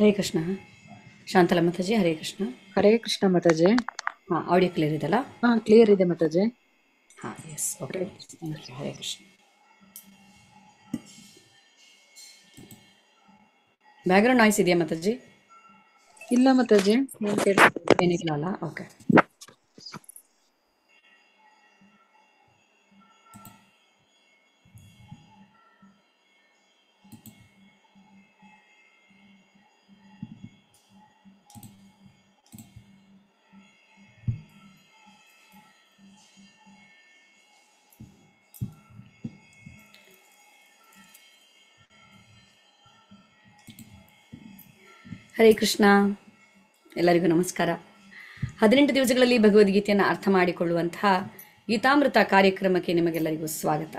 ಹರೇ ಕೃಷ್ಣ ಶಾಂತಲಾ ಮಾತಾಜಿ ಹರೇ ಕೃಷ್ಣ ಹರೇ ಕೃಷ್ಣ ಮಾತಾಜಿ ಹಾಂ audio clear ಇದೆಲ್ಲ ಹಾ ಕ್ಲಿಯರ್ ಇದೆ ಮಾತಾಜಿ ಹಾ yes okay Hare Krishna background noise ಇದೆಯಾ ಮತಜಿ ಇಲ್ಲ ಮಾತಾಜಿ ಏನಿಲ್ಲ ಅಲ್ಲ ಓಕೆ ಹರೇ ಕೃಷ್ಣ ಎಲ್ಲರಿಗೂ ನಮಸ್ಕಾರ ಹದಿನೆಂಟು ದಿವಸಗಳಲ್ಲಿ ಭಗವದ್ಗೀತೆಯನ್ನು ಅರ್ಥ ಮಾಡಿಕೊಳ್ಳುವಂತಹ ಗೀತಾಮೃತ ಕಾರ್ಯಕ್ರಮಕ್ಕೆ ನಿಮಗೆಲ್ಲರಿಗೂ ಸ್ವಾಗತ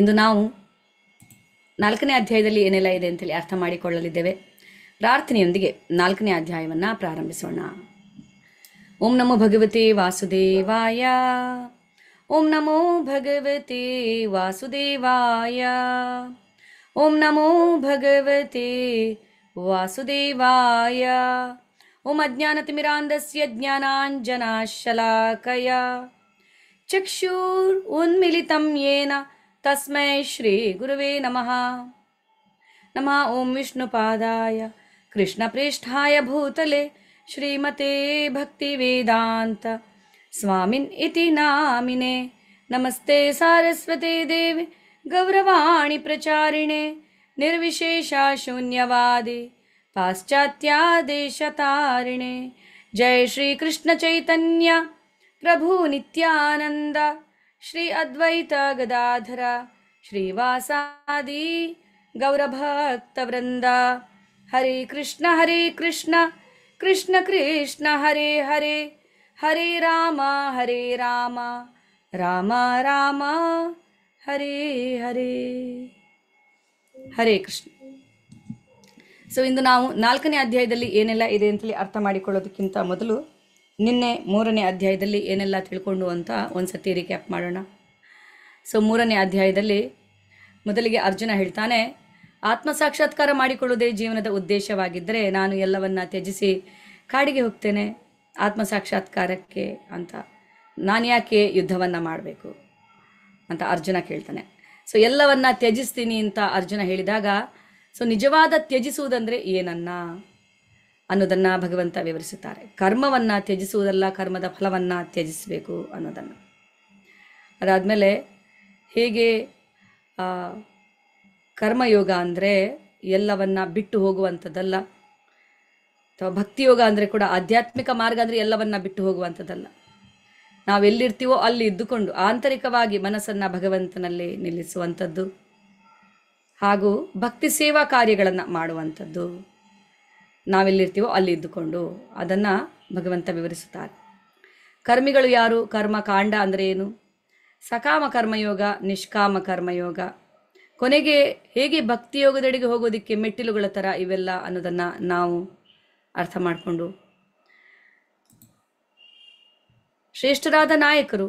ಇಂದು ನಾವು ನಾಲ್ಕನೇ ಅಧ್ಯಾಯದಲ್ಲಿ ಏನೆಲ್ಲ ಇದೆ ಅಂತೇಳಿ ಅರ್ಥ ಮಾಡಿಕೊಳ್ಳಲಿದ್ದೇವೆ ಪ್ರಾರ್ಥನೆಯೊಂದಿಗೆ ನಾಲ್ಕನೇ ಅಧ್ಯಾಯವನ್ನು ಪ್ರಾರಂಭಿಸೋಣ ಓಂ ನಮೋ ಭಗವತೆ ವಾಸುದೇವಾಯ ಓಂ ನಮೋ ಭಗವತೆ ವಾಸುದೇವಾಯ ಓಂ ನಮೋ ಭಗವತೆ वासुदेवाय ॐ अज्ञानतिमिरान्धस्य ज्ञानाञ्जनाशलाकया चक्षुरुन्मिलितं येन तस्मै श्रीगुरुवे नमः नमः ॐ विष्णुपादाय कृष्णप्रेष्ठाय भूतले श्रीमते भक्तिवेदान्त स्वामिन् इति नामिने नमस्ते सारस्वते देवे गौरवाणि प्रचारिणे निर्विशेषा शून्यवादे पाश्चात्यादेशतारिणे जय श्री कृष्ण चैतन्य प्रभु नित्यानंद श्री अद्वैत गदाधर श्रीवासादि गौरभक्तवृन्द हरे कृष्ण हरे कृष्ण कृष्ण कृष्ण हरे हरे हरे राम हरे राम राम राम हरे हरे ಹರೇ ಕೃಷ್ಣ ಸೊ ಇಂದು ನಾವು ನಾಲ್ಕನೇ ಅಧ್ಯಾಯದಲ್ಲಿ ಏನೆಲ್ಲ ಇದೆ ಅಂತೇಳಿ ಅರ್ಥ ಮಾಡಿಕೊಳ್ಳೋದಕ್ಕಿಂತ ಮೊದಲು ನಿನ್ನೆ ಮೂರನೇ ಅಧ್ಯಾಯದಲ್ಲಿ ಏನೆಲ್ಲ ತಿಳ್ಕೊಂಡು ಅಂತ ಒಂದು ಸತಿ ರಿಕ್ಯಾಪ್ ಮಾಡೋಣ ಸೊ ಮೂರನೇ ಅಧ್ಯಾಯದಲ್ಲಿ ಮೊದಲಿಗೆ ಅರ್ಜುನ ಹೇಳ್ತಾನೆ ಆತ್ಮ ಸಾಕ್ಷಾತ್ಕಾರ ಮಾಡಿಕೊಳ್ಳುವುದೇ ಜೀವನದ ಉದ್ದೇಶವಾಗಿದ್ದರೆ ನಾನು ಎಲ್ಲವನ್ನ ತ್ಯಜಿಸಿ ಕಾಡಿಗೆ ಹೋಗ್ತೇನೆ ಆತ್ಮ ಸಾಕ್ಷಾತ್ಕಾರಕ್ಕೆ ಅಂತ ನಾನು ಯಾಕೆ ಯುದ್ಧವನ್ನು ಮಾಡಬೇಕು ಅಂತ ಅರ್ಜುನ ಕೇಳ್ತಾನೆ ಸೊ ಎಲ್ಲವನ್ನ ತ್ಯಜಿಸ್ತೀನಿ ಅಂತ ಅರ್ಜುನ ಹೇಳಿದಾಗ ಸೊ ನಿಜವಾದ ತ್ಯಜಿಸುವುದಂದ್ರೆ ಏನನ್ನ ಅನ್ನೋದನ್ನ ಭಗವಂತ ವಿವರಿಸುತ್ತಾರೆ ಕರ್ಮವನ್ನ ತ್ಯಜಿಸುವುದಲ್ಲ ಕರ್ಮದ ಫಲವನ್ನ ತ್ಯಜಿಸಬೇಕು ಅನ್ನೋದನ್ನು ಅದಾದಮೇಲೆ ಹೇಗೆ ಕರ್ಮಯೋಗ ಅಂದರೆ ಎಲ್ಲವನ್ನ ಬಿಟ್ಟು ಹೋಗುವಂಥದ್ದಲ್ಲ ಅಥವಾ ಭಕ್ತಿಯೋಗ ಅಂದರೆ ಕೂಡ ಆಧ್ಯಾತ್ಮಿಕ ಮಾರ್ಗ ಅಂದರೆ ಎಲ್ಲವನ್ನ ಬಿಟ್ಟು ಹೋಗುವಂಥದ್ದಲ್ಲ ನಾವೆಲ್ಲಿರ್ತೀವೋ ಅಲ್ಲಿ ಇದ್ದುಕೊಂಡು ಆಂತರಿಕವಾಗಿ ಮನಸ್ಸನ್ನು ಭಗವಂತನಲ್ಲಿ ನಿಲ್ಲಿಸುವಂಥದ್ದು ಹಾಗೂ ಭಕ್ತಿ ಸೇವಾ ಕಾರ್ಯಗಳನ್ನು ಮಾಡುವಂಥದ್ದು ನಾವೆಲ್ಲಿರ್ತೀವೋ ಅಲ್ಲಿ ಇದ್ದುಕೊಂಡು ಅದನ್ನು ಭಗವಂತ ವಿವರಿಸುತ್ತಾರೆ ಕರ್ಮಿಗಳು ಯಾರು ಕರ್ಮಕಾಂಡ ಅಂದರೆ ಏನು ಸಕಾಮ ಕರ್ಮಯೋಗ ನಿಷ್ಕಾಮ ಕರ್ಮಯೋಗ ಕೊನೆಗೆ ಹೇಗೆ ಭಕ್ತಿಯೋಗದೆಡೆಗೆ ಹೋಗೋದಕ್ಕೆ ಮೆಟ್ಟಿಲುಗಳ ಥರ ಇವೆಲ್ಲ ಅನ್ನೋದನ್ನು ನಾವು ಅರ್ಥ ಮಾಡಿಕೊಂಡು ಶ್ರೇಷ್ಠರಾದ ನಾಯಕರು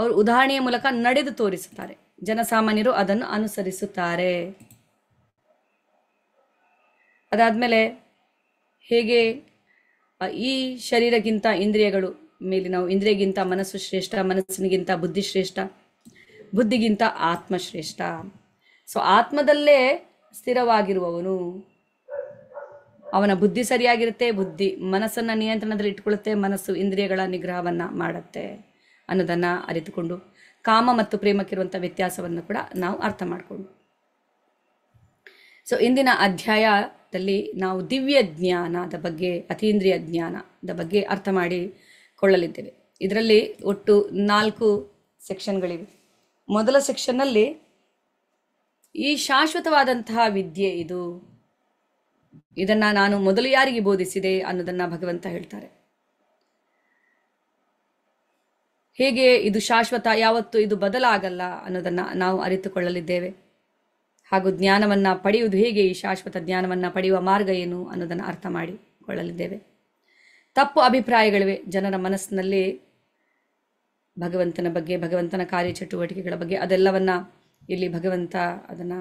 ಅವರು ಉದಾಹರಣೆಯ ಮೂಲಕ ನಡೆದು ತೋರಿಸುತ್ತಾರೆ ಜನಸಾಮಾನ್ಯರು ಅದನ್ನು ಅನುಸರಿಸುತ್ತಾರೆ ಅದಾದಮೇಲೆ ಹೇಗೆ ಈ ಶರೀರಕ್ಕಿಂತ ಇಂದ್ರಿಯಗಳು ಮೇಲೆ ನಾವು ಇಂದ್ರಿಯಗಿಂತ ಮನಸ್ಸು ಶ್ರೇಷ್ಠ ಮನಸ್ಸಿನಿಗಿಂತ ಬುದ್ಧಿ ಶ್ರೇಷ್ಠ ಬುದ್ಧಿಗಿಂತ ಆತ್ಮ ಶ್ರೇಷ್ಠ ಸೊ ಆತ್ಮದಲ್ಲೇ ಸ್ಥಿರವಾಗಿರುವವನು ಅವನ ಬುದ್ಧಿ ಸರಿಯಾಗಿರುತ್ತೆ ಬುದ್ಧಿ ಮನಸ್ಸನ್ನು ನಿಯಂತ್ರಣದಲ್ಲಿ ಇಟ್ಕೊಳ್ಳುತ್ತೆ ಮನಸ್ಸು ಇಂದ್ರಿಯಗಳ ನಿಗ್ರಹವನ್ನು ಮಾಡುತ್ತೆ ಅನ್ನೋದನ್ನು ಅರಿತುಕೊಂಡು ಕಾಮ ಮತ್ತು ಪ್ರೇಮಕ್ಕಿರುವಂಥ ವ್ಯತ್ಯಾಸವನ್ನು ಕೂಡ ನಾವು ಅರ್ಥ ಮಾಡಿಕೊಂಡು ಸೊ ಇಂದಿನ ಅಧ್ಯಾಯದಲ್ಲಿ ನಾವು ದಿವ್ಯ ಜ್ಞಾನದ ಬಗ್ಗೆ ಅತೀಂದ್ರಿಯ ಜ್ಞಾನದ ಬಗ್ಗೆ ಅರ್ಥ ಮಾಡಿಕೊಳ್ಳಲಿದ್ದೇವೆ ಇದರಲ್ಲಿ ಒಟ್ಟು ನಾಲ್ಕು ಸೆಕ್ಷನ್ಗಳಿವೆ ಮೊದಲ ಸೆಕ್ಷನ್ನಲ್ಲಿ ಈ ಶಾಶ್ವತವಾದಂತಹ ವಿದ್ಯೆ ಇದು ಇದನ್ನ ನಾನು ಮೊದಲು ಯಾರಿಗೆ ಬೋಧಿಸಿದೆ ಅನ್ನೋದನ್ನ ಭಗವಂತ ಹೇಳ್ತಾರೆ ಹೇಗೆ ಇದು ಶಾಶ್ವತ ಯಾವತ್ತು ಇದು ಬದಲಾಗಲ್ಲ ಅನ್ನೋದನ್ನ ನಾವು ಅರಿತುಕೊಳ್ಳಲಿದ್ದೇವೆ ಹಾಗೂ ಜ್ಞಾನವನ್ನ ಪಡೆಯುವುದು ಹೇಗೆ ಈ ಶಾಶ್ವತ ಜ್ಞಾನವನ್ನ ಪಡೆಯುವ ಮಾರ್ಗ ಏನು ಅನ್ನೋದನ್ನು ಅರ್ಥ ಮಾಡಿಕೊಳ್ಳಲಿದ್ದೇವೆ ತಪ್ಪು ಅಭಿಪ್ರಾಯಗಳಿವೆ ಜನರ ಮನಸ್ಸಿನಲ್ಲಿ ಭಗವಂತನ ಬಗ್ಗೆ ಭಗವಂತನ ಕಾರ್ಯಚಟುವಟಿಕೆಗಳ ಬಗ್ಗೆ ಅದೆಲ್ಲವನ್ನ ಇಲ್ಲಿ ಭಗವಂತ ಅದನ್ನ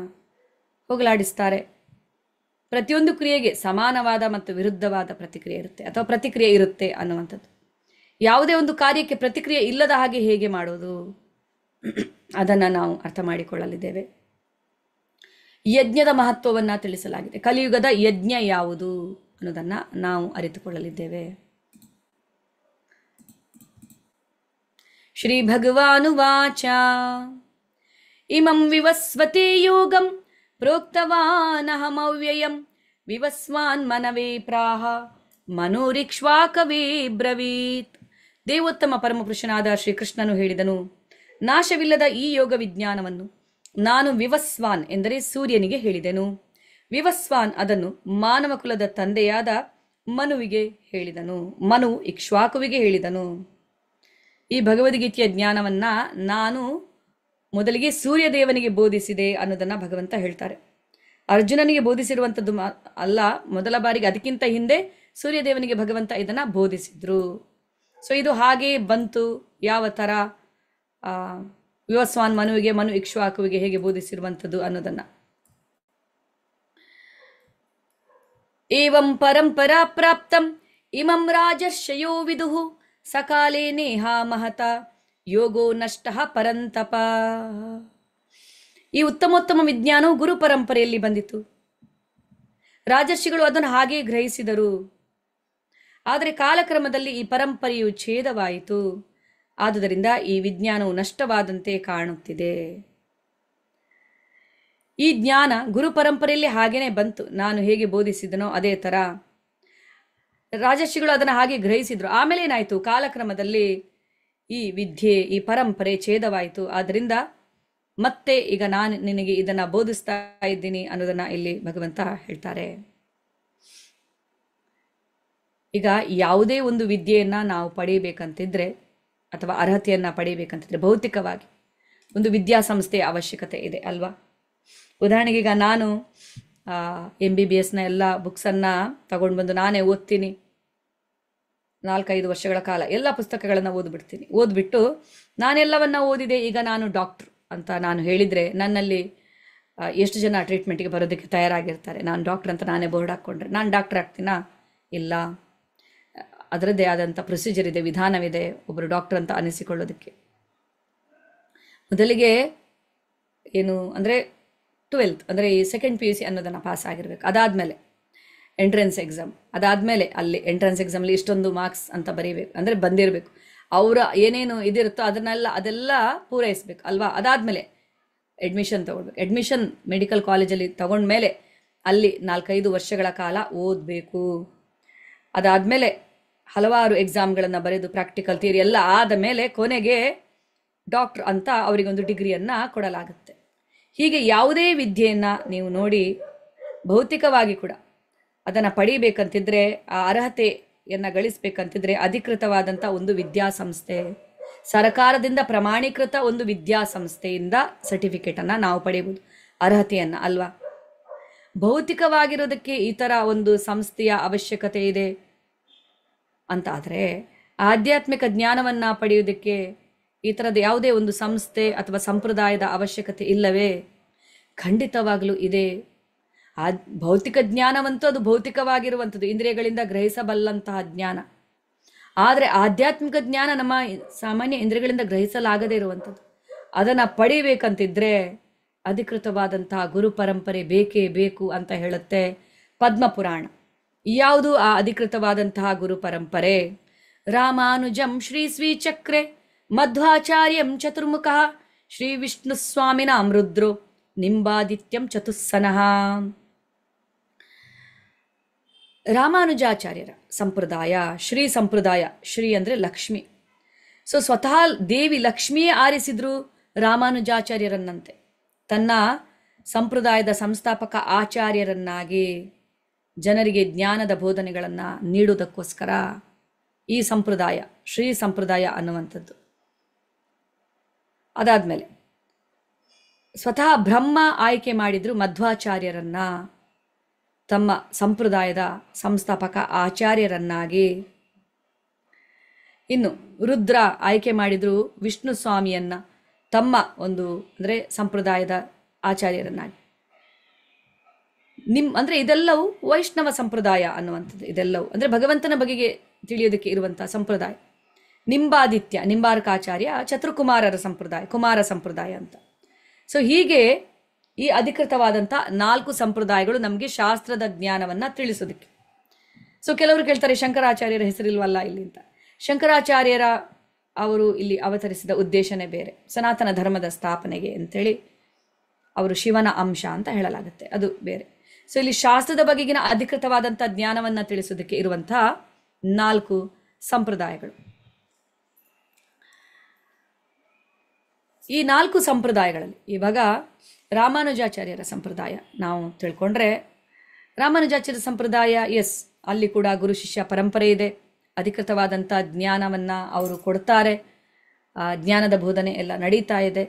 ಹೋಗಲಾಡಿಸ್ತಾರೆ ಪ್ರತಿಯೊಂದು ಕ್ರಿಯೆಗೆ ಸಮಾನವಾದ ಮತ್ತು ವಿರುದ್ಧವಾದ ಪ್ರತಿಕ್ರಿಯೆ ಇರುತ್ತೆ ಅಥವಾ ಪ್ರತಿಕ್ರಿಯೆ ಇರುತ್ತೆ ಅನ್ನುವಂಥದ್ದು ಯಾವುದೇ ಒಂದು ಕಾರ್ಯಕ್ಕೆ ಪ್ರತಿಕ್ರಿಯೆ ಇಲ್ಲದ ಹಾಗೆ ಹೇಗೆ ಮಾಡೋದು ಅದನ್ನು ನಾವು ಅರ್ಥ ಮಾಡಿಕೊಳ್ಳಲಿದ್ದೇವೆ ಯಜ್ಞದ ಮಹತ್ವವನ್ನು ತಿಳಿಸಲಾಗಿದೆ ಕಲಿಯುಗದ ಯಜ್ಞ ಯಾವುದು ಅನ್ನೋದನ್ನು ನಾವು ಅರಿತುಕೊಳ್ಳಲಿದ್ದೇವೆ ಶ್ರೀ ವಾಚ ಇಮಂ ವಿವಸ್ವತಿ ಯೋಗಂ ವಿವಸ್ವಾನ್ ಮನವೇ ಪ್ರಾಹ ಮನೋರಿಕ್ಷ್ವಾಕವೇ ಬ್ರವೀತ್ ದೇವೋತ್ತಮ ಪರಮಪುರುಷನಾದ ಶ್ರೀಕೃಷ್ಣನು ಹೇಳಿದನು ನಾಶವಿಲ್ಲದ ಈ ಯೋಗ ವಿಜ್ಞಾನವನ್ನು ನಾನು ವಿವಸ್ವಾನ್ ಎಂದರೆ ಸೂರ್ಯನಿಗೆ ಹೇಳಿದೆನು ವಿವಸ್ವಾನ್ ಅದನ್ನು ಮಾನವ ಕುಲದ ತಂದೆಯಾದ ಮನುವಿಗೆ ಹೇಳಿದನು ಮನು ಇಕ್ಷ್ವಾಕುವಿಗೆ ಹೇಳಿದನು ಈ ಭಗವದ್ಗೀತೆಯ ಜ್ಞಾನವನ್ನ ನಾನು ಮೊದಲಿಗೆ ಸೂರ್ಯದೇವನಿಗೆ ಬೋಧಿಸಿದೆ ಅನ್ನೋದನ್ನ ಭಗವಂತ ಹೇಳ್ತಾರೆ ಅರ್ಜುನನಿಗೆ ಬೋಧಿಸಿರುವಂಥದ್ದು ಅಲ್ಲ ಮೊದಲ ಬಾರಿಗೆ ಅದಕ್ಕಿಂತ ಹಿಂದೆ ಸೂರ್ಯದೇವನಿಗೆ ಭಗವಂತ ಇದನ್ನ ಬೋಧಿಸಿದ್ರು ಸೊ ಇದು ಹಾಗೆ ಬಂತು ಯಾವ ಥರ ವಿವಸ್ವಾನ್ ಮನುವಿಗೆ ಮನು ಇಕ್ಷ್ವಾಕುವಿಗೆ ಹೇಗೆ ಬೋಧಿಸಿರುವಂಥದ್ದು ಅನ್ನೋದನ್ನ ಏವಂ ಪರಂಪರಾ ಪ್ರಾಪ್ತಂ ಇಮಂ ರಾಜರ್ಷಯೋ ವಿದುಹು ಸಕಾಲೇ ನೇಹಾ ಮಹತ ಯೋಗೋ ನಷ್ಟ ಪರಂತಪ ಈ ಉತ್ತಮೋತ್ತಮ ವಿಜ್ಞಾನವು ಗುರು ಪರಂಪರೆಯಲ್ಲಿ ಬಂದಿತು ರಾಜರ್ಷಿಗಳು ಅದನ್ನು ಹಾಗೆ ಗ್ರಹಿಸಿದರು ಆದರೆ ಕಾಲಕ್ರಮದಲ್ಲಿ ಈ ಪರಂಪರೆಯು ಛೇದವಾಯಿತು ಆದುದರಿಂದ ಈ ವಿಜ್ಞಾನವು ನಷ್ಟವಾದಂತೆ ಕಾಣುತ್ತಿದೆ ಈ ಜ್ಞಾನ ಗುರು ಪರಂಪರೆಯಲ್ಲಿ ಹಾಗೇನೆ ಬಂತು ನಾನು ಹೇಗೆ ಬೋಧಿಸಿದನೋ ಅದೇ ಥರ ರಾಜರ್ಷಿಗಳು ಅದನ್ನು ಹಾಗೆ ಗ್ರಹಿಸಿದರು ಆಮೇಲೆ ಏನಾಯಿತು ಕಾಲಕ್ರಮದಲ್ಲಿ ಈ ವಿದ್ಯೆ ಈ ಪರಂಪರೆ ಛೇದವಾಯಿತು ಆದ್ದರಿಂದ ಮತ್ತೆ ಈಗ ನಾನು ನಿನಗೆ ಇದನ್ನ ಬೋಧಿಸ್ತಾ ಇದ್ದೀನಿ ಅನ್ನೋದನ್ನ ಇಲ್ಲಿ ಭಗವಂತ ಹೇಳ್ತಾರೆ ಈಗ ಯಾವುದೇ ಒಂದು ವಿದ್ಯೆಯನ್ನ ನಾವು ಪಡೆಯಬೇಕಂತಿದ್ರೆ ಅಥವಾ ಅರ್ಹತೆಯನ್ನು ಪಡೆಯಬೇಕಂತಿದ್ರೆ ಭೌತಿಕವಾಗಿ ಒಂದು ವಿದ್ಯಾಸಂಸ್ಥೆಯ ಅವಶ್ಯಕತೆ ಇದೆ ಅಲ್ವಾ ಉದಾಹರಣೆಗೆ ಈಗ ನಾನು ಎಂ ಬಿ ಬಿ ಎಸ್ನ ಎಲ್ಲ ಬುಕ್ಸನ್ನು ತಗೊಂಡು ಬಂದು ನಾನೇ ಓದ್ತೀನಿ ನಾಲ್ಕೈದು ವರ್ಷಗಳ ಕಾಲ ಎಲ್ಲ ಪುಸ್ತಕಗಳನ್ನು ಓದ್ಬಿಡ್ತೀನಿ ಓದ್ಬಿಟ್ಟು ನಾನೆಲ್ಲವನ್ನ ಓದಿದೆ ಈಗ ನಾನು ಡಾಕ್ಟ್ರ್ ಅಂತ ನಾನು ಹೇಳಿದರೆ ನನ್ನಲ್ಲಿ ಎಷ್ಟು ಜನ ಟ್ರೀಟ್ಮೆಂಟ್ಗೆ ಬರೋದಕ್ಕೆ ತಯಾರಾಗಿರ್ತಾರೆ ನಾನು ಡಾಕ್ಟ್ರ್ ಅಂತ ನಾನೇ ಬೋರ್ಡ್ ಹಾಕ್ಕೊಂಡ್ರೆ ನಾನು ಡಾಕ್ಟ್ರ್ ಆಗ್ತೀನಾ ಇಲ್ಲ ಅದರದ್ದೇ ಆದಂಥ ಪ್ರೊಸೀಜರ್ ಇದೆ ವಿಧಾನವಿದೆ ಒಬ್ಬರು ಡಾಕ್ಟರ್ ಅಂತ ಅನಿಸಿಕೊಳ್ಳೋದಕ್ಕೆ ಮೊದಲಿಗೆ ಏನು ಅಂದರೆ ಟ್ವೆಲ್ತ್ ಅಂದರೆ ಈ ಸೆಕೆಂಡ್ ಪಿ ಯು ಸಿ ಅನ್ನೋದನ್ನು ಪಾಸ್ ಆಗಿರ್ಬೇಕು ಅದಾದಮೇಲೆ ಎಂಟ್ರೆನ್ಸ್ ಎಕ್ಸಾಮ್ ಅದಾದಮೇಲೆ ಅಲ್ಲಿ ಎಂಟ್ರೆನ್ಸ್ ಎಕ್ಸಾಮಲ್ಲಿ ಇಷ್ಟೊಂದು ಮಾರ್ಕ್ಸ್ ಅಂತ ಬರೀಬೇಕು ಅಂದರೆ ಬಂದಿರಬೇಕು ಅವರ ಏನೇನು ಇದಿರುತ್ತೋ ಅದನ್ನೆಲ್ಲ ಅದೆಲ್ಲ ಪೂರೈಸಬೇಕು ಅಲ್ವಾ ಅದಾದಮೇಲೆ ಅಡ್ಮಿಷನ್ ತೊಗೊಳ್ಬೇಕು ಅಡ್ಮಿಷನ್ ಮೆಡಿಕಲ್ ಕಾಲೇಜಲ್ಲಿ ತಗೊಂಡ್ಮೇಲೆ ಅಲ್ಲಿ ನಾಲ್ಕೈದು ವರ್ಷಗಳ ಕಾಲ ಓದಬೇಕು ಅದಾದಮೇಲೆ ಹಲವಾರು ಎಕ್ಸಾಮ್ಗಳನ್ನು ಬರೆದು ಪ್ರಾಕ್ಟಿಕಲ್ ಥಿಯರಿ ಎಲ್ಲ ಆದ ಮೇಲೆ ಕೊನೆಗೆ ಡಾಕ್ಟ್ರ್ ಅಂತ ಅವರಿಗೊಂದು ಡಿಗ್ರಿಯನ್ನು ಕೊಡಲಾಗುತ್ತೆ ಹೀಗೆ ಯಾವುದೇ ವಿದ್ಯೆಯನ್ನು ನೀವು ನೋಡಿ ಭೌತಿಕವಾಗಿ ಕೂಡ ಅದನ್ನು ಪಡೀಬೇಕಂತಿದ್ರೆ ಆ ಅರ್ಹತೆಯನ್ನು ಗಳಿಸ್ಬೇಕಂತಿದ್ರೆ ಅಧಿಕೃತವಾದಂಥ ಒಂದು ವಿದ್ಯಾಸಂಸ್ಥೆ ಸರಕಾರದಿಂದ ಪ್ರಮಾಣೀಕೃತ ಒಂದು ವಿದ್ಯಾಸಂಸ್ಥೆಯಿಂದ ಸರ್ಟಿಫಿಕೇಟನ್ನು ನಾವು ಪಡೆಯಬಹುದು ಅರ್ಹತೆಯನ್ನು ಅಲ್ವಾ ಭೌತಿಕವಾಗಿರೋದಕ್ಕೆ ಈ ಥರ ಒಂದು ಸಂಸ್ಥೆಯ ಅವಶ್ಯಕತೆ ಇದೆ ಅಂತಾದರೆ ಆಧ್ಯಾತ್ಮಿಕ ಜ್ಞಾನವನ್ನು ಪಡೆಯುವುದಕ್ಕೆ ಈ ಥರದ ಯಾವುದೇ ಒಂದು ಸಂಸ್ಥೆ ಅಥವಾ ಸಂಪ್ರದಾಯದ ಅವಶ್ಯಕತೆ ಇಲ್ಲವೇ ಖಂಡಿತವಾಗಲೂ ಇದೆ ಆ ಭೌತಿಕ ಜ್ಞಾನವಂತೂ ಅದು ಭೌತಿಕವಾಗಿರುವಂಥದ್ದು ಇಂದ್ರಿಯಗಳಿಂದ ಗ್ರಹಿಸಬಲ್ಲಂತಹ ಜ್ಞಾನ ಆದರೆ ಆಧ್ಯಾತ್ಮಿಕ ಜ್ಞಾನ ನಮ್ಮ ಸಾಮಾನ್ಯ ಇಂದ್ರಿಯಗಳಿಂದ ಗ್ರಹಿಸಲಾಗದೇ ಇರುವಂಥದ್ದು ಅದನ್ನು ಪಡೆಯಬೇಕಂತಿದ್ರೆ ಅಧಿಕೃತವಾದಂತಹ ಗುರು ಪರಂಪರೆ ಬೇಕೇ ಬೇಕು ಅಂತ ಹೇಳುತ್ತೆ ಪದ್ಮಪುರಾಣ ಯಾವುದು ಆ ಅಧಿಕೃತವಾದಂತಹ ಗುರು ಪರಂಪರೆ ರಾಮಾನುಜಂ ಶ್ರೀ ಸ್ವೀಚಕ್ರೆ ಮಧ್ವಾಚಾರ್ಯಂ ಚತುರ್ಮುಖ ಶ್ರೀ ವಿಷ್ಣು ಸ್ವಾಮಿನ ಅಮೃದ್ರು ನಿಂಬಾದಿತ್ಯಂ ಚತುಸ್ಸನಃ ರಾಮಾನುಜಾಚಾರ್ಯರ ಸಂಪ್ರದಾಯ ಶ್ರೀ ಸಂಪ್ರದಾಯ ಶ್ರೀ ಅಂದರೆ ಲಕ್ಷ್ಮಿ ಸೊ ಸ್ವತಃ ದೇವಿ ಲಕ್ಷ್ಮಿಯೇ ಆರಿಸಿದ್ರು ರಾಮಾನುಜಾಚಾರ್ಯರನ್ನಂತೆ ತನ್ನ ಸಂಪ್ರದಾಯದ ಸಂಸ್ಥಾಪಕ ಆಚಾರ್ಯರನ್ನಾಗಿ ಜನರಿಗೆ ಜ್ಞಾನದ ಬೋಧನೆಗಳನ್ನು ನೀಡುವುದಕ್ಕೋಸ್ಕರ ಈ ಸಂಪ್ರದಾಯ ಶ್ರೀ ಸಂಪ್ರದಾಯ ಅನ್ನುವಂಥದ್ದು ಅದಾದಮೇಲೆ ಸ್ವತಃ ಬ್ರಹ್ಮ ಆಯ್ಕೆ ಮಾಡಿದ್ರು ಮಧ್ವಾಚಾರ್ಯರನ್ನ ತಮ್ಮ ಸಂಪ್ರದಾಯದ ಸಂಸ್ಥಾಪಕ ಆಚಾರ್ಯರನ್ನಾಗಿ ಇನ್ನು ರುದ್ರ ಆಯ್ಕೆ ಮಾಡಿದರು ವಿಷ್ಣು ಸ್ವಾಮಿಯನ್ನು ತಮ್ಮ ಒಂದು ಅಂದರೆ ಸಂಪ್ರದಾಯದ ಆಚಾರ್ಯರನ್ನಾಗಿ ನಿಮ್ಮ ಅಂದರೆ ಇದೆಲ್ಲವೂ ವೈಷ್ಣವ ಸಂಪ್ರದಾಯ ಅನ್ನುವಂಥದ್ದು ಇದೆಲ್ಲವೂ ಅಂದರೆ ಭಗವಂತನ ಬಗೆಗೆ ತಿಳಿಯೋದಕ್ಕೆ ಇರುವಂಥ ಸಂಪ್ರದಾಯ ನಿಂಬಾದಿತ್ಯ ನಿಂಬಾರ್ಕಾಚಾರ್ಯ ಚತುರ್ಕುಮಾರರ ಸಂಪ್ರದಾಯ ಕುಮಾರ ಸಂಪ್ರದಾಯ ಅಂತ ಸೊ ಹೀಗೆ ಈ ಅಧಿಕೃತವಾದಂಥ ನಾಲ್ಕು ಸಂಪ್ರದಾಯಗಳು ನಮಗೆ ಶಾಸ್ತ್ರದ ಜ್ಞಾನವನ್ನು ತಿಳಿಸೋದಿಕ್ಕೆ ಸೊ ಕೆಲವರು ಕೇಳ್ತಾರೆ ಶಂಕರಾಚಾರ್ಯರ ಹೆಸರಿಲ್ವಲ್ಲ ಇಲ್ಲಿ ಅಂತ ಶಂಕರಾಚಾರ್ಯರ ಅವರು ಇಲ್ಲಿ ಅವತರಿಸಿದ ಉದ್ದೇಶನೇ ಬೇರೆ ಸನಾತನ ಧರ್ಮದ ಸ್ಥಾಪನೆಗೆ ಅಂತೇಳಿ ಅವರು ಶಿವನ ಅಂಶ ಅಂತ ಹೇಳಲಾಗುತ್ತೆ ಅದು ಬೇರೆ ಸೊ ಇಲ್ಲಿ ಶಾಸ್ತ್ರದ ಬಗೆಗಿನ ಅಧಿಕೃತವಾದಂಥ ಜ್ಞಾನವನ್ನು ತಿಳಿಸೋದಕ್ಕೆ ಇರುವಂತಹ ನಾಲ್ಕು ಸಂಪ್ರದಾಯಗಳು ಈ ನಾಲ್ಕು ಸಂಪ್ರದಾಯಗಳಲ್ಲಿ ಇವಾಗ ರಾಮಾನುಜಾಚಾರ್ಯರ ಸಂಪ್ರದಾಯ ನಾವು ತಿಳ್ಕೊಂಡ್ರೆ ರಾಮಾನುಜಾಚಾರ್ಯ ಸಂಪ್ರದಾಯ ಎಸ್ ಅಲ್ಲಿ ಕೂಡ ಗುರು ಶಿಷ್ಯ ಪರಂಪರೆ ಇದೆ ಅಧಿಕೃತವಾದಂಥ ಜ್ಞಾನವನ್ನು ಅವರು ಕೊಡ್ತಾರೆ ಜ್ಞಾನದ ಬೋಧನೆ ಎಲ್ಲ ನಡೀತಾ ಇದೆ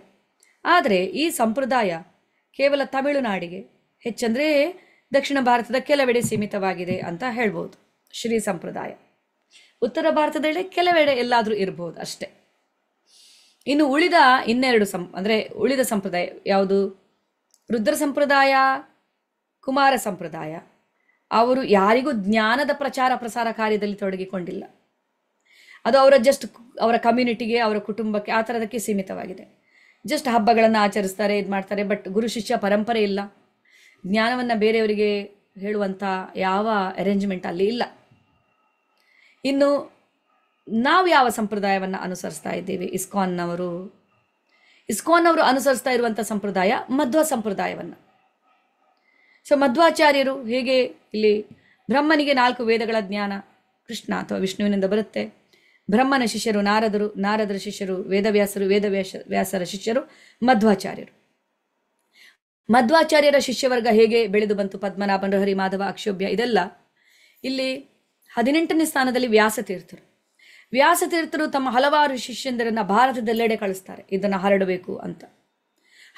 ಆದರೆ ಈ ಸಂಪ್ರದಾಯ ಕೇವಲ ತಮಿಳುನಾಡಿಗೆ ಹೆಚ್ಚಂದರೆ ದಕ್ಷಿಣ ಭಾರತದ ಕೆಲವೆಡೆ ಸೀಮಿತವಾಗಿದೆ ಅಂತ ಹೇಳ್ಬೋದು ಶ್ರೀ ಸಂಪ್ರದಾಯ ಉತ್ತರ ಭಾರತದಲ್ಲೇ ಕೆಲವೆಡೆ ಎಲ್ಲಾದರೂ ಇರ್ಬೋದು ಅಷ್ಟೆ ಇನ್ನು ಉಳಿದ ಇನ್ನೆರಡು ಸಂ ಅಂದರೆ ಉಳಿದ ಸಂಪ್ರದಾಯ ಯಾವುದು ರುದ್ರ ಸಂಪ್ರದಾಯ ಕುಮಾರ ಸಂಪ್ರದಾಯ ಅವರು ಯಾರಿಗೂ ಜ್ಞಾನದ ಪ್ರಚಾರ ಪ್ರಸಾರ ಕಾರ್ಯದಲ್ಲಿ ತೊಡಗಿಕೊಂಡಿಲ್ಲ ಅದು ಅವರ ಜಸ್ಟ್ ಅವರ ಕಮ್ಯುನಿಟಿಗೆ ಅವರ ಕುಟುಂಬಕ್ಕೆ ಆ ಥರದಕ್ಕೆ ಸೀಮಿತವಾಗಿದೆ ಜಸ್ಟ್ ಹಬ್ಬಗಳನ್ನು ಆಚರಿಸ್ತಾರೆ ಇದು ಮಾಡ್ತಾರೆ ಬಟ್ ಗುರು ಶಿಷ್ಯ ಪರಂಪರೆ ಇಲ್ಲ ಜ್ಞಾನವನ್ನು ಬೇರೆಯವರಿಗೆ ಹೇಳುವಂಥ ಯಾವ ಅರೇಂಜ್ಮೆಂಟ್ ಅಲ್ಲಿ ಇಲ್ಲ ಇನ್ನು ನಾವು ಯಾವ ಸಂಪ್ರದಾಯವನ್ನು ಅನುಸರಿಸ್ತಾ ಇದ್ದೇವೆ ಇಸ್ಕಾನ್ನವರು ಇಸ್ಕೋನ್ ಅವರು ಅನುಸರಿಸ್ತಾ ಇರುವಂಥ ಸಂಪ್ರದಾಯ ಮಧ್ವ ಸಂಪ್ರದಾಯವನ್ನು ಸೊ ಮಧ್ವಾಚಾರ್ಯರು ಹೇಗೆ ಇಲ್ಲಿ ಬ್ರಹ್ಮನಿಗೆ ನಾಲ್ಕು ವೇದಗಳ ಜ್ಞಾನ ಕೃಷ್ಣ ಅಥವಾ ವಿಷ್ಣುವಿನಿಂದ ಬರುತ್ತೆ ಬ್ರಹ್ಮನ ಶಿಷ್ಯರು ನಾರದರು ನಾರದರ ಶಿಷ್ಯರು ವೇದವ್ಯಾಸರು ವೇದವ್ಯಾಸ ವ್ಯಾಸರ ಶಿಷ್ಯರು ಮಧ್ವಾಚಾರ್ಯರು ಮಧ್ವಾಚಾರ್ಯರ ಶಿಷ್ಯವರ್ಗ ಹೇಗೆ ಬೆಳೆದು ಬಂತು ಪದ್ಮನಾಭ ನರಹರಿ ಮಾಧವ ಅಕ್ಷೋಭ್ಯ ಇದೆಲ್ಲ ಇಲ್ಲಿ ಹದಿನೆಂಟನೇ ಸ್ಥಾನದಲ್ಲಿ ವ್ಯಾಸ ತೀರ್ಥರು ವ್ಯಾಸತೀರ್ಥರು ತಮ್ಮ ಹಲವಾರು ಶಿಷ್ಯಂದರನ್ನ ಭಾರತದೆಲ್ಲೆಡೆ ಕಳಿಸ್ತಾರೆ ಇದನ್ನು ಹರಡಬೇಕು ಅಂತ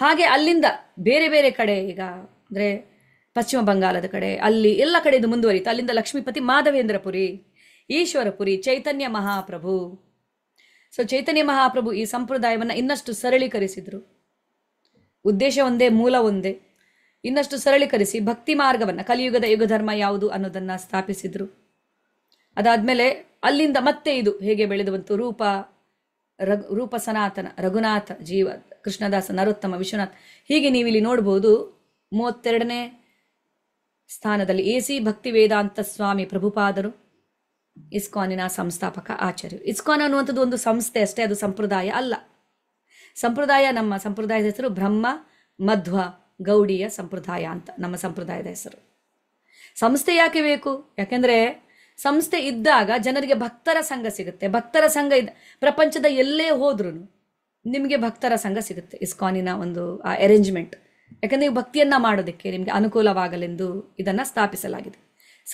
ಹಾಗೆ ಅಲ್ಲಿಂದ ಬೇರೆ ಬೇರೆ ಕಡೆ ಈಗ ಅಂದರೆ ಪಶ್ಚಿಮ ಬಂಗಾಳದ ಕಡೆ ಅಲ್ಲಿ ಎಲ್ಲ ಕಡೆ ಇದು ಅಲ್ಲಿಂದ ಲಕ್ಷ್ಮೀಪತಿ ಮಾಧವೇಂದ್ರಪುರಿ ಈಶ್ವರಪುರಿ ಚೈತನ್ಯ ಮಹಾಪ್ರಭು ಸೊ ಚೈತನ್ಯ ಮಹಾಪ್ರಭು ಈ ಸಂಪ್ರದಾಯವನ್ನು ಇನ್ನಷ್ಟು ಸರಳೀಕರಿಸಿದರು ಉದ್ದೇಶ ಒಂದೇ ಮೂಲ ಒಂದೇ ಇನ್ನಷ್ಟು ಸರಳೀಕರಿಸಿ ಭಕ್ತಿ ಮಾರ್ಗವನ್ನು ಕಲಿಯುಗದ ಯುಗಧರ್ಮ ಯಾವುದು ಅನ್ನೋದನ್ನು ಸ್ಥಾಪಿಸಿದರು ಅದಾದ್ಮೇಲೆ ಅಲ್ಲಿಂದ ಮತ್ತೆ ಇದು ಹೇಗೆ ಬೆಳೆದು ಬಂತು ರೂಪ ರಘು ರೂಪ ಸನಾತನ ರಘುನಾಥ ಜೀವ ಕೃಷ್ಣದಾಸ ನರೋತ್ತಮ ವಿಶ್ವನಾಥ್ ಹೀಗೆ ನೀವಿಲ್ಲಿ ನೋಡ್ಬೋದು ಮೂವತ್ತೆರಡನೇ ಸ್ಥಾನದಲ್ಲಿ ಎ ಸಿ ಭಕ್ತಿ ವೇದಾಂತ ಸ್ವಾಮಿ ಪ್ರಭುಪಾದರು ಇಸ್ಕಾನಿನ ಸಂಸ್ಥಾಪಕ ಆಚಾರ್ಯರು ಇಸ್ಕಾನ್ ಅನ್ನುವಂಥದ್ದು ಒಂದು ಸಂಸ್ಥೆ ಅಷ್ಟೇ ಅದು ಸಂಪ್ರದಾಯ ಅಲ್ಲ ಸಂಪ್ರದಾಯ ನಮ್ಮ ಸಂಪ್ರದಾಯದ ಹೆಸರು ಬ್ರಹ್ಮ ಮಧ್ವ ಗೌಡಿಯ ಸಂಪ್ರದಾಯ ಅಂತ ನಮ್ಮ ಸಂಪ್ರದಾಯದ ಹೆಸರು ಸಂಸ್ಥೆ ಯಾಕೆ ಬೇಕು ಯಾಕೆಂದರೆ ಸಂಸ್ಥೆ ಇದ್ದಾಗ ಜನರಿಗೆ ಭಕ್ತರ ಸಂಘ ಸಿಗುತ್ತೆ ಭಕ್ತರ ಸಂಘ ಇದ್ದ ಪ್ರಪಂಚದ ಎಲ್ಲೇ ಹೋದ್ರೂ ನಿಮಗೆ ಭಕ್ತರ ಸಂಘ ಸಿಗುತ್ತೆ ಇಸ್ಕಾನಿನ ಒಂದು ಆ ಅರೇಂಜ್ಮೆಂಟ್ ಯಾಕಂದ್ರೆ ನೀವು ಭಕ್ತಿಯನ್ನ ಮಾಡೋದಕ್ಕೆ ನಿಮಗೆ ಅನುಕೂಲವಾಗಲೆಂದು ಇದನ್ನು ಸ್ಥಾಪಿಸಲಾಗಿದೆ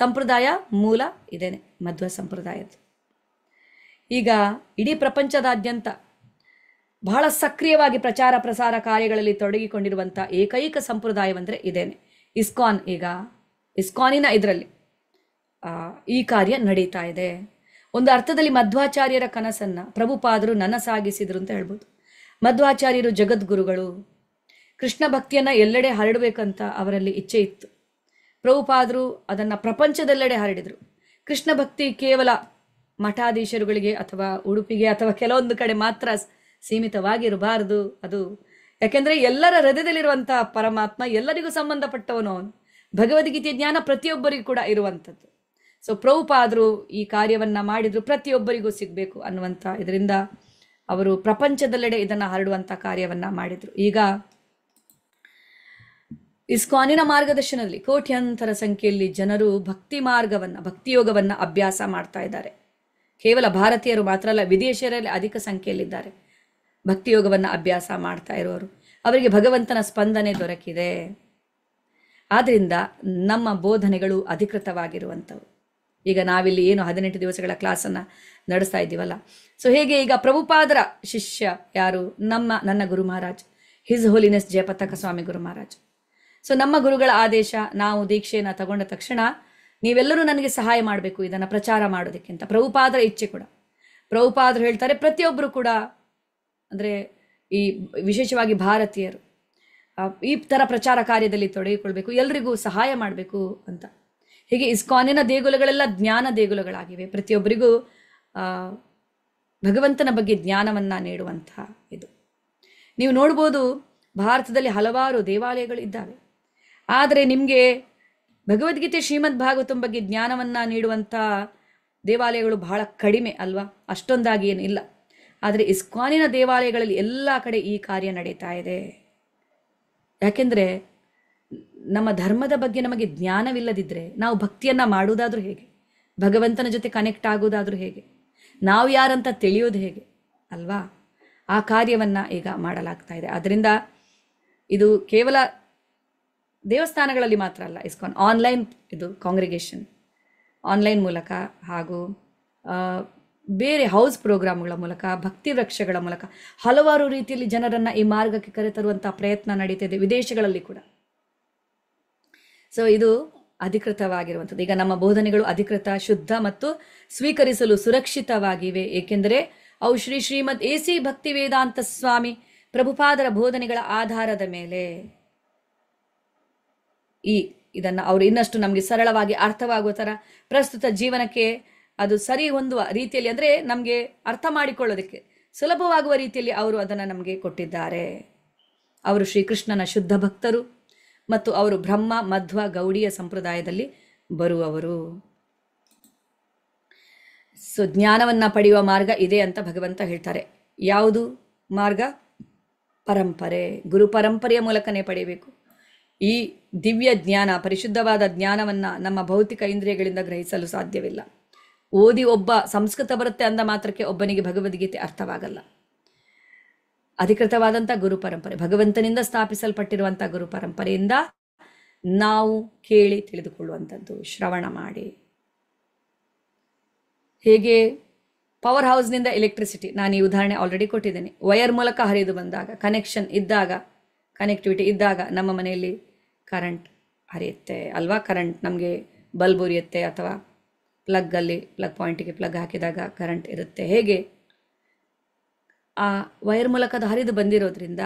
ಸಂಪ್ರದಾಯ ಮೂಲ ಇದೇನೆ ಮಧ್ವ ಸಂಪ್ರದಾಯ ಈಗ ಇಡೀ ಪ್ರಪಂಚದಾದ್ಯಂತ ಬಹಳ ಸಕ್ರಿಯವಾಗಿ ಪ್ರಚಾರ ಪ್ರಸಾರ ಕಾರ್ಯಗಳಲ್ಲಿ ತೊಡಗಿಕೊಂಡಿರುವಂಥ ಏಕೈಕ ಸಂಪ್ರದಾಯವೆಂದರೆ ಇದೇನೆ ಇಸ್ಕಾನ್ ಈಗ ಇಸ್ಕಾನಿನ ಇದರಲ್ಲಿ ಈ ಕಾರ್ಯ ನಡೀತಾ ಇದೆ ಒಂದು ಅರ್ಥದಲ್ಲಿ ಮಧ್ವಾಚಾರ್ಯರ ಕನಸನ್ನು ಪ್ರಭುಪಾದರು ನನಸಾಗಿಸಿದರು ಅಂತ ಹೇಳ್ಬೋದು ಮಧ್ವಾಚಾರ್ಯರು ಜಗದ್ಗುರುಗಳು ಕೃಷ್ಣ ಭಕ್ತಿಯನ್ನು ಎಲ್ಲೆಡೆ ಹರಡಬೇಕಂತ ಅವರಲ್ಲಿ ಇಚ್ಛೆ ಇತ್ತು ಪ್ರಭುಪಾದರು ಅದನ್ನು ಪ್ರಪಂಚದೆಲ್ಲೆಡೆ ಹರಡಿದರು ಕೃಷ್ಣ ಭಕ್ತಿ ಕೇವಲ ಮಠಾಧೀಶರುಗಳಿಗೆ ಅಥವಾ ಉಡುಪಿಗೆ ಅಥವಾ ಕೆಲವೊಂದು ಕಡೆ ಮಾತ್ರ ಸೀಮಿತವಾಗಿರಬಾರದು ಅದು ಯಾಕೆಂದರೆ ಎಲ್ಲರ ಹೃದಯದಲ್ಲಿರುವಂಥ ಪರಮಾತ್ಮ ಎಲ್ಲರಿಗೂ ಸಂಬಂಧಪಟ್ಟವನು ಅವನು ಭಗವದ್ಗೀತೆ ಜ್ಞಾನ ಪ್ರತಿಯೊಬ್ಬರಿಗೂ ಕೂಡ ಇರುವಂಥದ್ದು ಸೊ ಪ್ರಭುಪಾದರು ಈ ಕಾರ್ಯವನ್ನು ಮಾಡಿದ್ರು ಪ್ರತಿಯೊಬ್ಬರಿಗೂ ಸಿಗಬೇಕು ಅನ್ನುವಂಥ ಇದರಿಂದ ಅವರು ಪ್ರಪಂಚದಲ್ಲೆಡೆ ಇದನ್ನು ಹರಡುವಂಥ ಕಾರ್ಯವನ್ನು ಮಾಡಿದರು ಈಗ ಇಸ್ಕಾನಿನ ಮಾರ್ಗದರ್ಶನದಲ್ಲಿ ಕೋಟ್ಯಂತರ ಸಂಖ್ಯೆಯಲ್ಲಿ ಜನರು ಭಕ್ತಿ ಮಾರ್ಗವನ್ನು ಭಕ್ತಿಯೋಗವನ್ನು ಅಭ್ಯಾಸ ಮಾಡ್ತಾ ಇದ್ದಾರೆ ಕೇವಲ ಭಾರತೀಯರು ಮಾತ್ರ ಅಲ್ಲ ವಿದೇಶಿಯರಲ್ಲಿ ಅಧಿಕ ಸಂಖ್ಯೆಯಲ್ಲಿದ್ದಾರೆ ಭಕ್ತಿಯೋಗವನ್ನು ಅಭ್ಯಾಸ ಮಾಡ್ತಾ ಇರೋರು ಅವರಿಗೆ ಭಗವಂತನ ಸ್ಪಂದನೆ ದೊರಕಿದೆ ಆದ್ದರಿಂದ ನಮ್ಮ ಬೋಧನೆಗಳು ಅಧಿಕೃತವಾಗಿರುವಂಥವು ಈಗ ನಾವಿಲ್ಲಿ ಏನು ಹದಿನೆಂಟು ದಿವಸಗಳ ಕ್ಲಾಸನ್ನು ನಡೆಸ್ತಾ ಇದ್ದೀವಲ್ಲ ಸೊ ಹೇಗೆ ಈಗ ಪ್ರಭುಪಾದರ ಶಿಷ್ಯ ಯಾರು ನಮ್ಮ ನನ್ನ ಗುರು ಮಹಾರಾಜ್ ಹಿಸ್ ಹೋಲಿನೆಸ್ ಜಯಪತಕ ಸ್ವಾಮಿ ಗುರು ಮಹಾರಾಜ್ ಸೊ ನಮ್ಮ ಗುರುಗಳ ಆದೇಶ ನಾವು ದೀಕ್ಷೆಯನ್ನು ತಗೊಂಡ ತಕ್ಷಣ ನೀವೆಲ್ಲರೂ ನನಗೆ ಸಹಾಯ ಮಾಡಬೇಕು ಇದನ್ನು ಪ್ರಚಾರ ಮಾಡೋದಕ್ಕಿಂತ ಪ್ರಭುಪಾದರ ಇಚ್ಛೆ ಕೂಡ ಪ್ರಭುಪಾದರು ಹೇಳ್ತಾರೆ ಪ್ರತಿಯೊಬ್ಬರು ಕೂಡ ಅಂದರೆ ಈ ವಿಶೇಷವಾಗಿ ಭಾರತೀಯರು ಈ ಥರ ಪ್ರಚಾರ ಕಾರ್ಯದಲ್ಲಿ ತೊಡಗಿಕೊಳ್ಬೇಕು ಎಲ್ರಿಗೂ ಸಹಾಯ ಮಾಡಬೇಕು ಅಂತ ಹೀಗೆ ಇಸ್ಕಾನಿನ ದೇಗುಲಗಳೆಲ್ಲ ಜ್ಞಾನ ದೇಗುಲಗಳಾಗಿವೆ ಪ್ರತಿಯೊಬ್ಬರಿಗೂ ಭಗವಂತನ ಬಗ್ಗೆ ಜ್ಞಾನವನ್ನು ನೀಡುವಂತಹ ಇದು ನೀವು ನೋಡ್ಬೋದು ಭಾರತದಲ್ಲಿ ಹಲವಾರು ದೇವಾಲಯಗಳು ಇದ್ದಾವೆ ಆದರೆ ನಿಮಗೆ ಭಗವದ್ಗೀತೆ ಶ್ರೀಮದ್ ಭಾಗವತಂ ಬಗ್ಗೆ ಜ್ಞಾನವನ್ನು ನೀಡುವಂಥ ದೇವಾಲಯಗಳು ಬಹಳ ಕಡಿಮೆ ಅಲ್ವಾ ಅಷ್ಟೊಂದಾಗಿ ಏನಿಲ್ಲ ಆದರೆ ಇಸ್ಕಾನಿನ ದೇವಾಲಯಗಳಲ್ಲಿ ಎಲ್ಲ ಕಡೆ ಈ ಕಾರ್ಯ ನಡೀತಾ ಇದೆ ಯಾಕೆಂದರೆ ನಮ್ಮ ಧರ್ಮದ ಬಗ್ಗೆ ನಮಗೆ ಜ್ಞಾನವಿಲ್ಲದಿದ್ದರೆ ನಾವು ಭಕ್ತಿಯನ್ನು ಮಾಡುವುದಾದ್ರೂ ಹೇಗೆ ಭಗವಂತನ ಜೊತೆ ಕನೆಕ್ಟ್ ಆಗೋದಾದರೂ ಹೇಗೆ ನಾವು ಯಾರಂತ ತಿಳಿಯೋದು ಹೇಗೆ ಅಲ್ವಾ ಆ ಕಾರ್ಯವನ್ನು ಈಗ ಮಾಡಲಾಗ್ತಾ ಇದೆ ಅದರಿಂದ ಇದು ಕೇವಲ ದೇವಸ್ಥಾನಗಳಲ್ಲಿ ಮಾತ್ರ ಅಲ್ಲ ಇಸ್ಕಾನ್ ಆನ್ಲೈನ್ ಇದು ಕಾಂಗ್ರಿಗೇಷನ್ ಆನ್ಲೈನ್ ಮೂಲಕ ಹಾಗೂ ಬೇರೆ ಹೌಸ್ ಪ್ರೋಗ್ರಾಮ್ಗಳ ಮೂಲಕ ಭಕ್ತಿ ವೃಕ್ಷಗಳ ಮೂಲಕ ಹಲವಾರು ರೀತಿಯಲ್ಲಿ ಜನರನ್ನು ಈ ಮಾರ್ಗಕ್ಕೆ ಕರೆತರುವಂಥ ಪ್ರಯತ್ನ ನಡೀತಿದೆ ವಿದೇಶಗಳಲ್ಲಿ ಕೂಡ ಸೊ ಇದು ಅಧಿಕೃತವಾಗಿರುವಂಥದ್ದು ಈಗ ನಮ್ಮ ಬೋಧನೆಗಳು ಅಧಿಕೃತ ಶುದ್ಧ ಮತ್ತು ಸ್ವೀಕರಿಸಲು ಸುರಕ್ಷಿತವಾಗಿವೆ ಏಕೆಂದರೆ ಅವು ಶ್ರೀ ಶ್ರೀಮದ್ ಎ ಸಿ ಭಕ್ತಿ ವೇದಾಂತ ಸ್ವಾಮಿ ಪ್ರಭುಪಾದರ ಬೋಧನೆಗಳ ಆಧಾರದ ಮೇಲೆ ಈ ಇದನ್ನು ಅವರು ಇನ್ನಷ್ಟು ನಮಗೆ ಸರಳವಾಗಿ ಅರ್ಥವಾಗುವ ಥರ ಪ್ರಸ್ತುತ ಜೀವನಕ್ಕೆ ಅದು ಸರಿ ಹೊಂದುವ ರೀತಿಯಲ್ಲಿ ಅಂದರೆ ನಮಗೆ ಅರ್ಥ ಮಾಡಿಕೊಳ್ಳೋದಕ್ಕೆ ಸುಲಭವಾಗುವ ರೀತಿಯಲ್ಲಿ ಅವರು ಅದನ್ನು ನಮಗೆ ಕೊಟ್ಟಿದ್ದಾರೆ ಅವರು ಶ್ರೀಕೃಷ್ಣನ ಶುದ್ಧ ಭಕ್ತರು ಮತ್ತು ಅವರು ಬ್ರಹ್ಮ ಮಧ್ವ ಗೌಡಿಯ ಸಂಪ್ರದಾಯದಲ್ಲಿ ಬರುವವರು ಸೊ ಜ್ಞಾನವನ್ನು ಪಡೆಯುವ ಮಾರ್ಗ ಇದೆ ಅಂತ ಭಗವಂತ ಹೇಳ್ತಾರೆ ಯಾವುದು ಮಾರ್ಗ ಪರಂಪರೆ ಗುರು ಪರಂಪರೆಯ ಮೂಲಕನೇ ಪಡೆಯಬೇಕು ಈ ದಿವ್ಯ ಜ್ಞಾನ ಪರಿಶುದ್ಧವಾದ ಜ್ಞಾನವನ್ನು ನಮ್ಮ ಭೌತಿಕ ಇಂದ್ರಿಯಗಳಿಂದ ಗ್ರಹಿಸಲು ಸಾಧ್ಯವಿಲ್ಲ ಓದಿ ಒಬ್ಬ ಸಂಸ್ಕೃತ ಬರುತ್ತೆ ಅಂದ ಮಾತ್ರಕ್ಕೆ ಒಬ್ಬನಿಗೆ ಭಗವದ್ಗೀತೆ ಅರ್ಥವಾಗಲ್ಲ ಅಧಿಕೃತವಾದಂಥ ಗುರು ಪರಂಪರೆ ಭಗವಂತನಿಂದ ಸ್ಥಾಪಿಸಲ್ಪಟ್ಟಿರುವಂಥ ಗುರು ಪರಂಪರೆಯಿಂದ ನಾವು ಕೇಳಿ ತಿಳಿದುಕೊಳ್ಳುವಂಥದ್ದು ಶ್ರವಣ ಮಾಡಿ ಹೇಗೆ ಪವರ್ ಹೌಸ್ನಿಂದ ಎಲೆಕ್ಟ್ರಿಸಿಟಿ ನಾನು ಈ ಉದಾಹರಣೆ ಆಲ್ರೆಡಿ ಕೊಟ್ಟಿದ್ದೇನೆ ವೈರ್ ಮೂಲಕ ಹರಿದು ಬಂದಾಗ ಕನೆಕ್ಷನ್ ಇದ್ದಾಗ ಕನೆಕ್ಟಿವಿಟಿ ಇದ್ದಾಗ ನಮ್ಮ ಮನೆಯಲ್ಲಿ ಕರೆಂಟ್ ಹರಿಯುತ್ತೆ ಅಲ್ವಾ ಕರೆಂಟ್ ನಮಗೆ ಬಲ್ಬ್ ಉರಿಯುತ್ತೆ ಅಥವಾ ಪ್ಲಗ್ಗಲ್ಲಿ ಪ್ಲಗ್ ಪಾಯಿಂಟಿಗೆ ಪ್ಲಗ್ ಹಾಕಿದಾಗ ಕರೆಂಟ್ ಇರುತ್ತೆ ಹೇಗೆ ಆ ವೈರ್ ಮೂಲಕ ಹರಿದು ಬಂದಿರೋದ್ರಿಂದ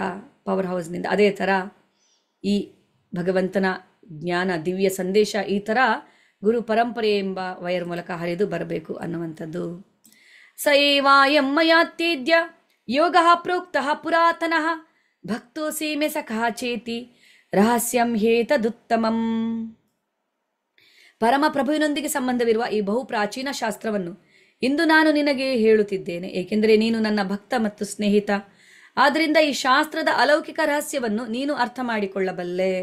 ಪವರ್ ಹೌಸ್ನಿಂದ ಅದೇ ಥರ ಈ ಭಗವಂತನ ಜ್ಞಾನ ದಿವ್ಯ ಸಂದೇಶ ಈ ಥರ ಗುರು ಪರಂಪರೆ ಎಂಬ ವೈರ್ ಮೂಲಕ ಹರಿದು ಬರಬೇಕು ಅನ್ನುವಂಥದ್ದು ಸ ಏವಾಯಮ್ಮಯಾತ್ಯೇದ್ಯ ಯೋಗ ಪ್ರೋಕ್ತ ಪುರಾತನ ಭಕ್ತೋ ಸೀಮೆ ಸಖಃ ಚೇತಿ ರಹಸ್ಯಂ ಹೇತದುತ್ತಮಂ ಪ್ರಭುವಿನೊಂದಿಗೆ ಸಂಬಂಧವಿರುವ ಈ ಬಹು ಪ್ರಾಚೀನ ಶಾಸ್ತ್ರವನ್ನು ಇಂದು ನಾನು ನಿನಗೆ ಹೇಳುತ್ತಿದ್ದೇನೆ ಏಕೆಂದರೆ ನೀನು ನನ್ನ ಭಕ್ತ ಮತ್ತು ಸ್ನೇಹಿತ ಆದ್ದರಿಂದ ಈ ಶಾಸ್ತ್ರದ ಅಲೌಕಿಕ ರಹಸ್ಯವನ್ನು ನೀನು ಅರ್ಥ ಮಾಡಿಕೊಳ್ಳಬಲ್ಲೆ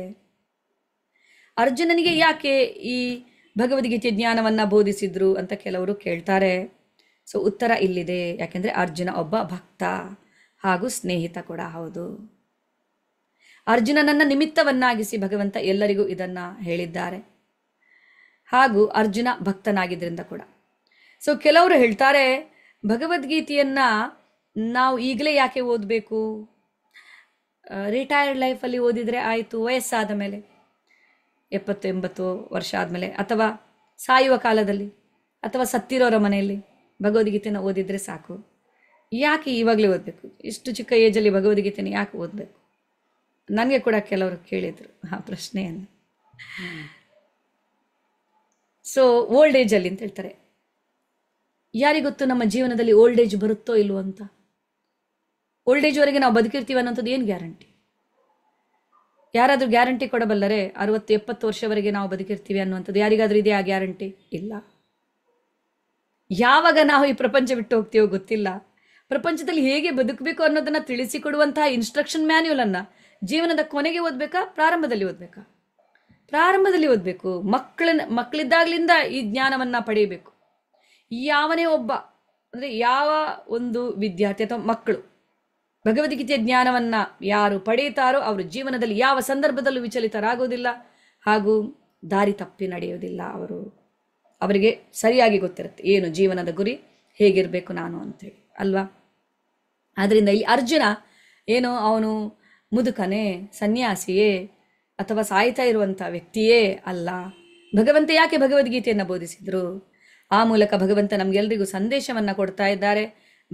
ಅರ್ಜುನನಿಗೆ ಯಾಕೆ ಈ ಭಗವದ್ಗೀತೆ ಜ್ಞಾನವನ್ನು ಬೋಧಿಸಿದ್ರು ಅಂತ ಕೆಲವರು ಕೇಳ್ತಾರೆ ಸೊ ಉತ್ತರ ಇಲ್ಲಿದೆ ಯಾಕೆಂದರೆ ಅರ್ಜುನ ಒಬ್ಬ ಭಕ್ತ ಹಾಗೂ ಸ್ನೇಹಿತ ಕೂಡ ಹೌದು ಅರ್ಜುನನನ್ನ ನಿಮಿತ್ತವನ್ನಾಗಿಸಿ ಭಗವಂತ ಎಲ್ಲರಿಗೂ ಇದನ್ನು ಹೇಳಿದ್ದಾರೆ ಹಾಗೂ ಅರ್ಜುನ ಭಕ್ತನಾಗಿದ್ದರಿಂದ ಕೂಡ ಸೊ ಕೆಲವರು ಹೇಳ್ತಾರೆ ಭಗವದ್ಗೀತೆಯನ್ನು ನಾವು ಈಗಲೇ ಯಾಕೆ ಓದಬೇಕು ರಿಟೈರ್ಡ್ ಲೈಫಲ್ಲಿ ಓದಿದರೆ ಆಯಿತು ವಯಸ್ಸಾದ ಮೇಲೆ ಎಪ್ಪತ್ತು ಎಂಬತ್ತು ವರ್ಷ ಆದಮೇಲೆ ಅಥವಾ ಸಾಯುವ ಕಾಲದಲ್ಲಿ ಅಥವಾ ಸತ್ತಿರೋರ ಮನೆಯಲ್ಲಿ ಭಗವದ್ಗೀತೆನ ಓದಿದರೆ ಸಾಕು ಯಾಕೆ ಇವಾಗಲೇ ಓದಬೇಕು ಇಷ್ಟು ಚಿಕ್ಕ ಏಜಲ್ಲಿ ಭಗವದ್ಗೀತೆನ ಯಾಕೆ ಓದಬೇಕು ನನಗೆ ಕೂಡ ಕೆಲವರು ಕೇಳಿದರು ಆ ಪ್ರಶ್ನೆಯನ್ನು ಸೊ ಓಲ್ಡ್ ಏಜಲ್ಲಿ ಅಂತ ಹೇಳ್ತಾರೆ ಯಾರಿಗೊತ್ತು ನಮ್ಮ ಜೀವನದಲ್ಲಿ ಓಲ್ಡ್ ಏಜ್ ಬರುತ್ತೋ ಇಲ್ವೋ ಅಂತ ಓಲ್ಡ್ ಏಜ್ವರೆಗೆ ನಾವು ಬದುಕಿರ್ತೀವಿ ಅನ್ನೋಂಥದ್ದು ಏನು ಗ್ಯಾರಂಟಿ ಯಾರಾದರೂ ಗ್ಯಾರಂಟಿ ಕೊಡಬಲ್ಲರೆ ಅರವತ್ತು ಎಪ್ಪತ್ತು ವರ್ಷವರೆಗೆ ನಾವು ಬದುಕಿರ್ತೀವಿ ಅನ್ನುವಂಥದ್ದು ಯಾರಿಗಾದರೂ ಇದೆಯಾ ಆ ಗ್ಯಾರಂಟಿ ಇಲ್ಲ ಯಾವಾಗ ನಾವು ಈ ಪ್ರಪಂಚ ಬಿಟ್ಟು ಹೋಗ್ತೀವೋ ಗೊತ್ತಿಲ್ಲ ಪ್ರಪಂಚದಲ್ಲಿ ಹೇಗೆ ಬದುಕಬೇಕು ಅನ್ನೋದನ್ನು ತಿಳಿಸಿಕೊಡುವಂತಹ ಇನ್ಸ್ಟ್ರಕ್ಷನ್ ಮ್ಯಾನ್ಯುಲನ್ನು ಜೀವನದ ಕೊನೆಗೆ ಓದಬೇಕಾ ಪ್ರಾರಂಭದಲ್ಲಿ ಓದಬೇಕಾ ಪ್ರಾರಂಭದಲ್ಲಿ ಓದಬೇಕು ಮಕ್ಕಳನ್ನ ಮಕ್ಕಳಿದ್ದಾಗಲಿಂದ ಈ ಜ್ಞಾನವನ್ನು ಪಡೆಯಬೇಕು ಯಾವನೇ ಒಬ್ಬ ಅಂದರೆ ಯಾವ ಒಂದು ವಿದ್ಯಾರ್ಥಿ ಅಥವಾ ಮಕ್ಕಳು ಭಗವದ್ಗೀತೆಯ ಜ್ಞಾನವನ್ನು ಯಾರು ಪಡೆಯುತ್ತಾರೋ ಅವರು ಜೀವನದಲ್ಲಿ ಯಾವ ಸಂದರ್ಭದಲ್ಲೂ ವಿಚಲಿತರಾಗೋದಿಲ್ಲ ಹಾಗೂ ದಾರಿ ತಪ್ಪಿ ನಡೆಯೋದಿಲ್ಲ ಅವರು ಅವರಿಗೆ ಸರಿಯಾಗಿ ಗೊತ್ತಿರುತ್ತೆ ಏನು ಜೀವನದ ಗುರಿ ಹೇಗಿರಬೇಕು ನಾನು ಅಂತೇಳಿ ಅಲ್ವಾ ಆದ್ದರಿಂದ ಈ ಅರ್ಜುನ ಏನು ಅವನು ಮುದುಕನೇ ಸನ್ಯಾಸಿಯೇ ಅಥವಾ ಸಾಯ್ತಾ ಇರುವಂಥ ವ್ಯಕ್ತಿಯೇ ಅಲ್ಲ ಭಗವಂತ ಯಾಕೆ ಭಗವದ್ಗೀತೆಯನ್ನು ಬೋಧಿಸಿದರು ಆ ಮೂಲಕ ಭಗವಂತ ನಮಗೆಲ್ಲರಿಗೂ ಸಂದೇಶವನ್ನು ಕೊಡ್ತಾ ಇದ್ದಾರೆ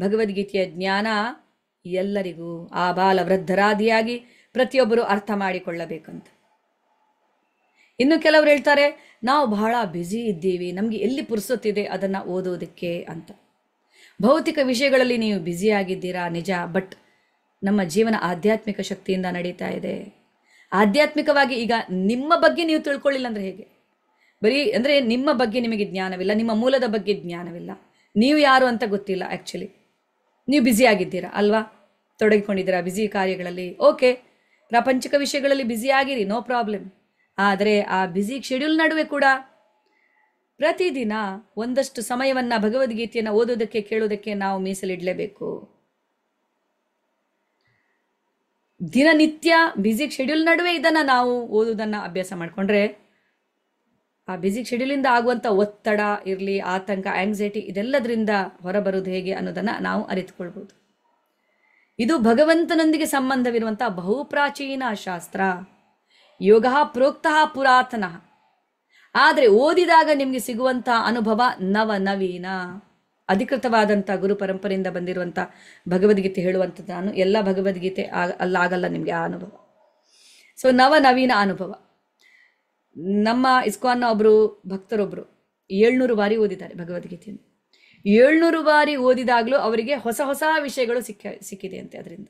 ಭಗವದ್ಗೀತೆಯ ಜ್ಞಾನ ಎಲ್ಲರಿಗೂ ಆ ಬಾಲ ವೃದ್ಧರಾದಿಯಾಗಿ ಪ್ರತಿಯೊಬ್ಬರು ಅರ್ಥ ಮಾಡಿಕೊಳ್ಳಬೇಕಂತ ಇನ್ನು ಕೆಲವರು ಹೇಳ್ತಾರೆ ನಾವು ಬಹಳ ಬ್ಯುಸಿ ಇದ್ದೀವಿ ನಮಗೆ ಎಲ್ಲಿ ಪುರ್ಸುತ್ತಿದೆ ಅದನ್ನು ಓದೋದಕ್ಕೆ ಅಂತ ಭೌತಿಕ ವಿಷಯಗಳಲ್ಲಿ ನೀವು ಬ್ಯುಸಿಯಾಗಿದ್ದೀರಾ ನಿಜ ಬಟ್ ನಮ್ಮ ಜೀವನ ಆಧ್ಯಾತ್ಮಿಕ ಶಕ್ತಿಯಿಂದ ನಡೀತಾ ಇದೆ ಆಧ್ಯಾತ್ಮಿಕವಾಗಿ ಈಗ ನಿಮ್ಮ ಬಗ್ಗೆ ನೀವು ತಿಳ್ಕೊಳ್ಳಿಲ್ಲ ಅಂದರೆ ಹೇಗೆ ಬರೀ ಅಂದರೆ ನಿಮ್ಮ ಬಗ್ಗೆ ನಿಮಗೆ ಜ್ಞಾನವಿಲ್ಲ ನಿಮ್ಮ ಮೂಲದ ಬಗ್ಗೆ ಜ್ಞಾನವಿಲ್ಲ ನೀವು ಯಾರು ಅಂತ ಗೊತ್ತಿಲ್ಲ ಆ್ಯಕ್ಚುಲಿ ನೀವು ಬ್ಯುಸಿ ಆಗಿದ್ದೀರಾ ಅಲ್ವಾ ತೊಡಗಿಕೊಂಡಿದ್ದೀರಾ ಬ್ಯುಸಿ ಕಾರ್ಯಗಳಲ್ಲಿ ಓಕೆ ಪ್ರಾಪಂಚಿಕ ವಿಷಯಗಳಲ್ಲಿ ಬ್ಯುಸಿ ಆಗಿರಿ ನೋ ಪ್ರಾಬ್ಲಮ್ ಆದರೆ ಆ ಬ್ಯುಸಿ ಶೆಡ್ಯೂಲ್ ನಡುವೆ ಕೂಡ ಪ್ರತಿದಿನ ಒಂದಷ್ಟು ಸಮಯವನ್ನು ಭಗವದ್ಗೀತೆಯನ್ನು ಓದೋದಕ್ಕೆ ಕೇಳೋದಕ್ಕೆ ನಾವು ಮೀಸಲಿಡಲೇಬೇಕು ದಿನನಿತ್ಯ ಬ್ಯುಸಿ ಶೆಡ್ಯೂಲ್ ನಡುವೆ ಇದನ್ನು ನಾವು ಓದೋದನ್ನು ಅಭ್ಯಾಸ ಮಾಡಿಕೊಂಡ್ರೆ ಆ ಬ್ಯುಸಿ ಶೆಡ್ಯೂಲಿಂದ ಆಗುವಂಥ ಒತ್ತಡ ಇರಲಿ ಆತಂಕ ಆಂಗ್ಸೈಟಿ ಇದೆಲ್ಲದರಿಂದ ಹೊರಬರೋದು ಹೇಗೆ ಅನ್ನೋದನ್ನು ನಾವು ಅರಿತುಕೊಳ್ಬೋದು ಇದು ಭಗವಂತನೊಂದಿಗೆ ಸಂಬಂಧವಿರುವಂಥ ಬಹುಪ್ರಾಚೀನ ಶಾಸ್ತ್ರ ಯೋಗ ಪ್ರೋಕ್ತಃ ಪುರಾತನ ಆದರೆ ಓದಿದಾಗ ನಿಮಗೆ ಸಿಗುವಂತಹ ಅನುಭವ ನವನವೀನ ಅಧಿಕೃತವಾದಂಥ ಗುರು ಪರಂಪರೆಯಿಂದ ಬಂದಿರುವಂಥ ಭಗವದ್ಗೀತೆ ಹೇಳುವಂಥದ್ದು ನಾನು ಎಲ್ಲ ಭಗವದ್ಗೀತೆ ಆಗ ಅಲ್ಲಾಗಲ್ಲ ನಿಮಗೆ ಆ ಅನುಭವ ಸೊ ನವನವೀನ ಅನುಭವ ನಮ್ಮ ಇಸ್ಕಾನ್ನ ಒಬ್ಬರು ಭಕ್ತರೊಬ್ಬರು ಏಳ್ನೂರು ಬಾರಿ ಓದಿದ್ದಾರೆ ಭಗವದ್ಗೀತೆಯನ್ನು ಏಳ್ನೂರು ಬಾರಿ ಓದಿದಾಗಲೂ ಅವರಿಗೆ ಹೊಸ ಹೊಸ ವಿಷಯಗಳು ಸಿಕ್ಕ ಸಿಕ್ಕಿದೆ ಅಂತೆ ಅದರಿಂದ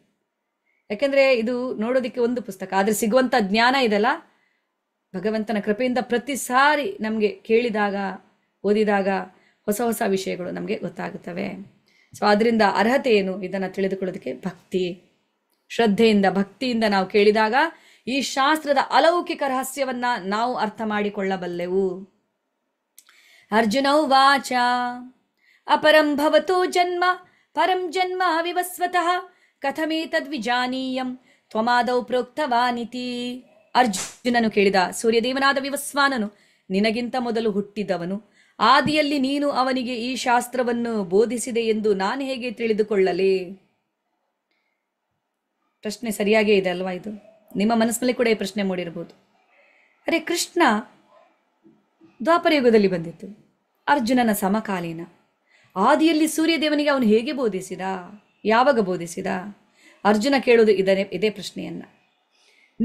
ಯಾಕೆಂದರೆ ಇದು ನೋಡೋದಕ್ಕೆ ಒಂದು ಪುಸ್ತಕ ಆದರೆ ಸಿಗುವಂಥ ಜ್ಞಾನ ಇದಲ್ಲ ಭಗವಂತನ ಕೃಪೆಯಿಂದ ಪ್ರತಿ ಸಾರಿ ನಮಗೆ ಕೇಳಿದಾಗ ಓದಿದಾಗ ಹೊಸ ಹೊಸ ವಿಷಯಗಳು ನಮಗೆ ಗೊತ್ತಾಗುತ್ತವೆ ಸೊ ಅದರಿಂದ ಅರ್ಹತೆ ಏನು ಇದನ್ನು ತಿಳಿದುಕೊಳ್ಳೋದಕ್ಕೆ ಭಕ್ತಿ ಶ್ರದ್ಧೆಯಿಂದ ಭಕ್ತಿಯಿಂದ ನಾವು ಕೇಳಿದಾಗ ಈ ಶಾಸ್ತ್ರದ ಅಲೌಕಿಕ ರಹಸ್ಯವನ್ನ ನಾವು ಅರ್ಥ ಮಾಡಿಕೊಳ್ಳಬಲ್ಲೆವು ಅರ್ಜುನೌ ವಾಚ ಅಪರಂ ಜನ್ಮ ಪರಂ ಜನ್ಮ ವಿವಸ್ವತಃ ಕಥಮೇ ತದ್ವಿಜಾನೀಯಂ ತ್ವಮಾದೌ ಪ್ರೋಕ್ತವಾನಿತಿ ಅರ್ಜುನನು ಕೇಳಿದ ಸೂರ್ಯದೇವನಾದ ವಿವಸ್ವಾನನು ನಿನಗಿಂತ ಮೊದಲು ಹುಟ್ಟಿದವನು ಆದಿಯಲ್ಲಿ ನೀನು ಅವನಿಗೆ ಈ ಶಾಸ್ತ್ರವನ್ನು ಬೋಧಿಸಿದೆ ಎಂದು ನಾನು ಹೇಗೆ ತಿಳಿದುಕೊಳ್ಳಲಿ ಪ್ರಶ್ನೆ ಸರಿಯಾಗೇ ಇದೆ ಅಲ್ವಾ ಇದು ನಿಮ್ಮ ಮನಸ್ಸಿನಲ್ಲಿ ಕೂಡ ಈ ಪ್ರಶ್ನೆ ಮೂಡಿರಬಹುದು ಅರೆ ಕೃಷ್ಣ ದ್ವಾಪರಯುಗದಲ್ಲಿ ಬಂದಿತ್ತು ಅರ್ಜುನನ ಸಮಕಾಲೀನ ಆದಿಯಲ್ಲಿ ಸೂರ್ಯದೇವನಿಗೆ ಅವನು ಹೇಗೆ ಬೋಧಿಸಿದ ಯಾವಾಗ ಬೋಧಿಸಿದ ಅರ್ಜುನ ಕೇಳೋದು ಇದನ್ನೇ ಇದೇ ಪ್ರಶ್ನೆಯನ್ನು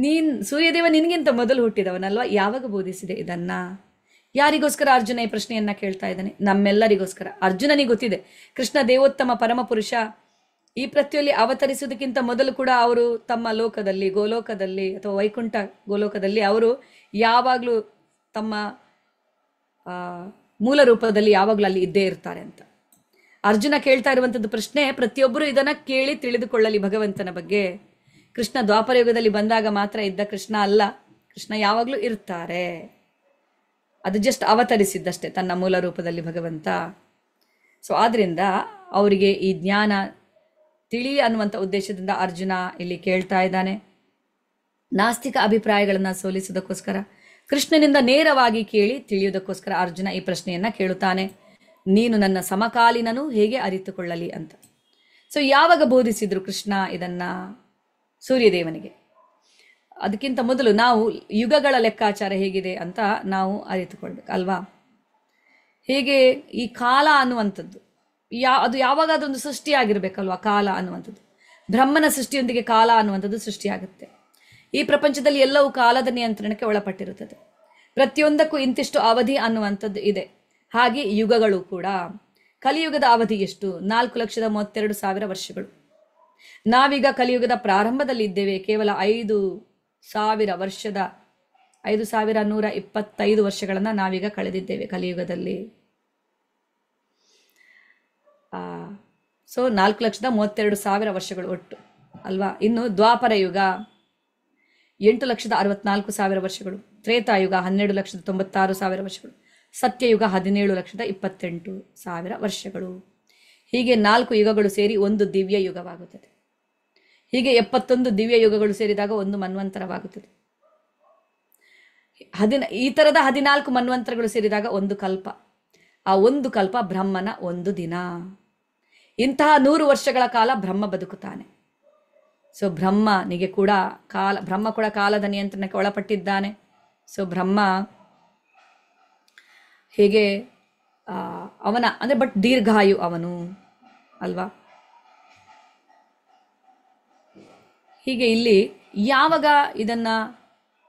ನೀನ್ ಸೂರ್ಯದೇವ ನಿನಗಿಂತ ಮೊದಲು ಹುಟ್ಟಿದವನಲ್ವಾ ಯಾವಾಗ ಬೋಧಿಸಿದೆ ಇದನ್ನ ಯಾರಿಗೋಸ್ಕರ ಅರ್ಜುನ ಈ ಪ್ರಶ್ನೆಯನ್ನು ಕೇಳ್ತಾ ಇದ್ದಾನೆ ನಮ್ಮೆಲ್ಲರಿಗೋಸ್ಕರ ಅರ್ಜುನನಿಗೆ ಗೊತ್ತಿದೆ ಕೃಷ್ಣ ದೇವೋತ್ತಮ ಪರಮಪುರುಷ ಈ ಪ್ರತಿಯಲ್ಲಿ ಅವತರಿಸುವುದಕ್ಕಿಂತ ಮೊದಲು ಕೂಡ ಅವರು ತಮ್ಮ ಲೋಕದಲ್ಲಿ ಗೋಲೋಕದಲ್ಲಿ ಅಥವಾ ವೈಕುಂಠ ಗೋಲೋಕದಲ್ಲಿ ಅವರು ಯಾವಾಗಲೂ ತಮ್ಮ ಮೂಲ ರೂಪದಲ್ಲಿ ಯಾವಾಗಲೂ ಅಲ್ಲಿ ಇದ್ದೇ ಇರ್ತಾರೆ ಅಂತ ಅರ್ಜುನ ಕೇಳ್ತಾ ಇರುವಂಥದ್ದು ಪ್ರಶ್ನೆ ಪ್ರತಿಯೊಬ್ಬರು ಇದನ್ನು ಕೇಳಿ ತಿಳಿದುಕೊಳ್ಳಲಿ ಭಗವಂತನ ಬಗ್ಗೆ ಕೃಷ್ಣ ದ್ವಾಪರಯುಗದಲ್ಲಿ ಬಂದಾಗ ಮಾತ್ರ ಇದ್ದ ಕೃಷ್ಣ ಅಲ್ಲ ಕೃಷ್ಣ ಯಾವಾಗಲೂ ಇರ್ತಾರೆ ಅದು ಜಸ್ಟ್ ಅವತರಿಸಿದ್ದಷ್ಟೇ ತನ್ನ ಮೂಲ ರೂಪದಲ್ಲಿ ಭಗವಂತ ಸೊ ಆದ್ದರಿಂದ ಅವರಿಗೆ ಈ ಜ್ಞಾನ ತಿಳಿ ಅನ್ನುವಂಥ ಉದ್ದೇಶದಿಂದ ಅರ್ಜುನ ಇಲ್ಲಿ ಕೇಳ್ತಾ ಇದ್ದಾನೆ ನಾಸ್ತಿಕ ಅಭಿಪ್ರಾಯಗಳನ್ನು ಸೋಲಿಸುವುದಕ್ಕೋಸ್ಕರ ಕೃಷ್ಣನಿಂದ ನೇರವಾಗಿ ಕೇಳಿ ತಿಳಿಯುವುದಕ್ಕೋಸ್ಕರ ಅರ್ಜುನ ಈ ಪ್ರಶ್ನೆಯನ್ನು ಕೇಳುತ್ತಾನೆ ನೀನು ನನ್ನ ಸಮಕಾಲೀನನು ಹೇಗೆ ಅರಿತುಕೊಳ್ಳಲಿ ಅಂತ ಸೊ ಯಾವಾಗ ಬೋಧಿಸಿದ್ರು ಕೃಷ್ಣ ಇದನ್ನ ಸೂರ್ಯದೇವನಿಗೆ ಅದಕ್ಕಿಂತ ಮೊದಲು ನಾವು ಯುಗಗಳ ಲೆಕ್ಕಾಚಾರ ಹೇಗಿದೆ ಅಂತ ನಾವು ಅರಿತುಕೊಳ್ಬೇಕು ಅಲ್ವಾ ಹೇಗೆ ಈ ಕಾಲ ಅನ್ನುವಂಥದ್ದು ಯಾ ಅದು ಯಾವಾಗ ಅದೊಂದು ಸೃಷ್ಟಿಯಾಗಿರ್ಬೇಕಲ್ವಾ ಕಾಲ ಅನ್ನುವಂಥದ್ದು ಬ್ರಹ್ಮನ ಸೃಷ್ಟಿಯೊಂದಿಗೆ ಕಾಲ ಅನ್ನುವಂಥದ್ದು ಸೃಷ್ಟಿಯಾಗುತ್ತೆ ಈ ಪ್ರಪಂಚದಲ್ಲಿ ಎಲ್ಲವೂ ಕಾಲದ ನಿಯಂತ್ರಣಕ್ಕೆ ಒಳಪಟ್ಟಿರುತ್ತದೆ ಪ್ರತಿಯೊಂದಕ್ಕೂ ಇಂತಿಷ್ಟು ಅವಧಿ ಅನ್ನುವಂಥದ್ದು ಇದೆ ಹಾಗೆ ಯುಗಗಳು ಕೂಡ ಕಲಿಯುಗದ ಅವಧಿ ಎಷ್ಟು ನಾಲ್ಕು ಲಕ್ಷದ ಮೂವತ್ತೆರಡು ಸಾವಿರ ವರ್ಷಗಳು ನಾವೀಗ ಕಲಿಯುಗದ ಪ್ರಾರಂಭದಲ್ಲಿ ಇದ್ದೇವೆ ಕೇವಲ ಐದು ಸಾವಿರ ವರ್ಷದ ಐದು ಸಾವಿರ ನೂರ ಇಪ್ಪತ್ತೈದು ವರ್ಷಗಳನ್ನು ನಾವೀಗ ಕಳೆದಿದ್ದೇವೆ ಕಲಿಯುಗದಲ್ಲಿ ಸೊ ನಾಲ್ಕು ಲಕ್ಷದ ಮೂವತ್ತೆರಡು ಸಾವಿರ ವರ್ಷಗಳು ಒಟ್ಟು ಅಲ್ವಾ ಇನ್ನು ದ್ವಾಪರ ಯುಗ ಎಂಟು ಲಕ್ಷದ ಅರವತ್ನಾಲ್ಕು ಸಾವಿರ ವರ್ಷಗಳು ತ್ರೇತಾಯುಗ ಹನ್ನೆರಡು ಲಕ್ಷದ ತೊಂಬತ್ತಾರು ಸಾವಿರ ವರ್ಷಗಳು ಸತ್ಯಯುಗ ಹದಿನೇಳು ಲಕ್ಷದ ಇಪ್ಪತ್ತೆಂಟು ಸಾವಿರ ವರ್ಷಗಳು ಹೀಗೆ ನಾಲ್ಕು ಯುಗಗಳು ಸೇರಿ ಒಂದು ದಿವ್ಯ ಯುಗವಾಗುತ್ತದೆ ಹೀಗೆ ಎಪ್ಪತ್ತೊಂದು ದಿವ್ಯ ಯುಗಗಳು ಸೇರಿದಾಗ ಒಂದು ಮನ್ವಂತರವಾಗುತ್ತದೆ ಹದಿನ ಈ ಥರದ ಹದಿನಾಲ್ಕು ಮನ್ವಂತರಗಳು ಸೇರಿದಾಗ ಒಂದು ಕಲ್ಪ ಆ ಒಂದು ಕಲ್ಪ ಬ್ರಹ್ಮನ ಒಂದು ದಿನ ಇಂತಹ ನೂರು ವರ್ಷಗಳ ಕಾಲ ಬ್ರಹ್ಮ ಬದುಕುತ್ತಾನೆ ಸೊ ಬ್ರಹ್ಮನಿಗೆ ಕೂಡ ಕಾಲ ಬ್ರಹ್ಮ ಕೂಡ ಕಾಲದ ನಿಯಂತ್ರಣಕ್ಕೆ ಒಳಪಟ್ಟಿದ್ದಾನೆ ಸೊ ಬ್ರಹ್ಮ ಹೇಗೆ ಅವನ ಅಂದರೆ ಬಟ್ ದೀರ್ಘಾಯು ಅವನು ಅಲ್ವಾ ಹೀಗೆ ಇಲ್ಲಿ ಯಾವಾಗ ಇದನ್ನ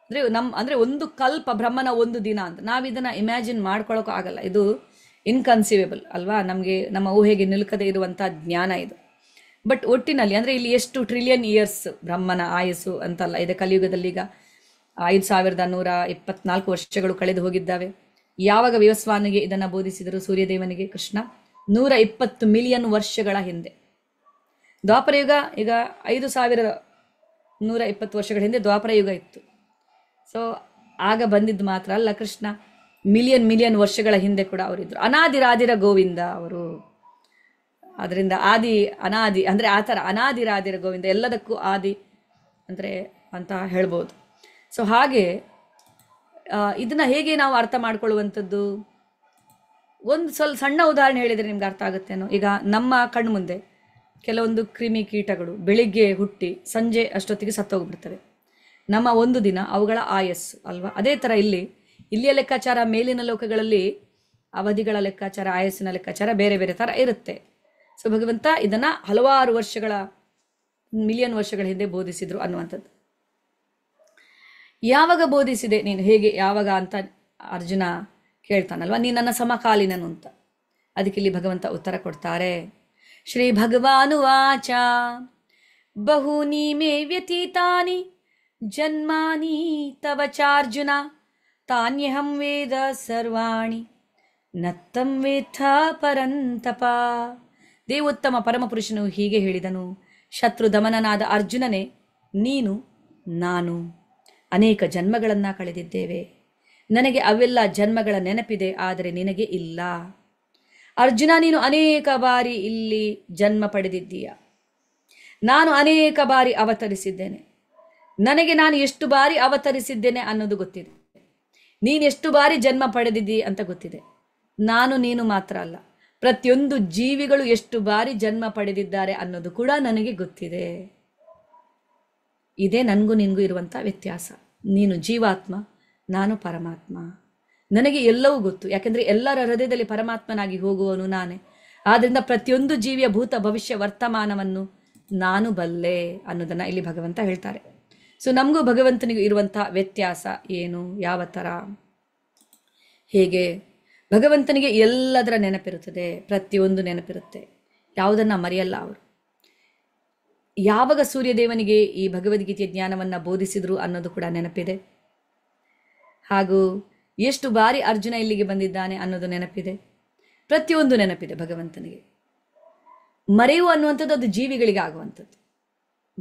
ಅಂದರೆ ನಮ್ಮ ಅಂದರೆ ಒಂದು ಕಲ್ಪ ಬ್ರಹ್ಮನ ಒಂದು ದಿನ ಅಂತ ನಾವಿದನ್ನು ಇಮ್ಯಾಜಿನ್ ಮಾಡ್ಕೊಳ್ಳೋಕ್ಕೂ ಆಗಲ್ಲ ಇದು ಇನ್ಕನ್ಸೀವೇಬಲ್ ಅಲ್ವಾ ನಮಗೆ ನಮ್ಮ ಊಹೆಗೆ ನಿಲುಕದೇ ಇರುವಂಥ ಜ್ಞಾನ ಇದು ಬಟ್ ಒಟ್ಟಿನಲ್ಲಿ ಅಂದರೆ ಇಲ್ಲಿ ಎಷ್ಟು ಟ್ರಿಲಿಯನ್ ಇಯರ್ಸ್ ಬ್ರಹ್ಮನ ಆಯಸ್ಸು ಅಂತಲ್ಲ ಇದೆ ಕಲಿಯುಗದಲ್ಲಿ ಈಗ ಐದು ಸಾವಿರದ ನೂರ ಇಪ್ಪತ್ನಾಲ್ಕು ವರ್ಷಗಳು ಕಳೆದು ಹೋಗಿದ್ದಾವೆ ಯಾವಾಗ ವಿವಸ್ವಾನಿಗೆ ಇದನ್ನು ಬೋಧಿಸಿದರು ಸೂರ್ಯದೇವನಿಗೆ ಕೃಷ್ಣ ನೂರ ಇಪ್ಪತ್ತು ಮಿಲಿಯನ್ ವರ್ಷಗಳ ಹಿಂದೆ ದ್ವಾಪರಯುಗ ಈಗ ಐದು ಸಾವಿರ ನೂರ ಇಪ್ಪತ್ತು ವರ್ಷಗಳ ಹಿಂದೆ ದ್ವಾಪರಯುಗ ಇತ್ತು ಸೊ ಆಗ ಬಂದಿದ್ದು ಮಾತ್ರ ಅಲ್ಲ ಕೃಷ್ಣ ಮಿಲಿಯನ್ ಮಿಲಿಯನ್ ವರ್ಷಗಳ ಹಿಂದೆ ಕೂಡ ಅವರಿದ್ದರು ಅನಾದಿರಾದಿರ ಗೋವಿಂದ ಅವರು ಅದರಿಂದ ಆದಿ ಅನಾದಿ ಅಂದರೆ ಆ ಥರ ಅನಾದಿರಾದಿರ ಗೋವಿಂದ ಎಲ್ಲದಕ್ಕೂ ಆದಿ ಅಂದರೆ ಅಂತ ಹೇಳ್ಬೋದು ಸೊ ಹಾಗೆ ಇದನ್ನು ಹೇಗೆ ನಾವು ಅರ್ಥ ಮಾಡ್ಕೊಳ್ಳುವಂಥದ್ದು ಒಂದು ಸ್ವಲ್ಪ ಸಣ್ಣ ಉದಾಹರಣೆ ಹೇಳಿದರೆ ನಿಮ್ಗೆ ಅರ್ಥ ಆಗುತ್ತೇನೋ ಈಗ ನಮ್ಮ ಕಣ್ಣು ಮುಂದೆ ಕೆಲವೊಂದು ಕ್ರಿಮಿ ಕೀಟಗಳು ಬೆಳಿಗ್ಗೆ ಹುಟ್ಟಿ ಸಂಜೆ ಅಷ್ಟೊತ್ತಿಗೆ ಸತ್ತೋಗ್ಬಿಡ್ತವೆ ನಮ್ಮ ಒಂದು ದಿನ ಅವುಗಳ ಆಯಸ್ಸು ಅಲ್ವಾ ಅದೇ ಥರ ಇಲ್ಲಿ ಇಲ್ಲಿಯ ಲೆಕ್ಕಾಚಾರ ಮೇಲಿನ ಲೋಕಗಳಲ್ಲಿ ಅವಧಿಗಳ ಲೆಕ್ಕಾಚಾರ ಆಯಸ್ಸಿನ ಲೆಕ್ಕಾಚಾರ ಬೇರೆ ಬೇರೆ ಥರ ಇರುತ್ತೆ ಸೊ ಭಗವಂತ ಇದನ್ನು ಹಲವಾರು ವರ್ಷಗಳ ಮಿಲಿಯನ್ ವರ್ಷಗಳ ಹಿಂದೆ ಬೋಧಿಸಿದ್ರು ಅನ್ನುವಂಥದ್ದು ಯಾವಾಗ ಬೋಧಿಸಿದೆ ನೀನು ಹೇಗೆ ಯಾವಾಗ ಅಂತ ಅರ್ಜುನ ಕೇಳ್ತಾನಲ್ವ ನೀ ನನ್ನ ಸಮಕಾಲೀನನು ಅಂತ ಅದಕ್ಕೆ ಇಲ್ಲಿ ಭಗವಂತ ಉತ್ತರ ಕೊಡ್ತಾರೆ ಶ್ರೀ ಬಹು ಬಹೂನಿ ಮೇ ವ್ಯತೀತಾನಿ ಜನ್ಮಾನಿ ತವಚಾರ್ಜುನ ತಾನ್ಯಹಂ ವೇದ ಸರ್ವಾಣಿ ನತ್ತಂ ವೇಥ ಪರಂತಪ ದೇವೋತ್ತಮ ಪರಮಪುರುಷನು ಹೀಗೆ ಹೇಳಿದನು ಶತ್ರು ದಮನನಾದ ಅರ್ಜುನನೇ ನೀನು ನಾನು ಅನೇಕ ಜನ್ಮಗಳನ್ನು ಕಳೆದಿದ್ದೇವೆ ನನಗೆ ಅವೆಲ್ಲ ಜನ್ಮಗಳ ನೆನಪಿದೆ ಆದರೆ ನಿನಗೆ ಇಲ್ಲ ಅರ್ಜುನ ನೀನು ಅನೇಕ ಬಾರಿ ಇಲ್ಲಿ ಜನ್ಮ ಪಡೆದಿದ್ದೀಯ ನಾನು ಅನೇಕ ಬಾರಿ ಅವತರಿಸಿದ್ದೇನೆ ನನಗೆ ನಾನು ಎಷ್ಟು ಬಾರಿ ಅವತರಿಸಿದ್ದೇನೆ ಅನ್ನೋದು ಗೊತ್ತಿದೆ ನೀನೆಷ್ಟು ಬಾರಿ ಜನ್ಮ ಪಡೆದಿದ್ದೀ ಅಂತ ಗೊತ್ತಿದೆ ನಾನು ನೀನು ಮಾತ್ರ ಅಲ್ಲ ಪ್ರತಿಯೊಂದು ಜೀವಿಗಳು ಎಷ್ಟು ಬಾರಿ ಜನ್ಮ ಪಡೆದಿದ್ದಾರೆ ಅನ್ನೋದು ಕೂಡ ನನಗೆ ಗೊತ್ತಿದೆ ಇದೇ ನನಗೂ ನಿನಗೂ ಇರುವಂಥ ವ್ಯತ್ಯಾಸ ನೀನು ಜೀವಾತ್ಮ ನಾನು ಪರಮಾತ್ಮ ನನಗೆ ಎಲ್ಲವೂ ಗೊತ್ತು ಯಾಕೆಂದರೆ ಎಲ್ಲರ ಹೃದಯದಲ್ಲಿ ಪರಮಾತ್ಮನಾಗಿ ಹೋಗುವನು ನಾನೇ ಆದ್ದರಿಂದ ಪ್ರತಿಯೊಂದು ಜೀವಿಯ ಭೂತ ಭವಿಷ್ಯ ವರ್ತಮಾನವನ್ನು ನಾನು ಬಲ್ಲೆ ಅನ್ನೋದನ್ನು ಇಲ್ಲಿ ಭಗವಂತ ಹೇಳ್ತಾರೆ ಸೊ ನಮಗೂ ಭಗವಂತನಿಗೂ ಇರುವಂತಹ ವ್ಯತ್ಯಾಸ ಏನು ಯಾವ ಥರ ಹೇಗೆ ಭಗವಂತನಿಗೆ ಎಲ್ಲದರ ನೆನಪಿರುತ್ತದೆ ಪ್ರತಿಯೊಂದು ನೆನಪಿರುತ್ತೆ ಯಾವುದನ್ನು ಮರೆಯಲ್ಲ ಅವರು ಯಾವಾಗ ಸೂರ್ಯದೇವನಿಗೆ ಈ ಭಗವದ್ಗೀತೆಯ ಜ್ಞಾನವನ್ನು ಬೋಧಿಸಿದ್ರು ಅನ್ನೋದು ಕೂಡ ನೆನಪಿದೆ ಹಾಗೂ ಎಷ್ಟು ಬಾರಿ ಅರ್ಜುನ ಇಲ್ಲಿಗೆ ಬಂದಿದ್ದಾನೆ ಅನ್ನೋದು ನೆನಪಿದೆ ಪ್ರತಿಯೊಂದು ನೆನಪಿದೆ ಭಗವಂತನಿಗೆ ಮರೆಯುವ ಅನ್ನುವಂಥದ್ದು ಅದು ಜೀವಿಗಳಿಗೆ ಆಗುವಂಥದ್ದು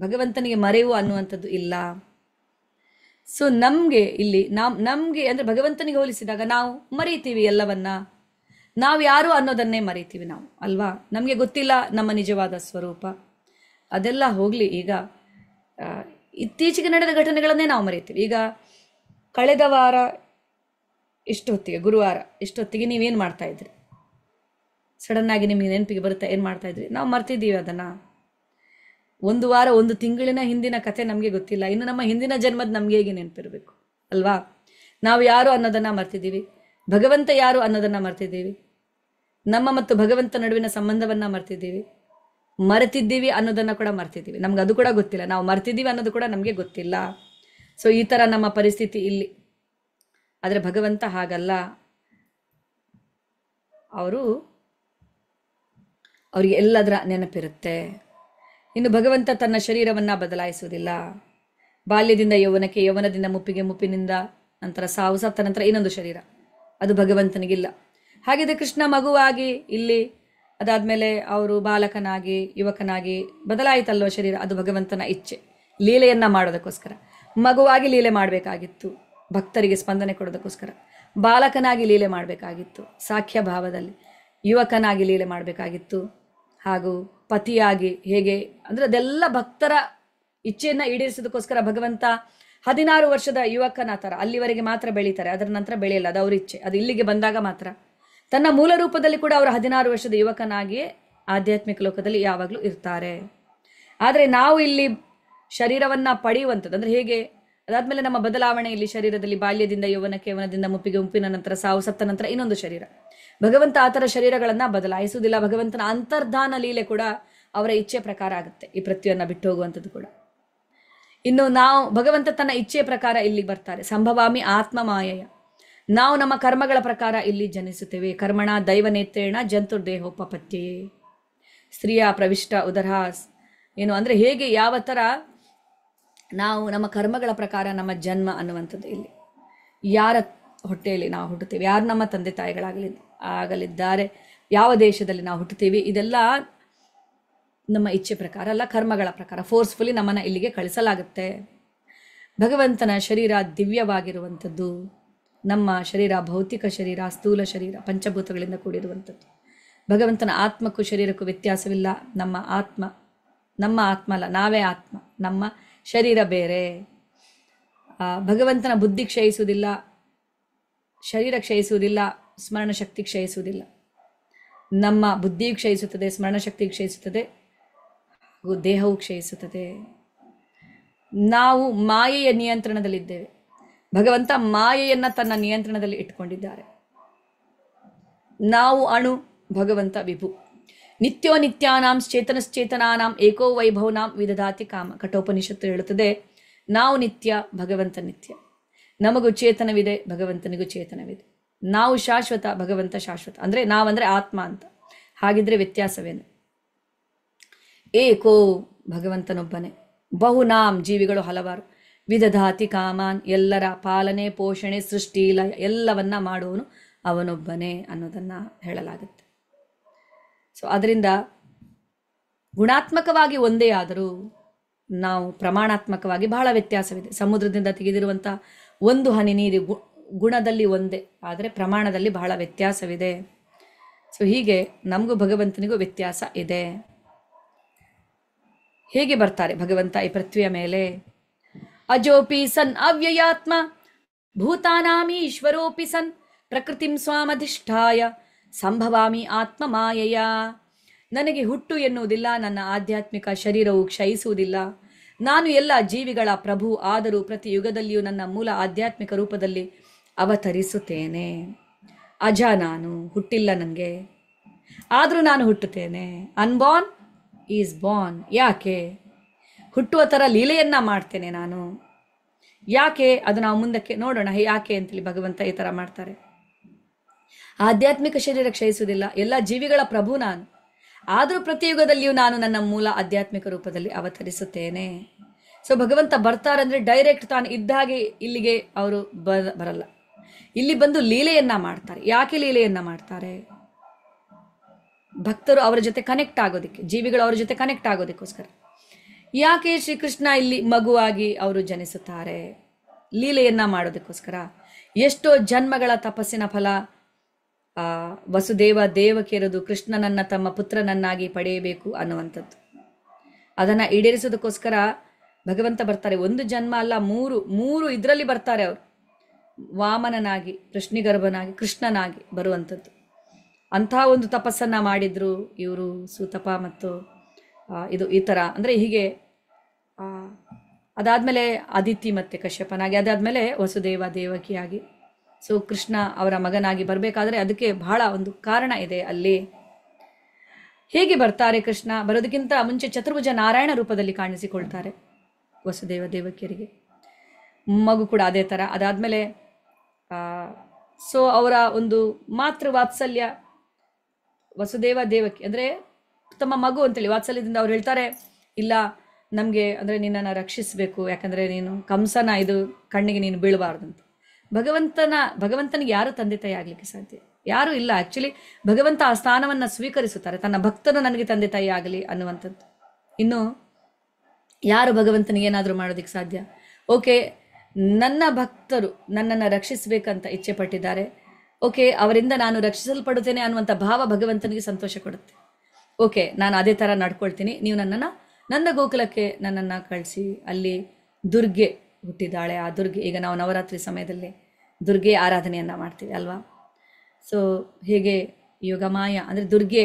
ಭಗವಂತನಿಗೆ ಮರೆವು ಅನ್ನುವಂಥದ್ದು ಇಲ್ಲ ಸೊ ನಮಗೆ ಇಲ್ಲಿ ನಮ್ ನಮಗೆ ಅಂದರೆ ಭಗವಂತನಿಗೆ ಹೋಲಿಸಿದಾಗ ನಾವು ಮರೀತೀವಿ ಎಲ್ಲವನ್ನ ನಾವು ಯಾರು ಅನ್ನೋದನ್ನೇ ಮರೀತೀವಿ ನಾವು ಅಲ್ವಾ ನಮಗೆ ಗೊತ್ತಿಲ್ಲ ನಮ್ಮ ನಿಜವಾದ ಸ್ವರೂಪ ಅದೆಲ್ಲ ಹೋಗಲಿ ಈಗ ಇತ್ತೀಚೆಗೆ ನಡೆದ ಘಟನೆಗಳನ್ನೇ ನಾವು ಮರೀತೀವಿ ಈಗ ಕಳೆದ ವಾರ ಇಷ್ಟೊತ್ತಿಗೆ ಗುರುವಾರ ಇಷ್ಟೊತ್ತಿಗೆ ನೀವೇನು ಮಾಡ್ತಾ ಸಡನ್ನಾಗಿ ನಿಮಗೆ ನೆನಪಿಗೆ ಬರುತ್ತೆ ಏನು ಮಾಡ್ತಾ ಇದ್ರಿ ನಾವು ಮರ್ತಿದ್ದೀವಿ ಅದನ್ನು ಒಂದು ವಾರ ಒಂದು ತಿಂಗಳಿನ ಹಿಂದಿನ ಕಥೆ ನಮಗೆ ಗೊತ್ತಿಲ್ಲ ಇನ್ನು ನಮ್ಮ ಹಿಂದಿನ ಜನ್ಮದ ನಮ್ಗೆ ಹೇಗೆ ನೆನಪಿರಬೇಕು ಅಲ್ವಾ ನಾವು ಯಾರು ಅನ್ನೋದನ್ನ ಮರ್ತಿದ್ದೀವಿ ಭಗವಂತ ಯಾರು ಅನ್ನೋದನ್ನ ಮರ್ತಿದ್ದೀವಿ ನಮ್ಮ ಮತ್ತು ಭಗವಂತ ನಡುವಿನ ಸಂಬಂಧವನ್ನ ಮರ್ತಿದ್ದೀವಿ ಮರೆತಿದ್ದೀವಿ ಅನ್ನೋದನ್ನ ಕೂಡ ಮರ್ತಿದ್ದೀವಿ ನಮ್ಗೆ ಅದು ಕೂಡ ಗೊತ್ತಿಲ್ಲ ನಾವು ಮರ್ತಿದ್ದೀವಿ ಅನ್ನೋದು ಕೂಡ ನಮಗೆ ಗೊತ್ತಿಲ್ಲ ಸೊ ಈ ಥರ ನಮ್ಮ ಪರಿಸ್ಥಿತಿ ಇಲ್ಲಿ ಆದರೆ ಭಗವಂತ ಹಾಗಲ್ಲ ಅವರು ಅವ್ರಿಗೆ ಎಲ್ಲದರ ನೆನಪಿರುತ್ತೆ ಇನ್ನು ಭಗವಂತ ತನ್ನ ಶರೀರವನ್ನು ಬದಲಾಯಿಸುವುದಿಲ್ಲ ಬಾಲ್ಯದಿಂದ ಯೌವನಕ್ಕೆ ಯೌವನದಿಂದ ಮುಪ್ಪಿಗೆ ಮುಪ್ಪಿನಿಂದ ನಂತರ ಸಾವು ಸತ್ತ ನಂತರ ಇನ್ನೊಂದು ಶರೀರ ಅದು ಭಗವಂತನಿಗಿಲ್ಲ ಹಾಗಿದ್ರೆ ಕೃಷ್ಣ ಮಗುವಾಗಿ ಇಲ್ಲಿ ಅದಾದಮೇಲೆ ಅವರು ಬಾಲಕನಾಗಿ ಯುವಕನಾಗಿ ಬದಲಾಯಿತಲ್ವ ಶರೀರ ಅದು ಭಗವಂತನ ಇಚ್ಛೆ ಲೀಲೆಯನ್ನು ಮಾಡೋದಕ್ಕೋಸ್ಕರ ಮಗುವಾಗಿ ಲೀಲೆ ಮಾಡಬೇಕಾಗಿತ್ತು ಭಕ್ತರಿಗೆ ಸ್ಪಂದನೆ ಕೊಡೋದಕ್ಕೋಸ್ಕರ ಬಾಲಕನಾಗಿ ಲೀಲೆ ಮಾಡಬೇಕಾಗಿತ್ತು ಸಾಖ್ಯ ಭಾವದಲ್ಲಿ ಯುವಕನಾಗಿ ಲೀಲೆ ಮಾಡಬೇಕಾಗಿತ್ತು ಹಾಗೂ ಪತಿಯಾಗಿ ಹೇಗೆ ಅಂದರೆ ಅದೆಲ್ಲ ಭಕ್ತರ ಇಚ್ಛೆಯನ್ನು ಈಡೇರಿಸೋದಕ್ಕೋಸ್ಕರ ಭಗವಂತ ಹದಿನಾರು ವರ್ಷದ ಯುವಕನ ಥರ ಅಲ್ಲಿವರೆಗೆ ಮಾತ್ರ ಬೆಳೀತಾರೆ ಅದರ ನಂತರ ಬೆಳೆಯಲ್ಲ ಅದು ಅವ್ರ ಇಚ್ಛೆ ಅದು ಇಲ್ಲಿಗೆ ಬಂದಾಗ ಮಾತ್ರ ತನ್ನ ಮೂಲ ರೂಪದಲ್ಲಿ ಕೂಡ ಅವರು ಹದಿನಾರು ವರ್ಷದ ಯುವಕನಾಗಿಯೇ ಆಧ್ಯಾತ್ಮಿಕ ಲೋಕದಲ್ಲಿ ಯಾವಾಗಲೂ ಇರ್ತಾರೆ ಆದರೆ ನಾವು ಇಲ್ಲಿ ಶರೀರವನ್ನು ಪಡೆಯುವಂಥದ್ದು ಅಂದರೆ ಹೇಗೆ ಅದಾದ್ಮೇಲೆ ನಮ್ಮ ಬದಲಾವಣೆಯಲ್ಲಿ ಶರೀರದಲ್ಲಿ ಬಾಲ್ಯದಿಂದ ಯೌವನ ಕೇವನದಿಂದ ಮುಪ್ಪಿಗೆ ಮುಪ್ಪಿನ ನಂತರ ಸಾವು ಸತ್ತ ನಂತರ ಇನ್ನೊಂದು ಶರೀರ ಭಗವಂತ ಆತರ ಶರೀರಗಳನ್ನ ಬದಲಾಯಿಸುವುದಿಲ್ಲ ಭಗವಂತನ ಅಂತರ್ಧಾನ ಲೀಲೆ ಕೂಡ ಅವರ ಇಚ್ಛೆ ಪ್ರಕಾರ ಆಗುತ್ತೆ ಈ ಪೃಥ್ವಿಯನ್ನ ಬಿಟ್ಟು ಹೋಗುವಂಥದ್ದು ಕೂಡ ಇನ್ನು ನಾವು ಭಗವಂತ ತನ್ನ ಇಚ್ಛೆ ಪ್ರಕಾರ ಇಲ್ಲಿ ಬರ್ತಾರೆ ಸಂಭವಾಮಿ ಆತ್ಮ ಮಾಯಯ ನಾವು ನಮ್ಮ ಕರ್ಮಗಳ ಪ್ರಕಾರ ಇಲ್ಲಿ ಜನಿಸುತ್ತೇವೆ ಕರ್ಮಣ ದೈವನೇತ್ರೇಣ ಜಂತುರ್ದೇಹೋಪತ್ಯೆ ಸ್ತ್ರೀಯ ಪ್ರವಿಷ್ಟ ಉದರಹಾಸ್ ಏನು ಅಂದರೆ ಹೇಗೆ ಯಾವ ಥರ ನಾವು ನಮ್ಮ ಕರ್ಮಗಳ ಪ್ರಕಾರ ನಮ್ಮ ಜನ್ಮ ಅನ್ನುವಂಥದ್ದು ಇಲ್ಲಿ ಯಾರ ಹೊಟ್ಟೆಯಲ್ಲಿ ನಾವು ಹುಟ್ಟುತ್ತೇವೆ ಯಾರು ನಮ್ಮ ತಂದೆ ತಾಯಿಗಳಾಗಲಿ ಆಗಲಿದ್ದಾರೆ ಯಾವ ದೇಶದಲ್ಲಿ ನಾವು ಹುಟ್ಟುತ್ತೀವಿ ಇದೆಲ್ಲ ನಮ್ಮ ಇಚ್ಛೆ ಪ್ರಕಾರ ಅಲ್ಲ ಕರ್ಮಗಳ ಪ್ರಕಾರ ಫೋರ್ಸ್ಫುಲಿ ನಮ್ಮನ್ನು ಇಲ್ಲಿಗೆ ಕಳಿಸಲಾಗುತ್ತೆ ಭಗವಂತನ ಶರೀರ ದಿವ್ಯವಾಗಿರುವಂಥದ್ದು ನಮ್ಮ ಶರೀರ ಭೌತಿಕ ಶರೀರ ಸ್ಥೂಲ ಶರೀರ ಪಂಚಭೂತಗಳಿಂದ ಕೂಡಿರುವಂಥದ್ದು ಭಗವಂತನ ಆತ್ಮಕ್ಕೂ ಶರೀರಕ್ಕೂ ವ್ಯತ್ಯಾಸವಿಲ್ಲ ನಮ್ಮ ಆತ್ಮ ನಮ್ಮ ಆತ್ಮ ಅಲ್ಲ ನಾವೇ ಆತ್ಮ ನಮ್ಮ ಶರೀರ ಬೇರೆ ಭಗವಂತನ ಬುದ್ಧಿ ಕ್ಷಯಿಸುವುದಿಲ್ಲ ಶರೀರ ಕ್ಷಯಿಸುವುದಿಲ್ಲ ಸ್ಮರಣಶಕ್ತಿ ಕ್ಷಯಿಸುವುದಿಲ್ಲ ನಮ್ಮ ಬುದ್ಧಿ ಕ್ಷಯಿಸುತ್ತದೆ ಸ್ಮರಣಶಕ್ತಿ ಕ್ಷಯಿಸುತ್ತದೆ ಹಾಗೂ ದೇಹವು ಕ್ಷಯಿಸುತ್ತದೆ ನಾವು ಮಾಯೆಯ ನಿಯಂತ್ರಣದಲ್ಲಿದ್ದೇವೆ ಭಗವಂತ ಮಾಯೆಯನ್ನು ತನ್ನ ನಿಯಂತ್ರಣದಲ್ಲಿ ಇಟ್ಕೊಂಡಿದ್ದಾರೆ ನಾವು ಅಣು ಭಗವಂತ ವಿಭು ನಿತ್ಯೋ ನಿತ್ಯಾನಾಂ ಚೇತನಶ್ಚೇತನಾನಾಂ ಏಕೋ ವೈಭವನಾಂ ವಿದಧಾತಿ ಕಾಮ ಕಠೋಪನಿಷತ್ತು ಹೇಳುತ್ತದೆ ನಾವು ನಿತ್ಯ ಭಗವಂತ ನಿತ್ಯ ನಮಗೂ ಚೇತನವಿದೆ ಭಗವಂತನಿಗೂ ಚೇತನವಿದೆ ನಾವು ಶಾಶ್ವತ ಭಗವಂತ ಶಾಶ್ವತ ಅಂದರೆ ನಾವಂದರೆ ಆತ್ಮ ಅಂತ ಹಾಗಿದ್ರೆ ವ್ಯತ್ಯಾಸವೇನು ಏಕೋ ಭಗವಂತನೊಬ್ಬನೇ ಬಹುನಾಂ ಜೀವಿಗಳು ಹಲವಾರು ವಿಧಧಾತಿ ಕಾಮಾನ್ ಎಲ್ಲರ ಪಾಲನೆ ಪೋಷಣೆ ಸೃಷ್ಟಿ ಲಯ ಎಲ್ಲವನ್ನ ಮಾಡುವನು ಅವನೊಬ್ಬನೇ ಅನ್ನೋದನ್ನು ಹೇಳಲಾಗುತ್ತೆ ಸೊ ಅದರಿಂದ ಗುಣಾತ್ಮಕವಾಗಿ ಒಂದೇ ಆದರೂ ನಾವು ಪ್ರಮಾಣಾತ್ಮಕವಾಗಿ ಬಹಳ ವ್ಯತ್ಯಾಸವಿದೆ ಸಮುದ್ರದಿಂದ ತೆಗೆದಿರುವಂಥ ಒಂದು ಹನಿ ನೀರು ಗು ಗುಣದಲ್ಲಿ ಒಂದೇ ಆದರೆ ಪ್ರಮಾಣದಲ್ಲಿ ಬಹಳ ವ್ಯತ್ಯಾಸವಿದೆ ಸೊ ಹೀಗೆ ನಮಗೂ ಭಗವಂತನಿಗೂ ವ್ಯತ್ಯಾಸ ಇದೆ ಹೇಗೆ ಬರ್ತಾರೆ ಭಗವಂತ ಈ ಪೃಥ್ವಿಯ ಮೇಲೆ ಅಜೋಪಿ ಸನ್ ಅವ್ಯಯಾತ್ಮ ಭೂತಾನಾಮೀಶ್ವರೋಪಿ ಸನ್ ಪ್ರಕೃತಿಂ ಸ್ವಾಮಧಿಷ್ಠಾಯ ಸಂಭವಾಮಿ ಆತ್ಮ ಮಾಯೆಯ ನನಗೆ ಹುಟ್ಟು ಎನ್ನುವುದಿಲ್ಲ ನನ್ನ ಆಧ್ಯಾತ್ಮಿಕ ಶರೀರವು ಕ್ಷಯಿಸುವುದಿಲ್ಲ ನಾನು ಎಲ್ಲ ಜೀವಿಗಳ ಪ್ರಭು ಆದರೂ ಪ್ರತಿ ಯುಗದಲ್ಲಿಯೂ ನನ್ನ ಮೂಲ ಆಧ್ಯಾತ್ಮಿಕ ರೂಪದಲ್ಲಿ ಅವತರಿಸುತ್ತೇನೆ ಅಜ ನಾನು ಹುಟ್ಟಿಲ್ಲ ನನಗೆ ಆದರೂ ನಾನು ಹುಟ್ಟುತ್ತೇನೆ ಅನ್ಬಾರ್ನ್ ಈಸ್ ಬಾರ್ನ್ ಯಾಕೆ ಹುಟ್ಟುವ ಥರ ಲೀಲೆಯನ್ನು ಮಾಡ್ತೇನೆ ನಾನು ಯಾಕೆ ಅದು ನಾವು ಮುಂದಕ್ಕೆ ನೋಡೋಣ ಯಾಕೆ ಅಂತೇಳಿ ಭಗವಂತ ಈ ಥರ ಮಾಡ್ತಾರೆ ಆಧ್ಯಾತ್ಮಿಕ ಶರೀರ ಕ್ಷಯಿಸುವುದಿಲ್ಲ ಎಲ್ಲ ಜೀವಿಗಳ ಪ್ರಭು ನಾನು ಆದರೂ ಪ್ರತಿಯುಗದಲ್ಲಿಯೂ ನಾನು ನನ್ನ ಮೂಲ ಆಧ್ಯಾತ್ಮಿಕ ರೂಪದಲ್ಲಿ ಅವತರಿಸುತ್ತೇನೆ ಸೊ ಭಗವಂತ ಬರ್ತಾರಂದ್ರೆ ಡೈರೆಕ್ಟ್ ತಾನು ಇದ್ದ ಹಾಗೆ ಇಲ್ಲಿಗೆ ಅವರು ಬರಲ್ಲ ಇಲ್ಲಿ ಬಂದು ಲೀಲೆಯನ್ನ ಮಾಡ್ತಾರೆ ಯಾಕೆ ಲೀಲೆಯನ್ನ ಮಾಡ್ತಾರೆ ಭಕ್ತರು ಅವರ ಜೊತೆ ಕನೆಕ್ಟ್ ಆಗೋದಕ್ಕೆ ಜೀವಿಗಳು ಅವರ ಜೊತೆ ಕನೆಕ್ಟ್ ಆಗೋದಕ್ಕೋಸ್ಕರ ಯಾಕೆ ಶ್ರೀಕೃಷ್ಣ ಇಲ್ಲಿ ಮಗುವಾಗಿ ಅವರು ಜನಿಸುತ್ತಾರೆ ಲೀಲೆಯನ್ನ ಮಾಡೋದಕ್ಕೋಸ್ಕರ ಎಷ್ಟೋ ಜನ್ಮಗಳ ತಪಸ್ಸಿನ ಫಲ ಆ ವಸುದೇವ ದೇವಕಿರದು ಕೃಷ್ಣನನ್ನ ತಮ್ಮ ಪುತ್ರನನ್ನಾಗಿ ಪಡೆಯಬೇಕು ಅನ್ನುವಂಥದ್ದು ಅದನ್ನು ಈಡೇರಿಸೋದಕ್ಕೋಸ್ಕರ ಭಗವಂತ ಬರ್ತಾರೆ ಒಂದು ಜನ್ಮ ಅಲ್ಲ ಮೂರು ಮೂರು ಇದರಲ್ಲಿ ಬರ್ತಾರೆ ಅವರು ವಾಮನನಾಗಿ ಕೃಷ್ಣಿಗರ್ಭನಾಗಿ ಕೃಷ್ಣನಾಗಿ ಬರುವಂಥದ್ದು ಅಂತಹ ಒಂದು ತಪಸ್ಸನ್ನು ಮಾಡಿದ್ರು ಇವರು ಸುತಪ ಮತ್ತು ಇದು ಈ ಥರ ಅಂದರೆ ಹೀಗೆ ಅದಾದಮೇಲೆ ಅದಿತಿ ಮತ್ತು ಕಶ್ಯಪನಾಗಿ ಅದಾದಮೇಲೆ ವಸುದೇವ ದೇವಕಿಯಾಗಿ ಸೊ ಕೃಷ್ಣ ಅವರ ಮಗನಾಗಿ ಬರಬೇಕಾದ್ರೆ ಅದಕ್ಕೆ ಬಹಳ ಒಂದು ಕಾರಣ ಇದೆ ಅಲ್ಲಿ ಹೇಗೆ ಬರ್ತಾರೆ ಕೃಷ್ಣ ಬರೋದಕ್ಕಿಂತ ಮುಂಚೆ ಚತುರ್ಭುಜ ನಾರಾಯಣ ರೂಪದಲ್ಲಿ ಕಾಣಿಸಿಕೊಳ್ತಾರೆ ವಸುದೇವ ದೇವಕಿಯರಿಗೆ ಮಗು ಕೂಡ ಅದೇ ಥರ ಅದಾದಮೇಲೆ ಸೊ ಅವರ ಒಂದು ಮಾತೃ ವಾತ್ಸಲ್ಯ ವಸುದೇವ ದೇವಕಿ ಅಂದರೆ ತಮ್ಮ ಮಗು ಅಂತೇಳಿ ವಾತ್ಸಲ್ಯದಿಂದ ಅವ್ರು ಹೇಳ್ತಾರೆ ಇಲ್ಲ ನಮಗೆ ಅಂದರೆ ನಿನ್ನನ್ನು ರಕ್ಷಿಸಬೇಕು ಯಾಕಂದರೆ ನೀನು ಕಂಸನ ಇದು ಕಣ್ಣಿಗೆ ನೀನು ಬೀಳಬಾರ್ದಂತ ಭಗವಂತನ ಭಗವಂತನಿಗೆ ಯಾರು ತಂದೆ ತಾಯಿ ಆಗಲಿಕ್ಕೆ ಸಾಧ್ಯ ಯಾರು ಇಲ್ಲ ಆ್ಯಕ್ಚುಲಿ ಭಗವಂತ ಆ ಸ್ಥಾನವನ್ನು ಸ್ವೀಕರಿಸುತ್ತಾರೆ ತನ್ನ ಭಕ್ತನು ನನಗೆ ತಂದೆ ತಾಯಿ ಆಗಲಿ ಅನ್ನುವಂಥದ್ದು ಇನ್ನು ಯಾರು ಭಗವಂತನಿಗೆ ಏನಾದರೂ ಮಾಡೋದಕ್ಕೆ ಸಾಧ್ಯ ಓಕೆ ನನ್ನ ಭಕ್ತರು ನನ್ನನ್ನು ರಕ್ಷಿಸಬೇಕಂತ ಇಚ್ಛೆ ಪಟ್ಟಿದ್ದಾರೆ ಓಕೆ ಅವರಿಂದ ನಾನು ರಕ್ಷಿಸಲ್ಪಡುತ್ತೇನೆ ಅನ್ನುವಂಥ ಭಾವ ಭಗವಂತನಿಗೆ ಸಂತೋಷ ಕೊಡುತ್ತೆ ಓಕೆ ನಾನು ಅದೇ ಥರ ನಡ್ಕೊಳ್ತೀನಿ ನೀವು ನನ್ನನ್ನು ನನ್ನ ಗೋಕುಲಕ್ಕೆ ನನ್ನನ್ನು ಕಳಿಸಿ ಅಲ್ಲಿ ದುರ್ಗೆ ಹುಟ್ಟಿದ್ದಾಳೆ ಆ ದುರ್ಗೆ ಈಗ ನಾವು ನವರಾತ್ರಿ ಸಮಯದಲ್ಲಿ ದುರ್ಗೆ ಆರಾಧನೆಯನ್ನು ಮಾಡ್ತೀವಿ ಅಲ್ವಾ ಸೊ ಹೇಗೆ ಯೋಗಮಾಯ ಅಂದರೆ ದುರ್ಗೆ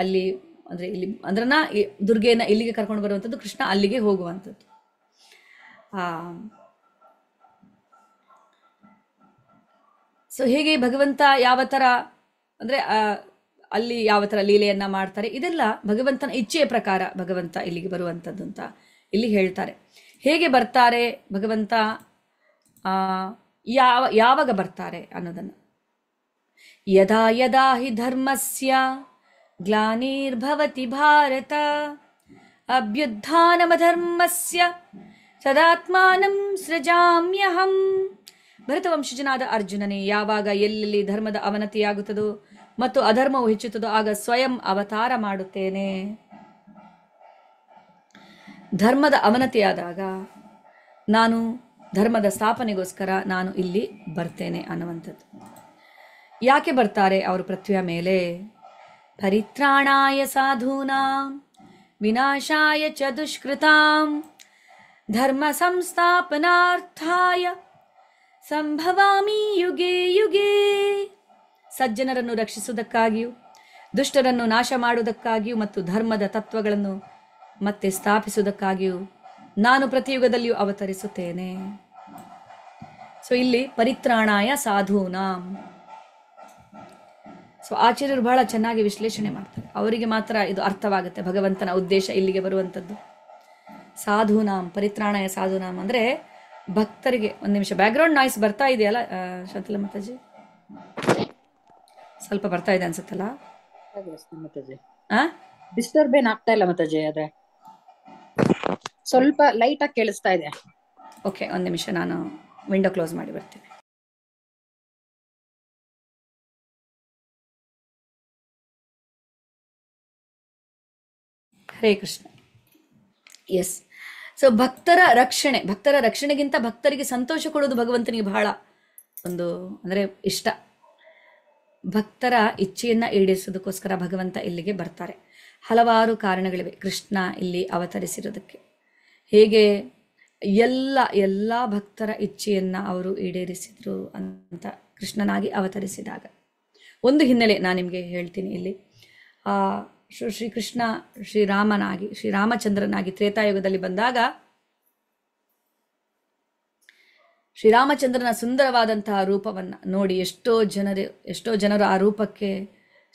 ಅಲ್ಲಿ ಅಂದರೆ ಇಲ್ಲಿ ಅಂದ್ರನ್ನ ದುರ್ಗೆಯನ್ನು ಇಲ್ಲಿಗೆ ಕರ್ಕೊಂಡು ಬರುವಂಥದ್ದು ಕೃಷ್ಣ ಅಲ್ಲಿಗೆ ಹೋಗುವಂಥದ್ದು ಸೊ ಹೇಗೆ ಭಗವಂತ ಯಾವ ಥರ ಅಂದರೆ ಅಲ್ಲಿ ಯಾವ ಥರ ಲೀಲೆಯನ್ನು ಮಾಡ್ತಾರೆ ಇದೆಲ್ಲ ಭಗವಂತನ ಇಚ್ಛೆಯ ಪ್ರಕಾರ ಭಗವಂತ ಇಲ್ಲಿಗೆ ಬರುವಂಥದ್ದು ಅಂತ ಇಲ್ಲಿ ಹೇಳ್ತಾರೆ ಹೇಗೆ ಬರ್ತಾರೆ ಭಗವಂತ ಯಾವ ಯಾವಾಗ ಬರ್ತಾರೆ ಅನ್ನೋದನ್ನು ಯದಾ ಯದಾ ಹಿ ಧರ್ಮಸ್ಯ ಗ್ಲಾನಿರ್ಭವತಿ ಭಾರತ ಧರ್ಮಸ್ಯ ಸದಾತ್ಮಾನಂ ಸೃಜಾಮ್ಯಹಂ ಭರತವಂಶಜನಾದ ಅರ್ಜುನನೇ ಯಾವಾಗ ಎಲ್ಲೆಲ್ಲಿ ಧರ್ಮದ ಅವನತಿಯಾಗುತ್ತದೋ ಮತ್ತು ಅಧರ್ಮವು ಹೆಚ್ಚುತ್ತದೋ ಆಗ ಸ್ವಯಂ ಅವತಾರ ಮಾಡುತ್ತೇನೆ ಧರ್ಮದ ಅವನತಿಯಾದಾಗ ನಾನು ಧರ್ಮದ ಸ್ಥಾಪನೆಗೋಸ್ಕರ ನಾನು ಇಲ್ಲಿ ಬರ್ತೇನೆ ಅನ್ನುವಂಥದ್ದು ಯಾಕೆ ಬರ್ತಾರೆ ಅವರು ಪೃಥ್ವಿಯ ಮೇಲೆ ಪರಿತ್ರಾಣಾಯ ಸಾಧೂನಾಂ ವಿನಾಶಾಯ ಚ ದುಷ್ಕೃತಾಂ ಧರ್ಮ ಸಂಸ್ಥಾಪನಾರ್ಥಾಯ ಸಂಭವಾಮಿ ಯುಗೆ ಯುಗೆ ಸಜ್ಜನರನ್ನು ರಕ್ಷಿಸುವುದಕ್ಕಾಗಿಯೂ ದುಷ್ಟರನ್ನು ನಾಶ ಮಾಡುವುದಕ್ಕಾಗಿಯೂ ಮತ್ತು ಧರ್ಮದ ತತ್ವಗಳನ್ನು ಮತ್ತೆ ಸ್ಥಾಪಿಸುವುದಕ್ಕಾಗಿಯೂ ನಾನು ಪ್ರತಿಯುಗದಲ್ಲಿಯೂ ಅವತರಿಸುತ್ತೇನೆ ಸೊ ಇಲ್ಲಿ ಪರಿತ್ರಾಣಾಯ ಸಾಧೂನಾಂ ಸೊ ಆಚಾರ್ಯರು ಬಹಳ ಚೆನ್ನಾಗಿ ವಿಶ್ಲೇಷಣೆ ಮಾಡ್ತಾರೆ ಅವರಿಗೆ ಮಾತ್ರ ಇದು ಅರ್ಥವಾಗುತ್ತೆ ಭಗವಂತನ ಉದ್ದೇಶ ಇಲ್ಲಿಗೆ ಬರುವಂಥದ್ದು ಸಾಧೂನಾಂ ಪರಿತ್ರಾಣಾಯ ಸಾಧುನಾಮ್ ಅಂದ್ರೆ ಭಕ್ತರಿಗೆ ಒಂದು ನಿಮಿಷ ಬ್ಯಾಕ್ಗ್ರೌಂಡ್ ನಾಯ್ಸ್ ಬರ್ತಾ ಇದೆಯಲ್ಲ ಶಂತಲ ಸ್ವಲ್ಪ ಬರ್ತಾ ಇದೆ ಅನ್ಸುತ್ತಲ್ಲ ಡಿಸ್ಟರ್ಬ್ ಏನ್ ಆಗ್ತಾ ಇಲ್ಲ ಮತಾಜಿ ಅದೇ ಸ್ವಲ್ಪ ಲೈಟ್ ಆಗಿ ಕೇಳಿಸ್ತಾ ಇದೆ ಓಕೆ ಒಂದ್ ನಿಮಿಷ ನಾನು ವಿಂಡೋ ಕ್ಲೋಸ್ ಮಾಡಿ ಬರ್ತೀನಿ ಹರೇ ಕೃಷ್ಣ ಎಸ್ ಸೊ ಭಕ್ತರ ರಕ್ಷಣೆ ಭಕ್ತರ ರಕ್ಷಣೆಗಿಂತ ಭಕ್ತರಿಗೆ ಸಂತೋಷ ಕೊಡೋದು ಭಗವಂತನಿಗೆ ಬಹಳ ಒಂದು ಅಂದ್ರೆ ಇಷ್ಟ ಭಕ್ತರ ಇಚ್ಛೆಯನ್ನ ಈಡೇರಿಸೋದಕ್ಕೋಸ್ಕರ ಭಗವಂತ ಇಲ್ಲಿಗೆ ಬರ್ತಾರೆ ಹಲವಾರು ಕಾರಣಗಳಿವೆ ಕೃಷ್ಣ ಇಲ್ಲಿ ಅವತರಿಸಿರೋದಕ್ಕೆ ಹೇಗೆ ಎಲ್ಲ ಎಲ್ಲ ಭಕ್ತರ ಇಚ್ಛೆಯನ್ನು ಅವರು ಈಡೇರಿಸಿದ್ರು ಅಂತ ಕೃಷ್ಣನಾಗಿ ಅವತರಿಸಿದಾಗ ಒಂದು ಹಿನ್ನೆಲೆ ನಾನು ನಿಮಗೆ ಹೇಳ್ತೀನಿ ಇಲ್ಲಿ ಶ್ರೀಕೃಷ್ಣ ಶ್ರೀರಾಮನಾಗಿ ಶ್ರೀರಾಮಚಂದ್ರನಾಗಿ ತ್ರೇತಾಯುಗದಲ್ಲಿ ಬಂದಾಗ ಶ್ರೀರಾಮಚಂದ್ರನ ಸುಂದರವಾದಂತಹ ರೂಪವನ್ನು ನೋಡಿ ಎಷ್ಟೋ ಜನರು ಎಷ್ಟೋ ಜನರು ಆ ರೂಪಕ್ಕೆ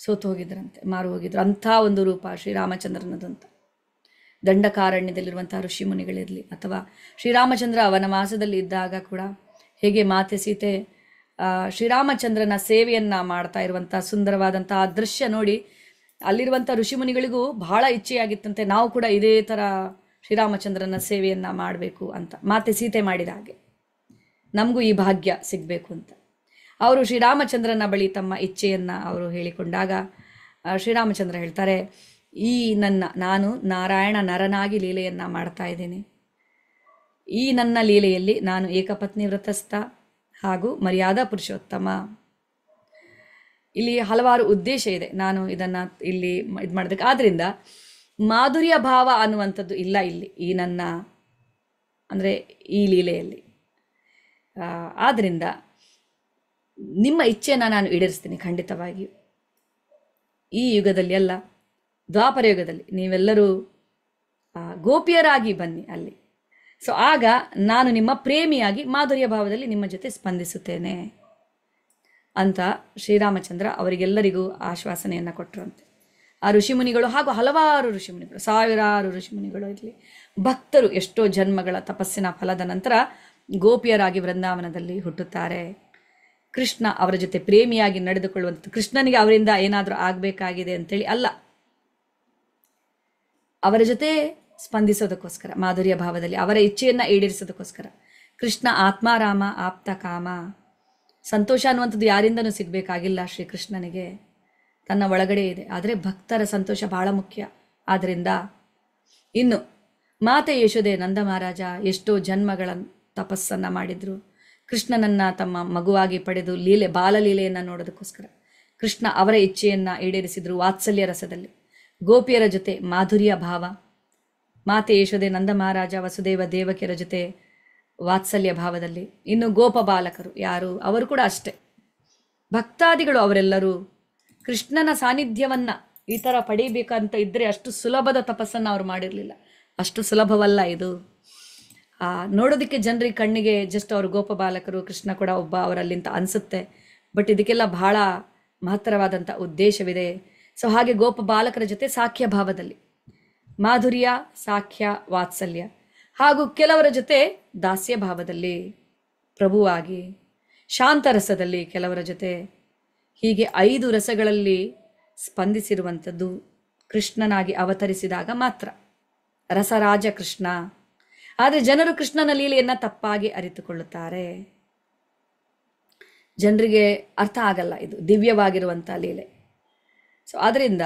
ಸೋತು ಹೋಗಿದ್ರಂತೆ ಮಾರು ಹೋಗಿದ್ರು ಅಂಥ ಒಂದು ರೂಪ ಶ್ರೀರಾಮಚಂದ್ರನದಂತ ದಂಡಕಾರಣ್ಯದಲ್ಲಿರುವಂತಹ ಋಷಿ ಮುನಿಗಳಿರಲಿ ಅಥವಾ ಶ್ರೀರಾಮಚಂದ್ರ ಅವನವಾಸದಲ್ಲಿ ಇದ್ದಾಗ ಕೂಡ ಹೇಗೆ ಮಾತೆ ಸೀತೆ ಶ್ರೀರಾಮಚಂದ್ರನ ಸೇವೆಯನ್ನು ಮಾಡ್ತಾ ಇರುವಂಥ ಸುಂದರವಾದಂಥ ದೃಶ್ಯ ನೋಡಿ ಅಲ್ಲಿರುವಂಥ ಋಷಿ ಮುನಿಗಳಿಗೂ ಬಹಳ ಇಚ್ಛೆಯಾಗಿತ್ತಂತೆ ನಾವು ಕೂಡ ಇದೇ ಥರ ಶ್ರೀರಾಮಚಂದ್ರನ ಸೇವೆಯನ್ನು ಮಾಡಬೇಕು ಅಂತ ಮಾತೆ ಸೀತೆ ಮಾಡಿದ ಹಾಗೆ ನಮಗೂ ಈ ಭಾಗ್ಯ ಸಿಗಬೇಕು ಅಂತ ಅವರು ಶ್ರೀರಾಮಚಂದ್ರನ ಬಳಿ ತಮ್ಮ ಇಚ್ಛೆಯನ್ನು ಅವರು ಹೇಳಿಕೊಂಡಾಗ ಶ್ರೀರಾಮಚಂದ್ರ ಹೇಳ್ತಾರೆ ಈ ನನ್ನ ನಾನು ನಾರಾಯಣ ನರನಾಗಿ ಲೀಲೆಯನ್ನು ಮಾಡ್ತಾ ಇದ್ದೀನಿ ಈ ನನ್ನ ಲೀಲೆಯಲ್ಲಿ ನಾನು ಏಕಪತ್ನಿ ವ್ರತಸ್ಥ ಹಾಗೂ ಮರ್ಯಾದಾ ಪುರುಷೋತ್ತಮ ಇಲ್ಲಿ ಹಲವಾರು ಉದ್ದೇಶ ಇದೆ ನಾನು ಇದನ್ನು ಇಲ್ಲಿ ಇದು ಮಾಡೋದಕ್ಕೆ ಆದ್ದರಿಂದ ಮಾಧುರ್ಯ ಭಾವ ಅನ್ನುವಂಥದ್ದು ಇಲ್ಲ ಇಲ್ಲಿ ಈ ನನ್ನ ಅಂದರೆ ಈ ಲೀಲೆಯಲ್ಲಿ ಆದ್ದರಿಂದ ನಿಮ್ಮ ಇಚ್ಛೆಯನ್ನು ನಾನು ಈಡೇರಿಸ್ತೀನಿ ಖಂಡಿತವಾಗಿಯೂ ಈ ಯುಗದಲ್ಲಿ ಅಲ್ಲ ದ್ವಾಪರಯುಗದಲ್ಲಿ ನೀವೆಲ್ಲರೂ ಗೋಪಿಯರಾಗಿ ಬನ್ನಿ ಅಲ್ಲಿ ಸೊ ಆಗ ನಾನು ನಿಮ್ಮ ಪ್ರೇಮಿಯಾಗಿ ಮಾಧುರ್ಯ ಭಾವದಲ್ಲಿ ನಿಮ್ಮ ಜೊತೆ ಸ್ಪಂದಿಸುತ್ತೇನೆ ಅಂತ ಶ್ರೀರಾಮಚಂದ್ರ ಅವರಿಗೆಲ್ಲರಿಗೂ ಆಶ್ವಾಸನೆಯನ್ನು ಕೊಟ್ಟರಂತೆ ಆ ಋಷಿಮುನಿಗಳು ಹಾಗೂ ಹಲವಾರು ಋಷಿಮುನಿಗಳು ಸಾವಿರಾರು ಋಷಿಮುನಿಗಳು ಇರಲಿ ಭಕ್ತರು ಎಷ್ಟೋ ಜನ್ಮಗಳ ತಪಸ್ಸಿನ ಫಲದ ನಂತರ ಗೋಪಿಯರಾಗಿ ವೃಂದಾವನದಲ್ಲಿ ಹುಟ್ಟುತ್ತಾರೆ ಕೃಷ್ಣ ಅವರ ಜೊತೆ ಪ್ರೇಮಿಯಾಗಿ ನಡೆದುಕೊಳ್ಳುವಂಥದ್ದು ಕೃಷ್ಣನಿಗೆ ಅವರಿಂದ ಏನಾದರೂ ಆಗಬೇಕಾಗಿದೆ ಅಂತೇಳಿ ಅಲ್ಲ ಅವರ ಜೊತೆ ಸ್ಪಂದಿಸೋದಕ್ಕೋಸ್ಕರ ಮಾಧುರ್ಯ ಭಾವದಲ್ಲಿ ಅವರ ಇಚ್ಛೆಯನ್ನು ಈಡೇರಿಸೋದಕ್ಕೋಸ್ಕರ ಕೃಷ್ಣ ಆತ್ಮಾರಾಮ ಆಪ್ತ ಕಾಮ ಸಂತೋಷ ಅನ್ನುವಂಥದ್ದು ಯಾರಿಂದನೂ ಸಿಗಬೇಕಾಗಿಲ್ಲ ಶ್ರೀಕೃಷ್ಣನಿಗೆ ತನ್ನ ಒಳಗಡೆ ಇದೆ ಆದರೆ ಭಕ್ತರ ಸಂತೋಷ ಬಹಳ ಮುಖ್ಯ ಆದ್ದರಿಂದ ಇನ್ನು ಮಾತೆ ಯಶೋದೆ ನಂದ ಮಹಾರಾಜ ಎಷ್ಟೋ ಜನ್ಮಗಳ ತಪಸ್ಸನ್ನು ಮಾಡಿದರು ಕೃಷ್ಣನನ್ನು ತಮ್ಮ ಮಗುವಾಗಿ ಪಡೆದು ಲೀಲೆ ಬಾಲಲೀಲೆಯನ್ನು ನೋಡೋದಕ್ಕೋಸ್ಕರ ಕೃಷ್ಣ ಅವರ ಇಚ್ಛೆಯನ್ನು ಈಡೇರಿಸಿದರು ವಾತ್ಸಲ್ಯ ರಸದಲ್ಲಿ ಗೋಪಿಯರ ಜೊತೆ ಮಾಧುರ್ಯ ಭಾವ ಮಾತೆ ಯಶೋದೆ ನಂದ ಮಹಾರಾಜ ವಸುದೇವ ದೇವಕಿಯರ ಜೊತೆ ವಾತ್ಸಲ್ಯ ಭಾವದಲ್ಲಿ ಇನ್ನು ಗೋಪ ಬಾಲಕರು ಯಾರು ಅವರು ಕೂಡ ಅಷ್ಟೆ ಭಕ್ತಾದಿಗಳು ಅವರೆಲ್ಲರೂ ಕೃಷ್ಣನ ಸಾನ್ನಿಧ್ಯವನ್ನು ಈ ಥರ ಪಡೀಬೇಕಂತ ಇದ್ದರೆ ಅಷ್ಟು ಸುಲಭದ ತಪಸ್ಸನ್ನು ಅವರು ಮಾಡಿರಲಿಲ್ಲ ಅಷ್ಟು ಸುಲಭವಲ್ಲ ಇದು ನೋಡೋದಕ್ಕೆ ಜನರಿಗೆ ಕಣ್ಣಿಗೆ ಜಸ್ಟ್ ಅವರು ಗೋಪ ಬಾಲಕರು ಕೃಷ್ಣ ಕೂಡ ಒಬ್ಬ ಅವರಲ್ಲಿಂತ ಅನಿಸುತ್ತೆ ಬಟ್ ಇದಕ್ಕೆಲ್ಲ ಬಹಳ ಮಹತ್ತರವಾದಂಥ ಉದ್ದೇಶವಿದೆ ಸೊ ಹಾಗೆ ಗೋಪ ಬಾಲಕರ ಜೊತೆ ಸಾಖ್ಯ ಭಾವದಲ್ಲಿ ಮಾಧುರ್ಯ ಸಾಖ್ಯ ವಾತ್ಸಲ್ಯ ಹಾಗೂ ಕೆಲವರ ಜೊತೆ ದಾಸ್ಯ ಭಾವದಲ್ಲಿ ಪ್ರಭುವಾಗಿ ಶಾಂತರಸದಲ್ಲಿ ಕೆಲವರ ಜೊತೆ ಹೀಗೆ ಐದು ರಸಗಳಲ್ಲಿ ಸ್ಪಂದಿಸಿರುವಂಥದ್ದು ಕೃಷ್ಣನಾಗಿ ಅವತರಿಸಿದಾಗ ಮಾತ್ರ ರಸರಾಜ ಕೃಷ್ಣ ಆದರೆ ಜನರು ಕೃಷ್ಣನ ಲೀಲೆಯನ್ನು ತಪ್ಪಾಗಿ ಅರಿತುಕೊಳ್ಳುತ್ತಾರೆ ಜನರಿಗೆ ಅರ್ಥ ಆಗಲ್ಲ ಇದು ದಿವ್ಯವಾಗಿರುವಂಥ ಲೀಲೆ ಸೊ ಆದ್ದರಿಂದ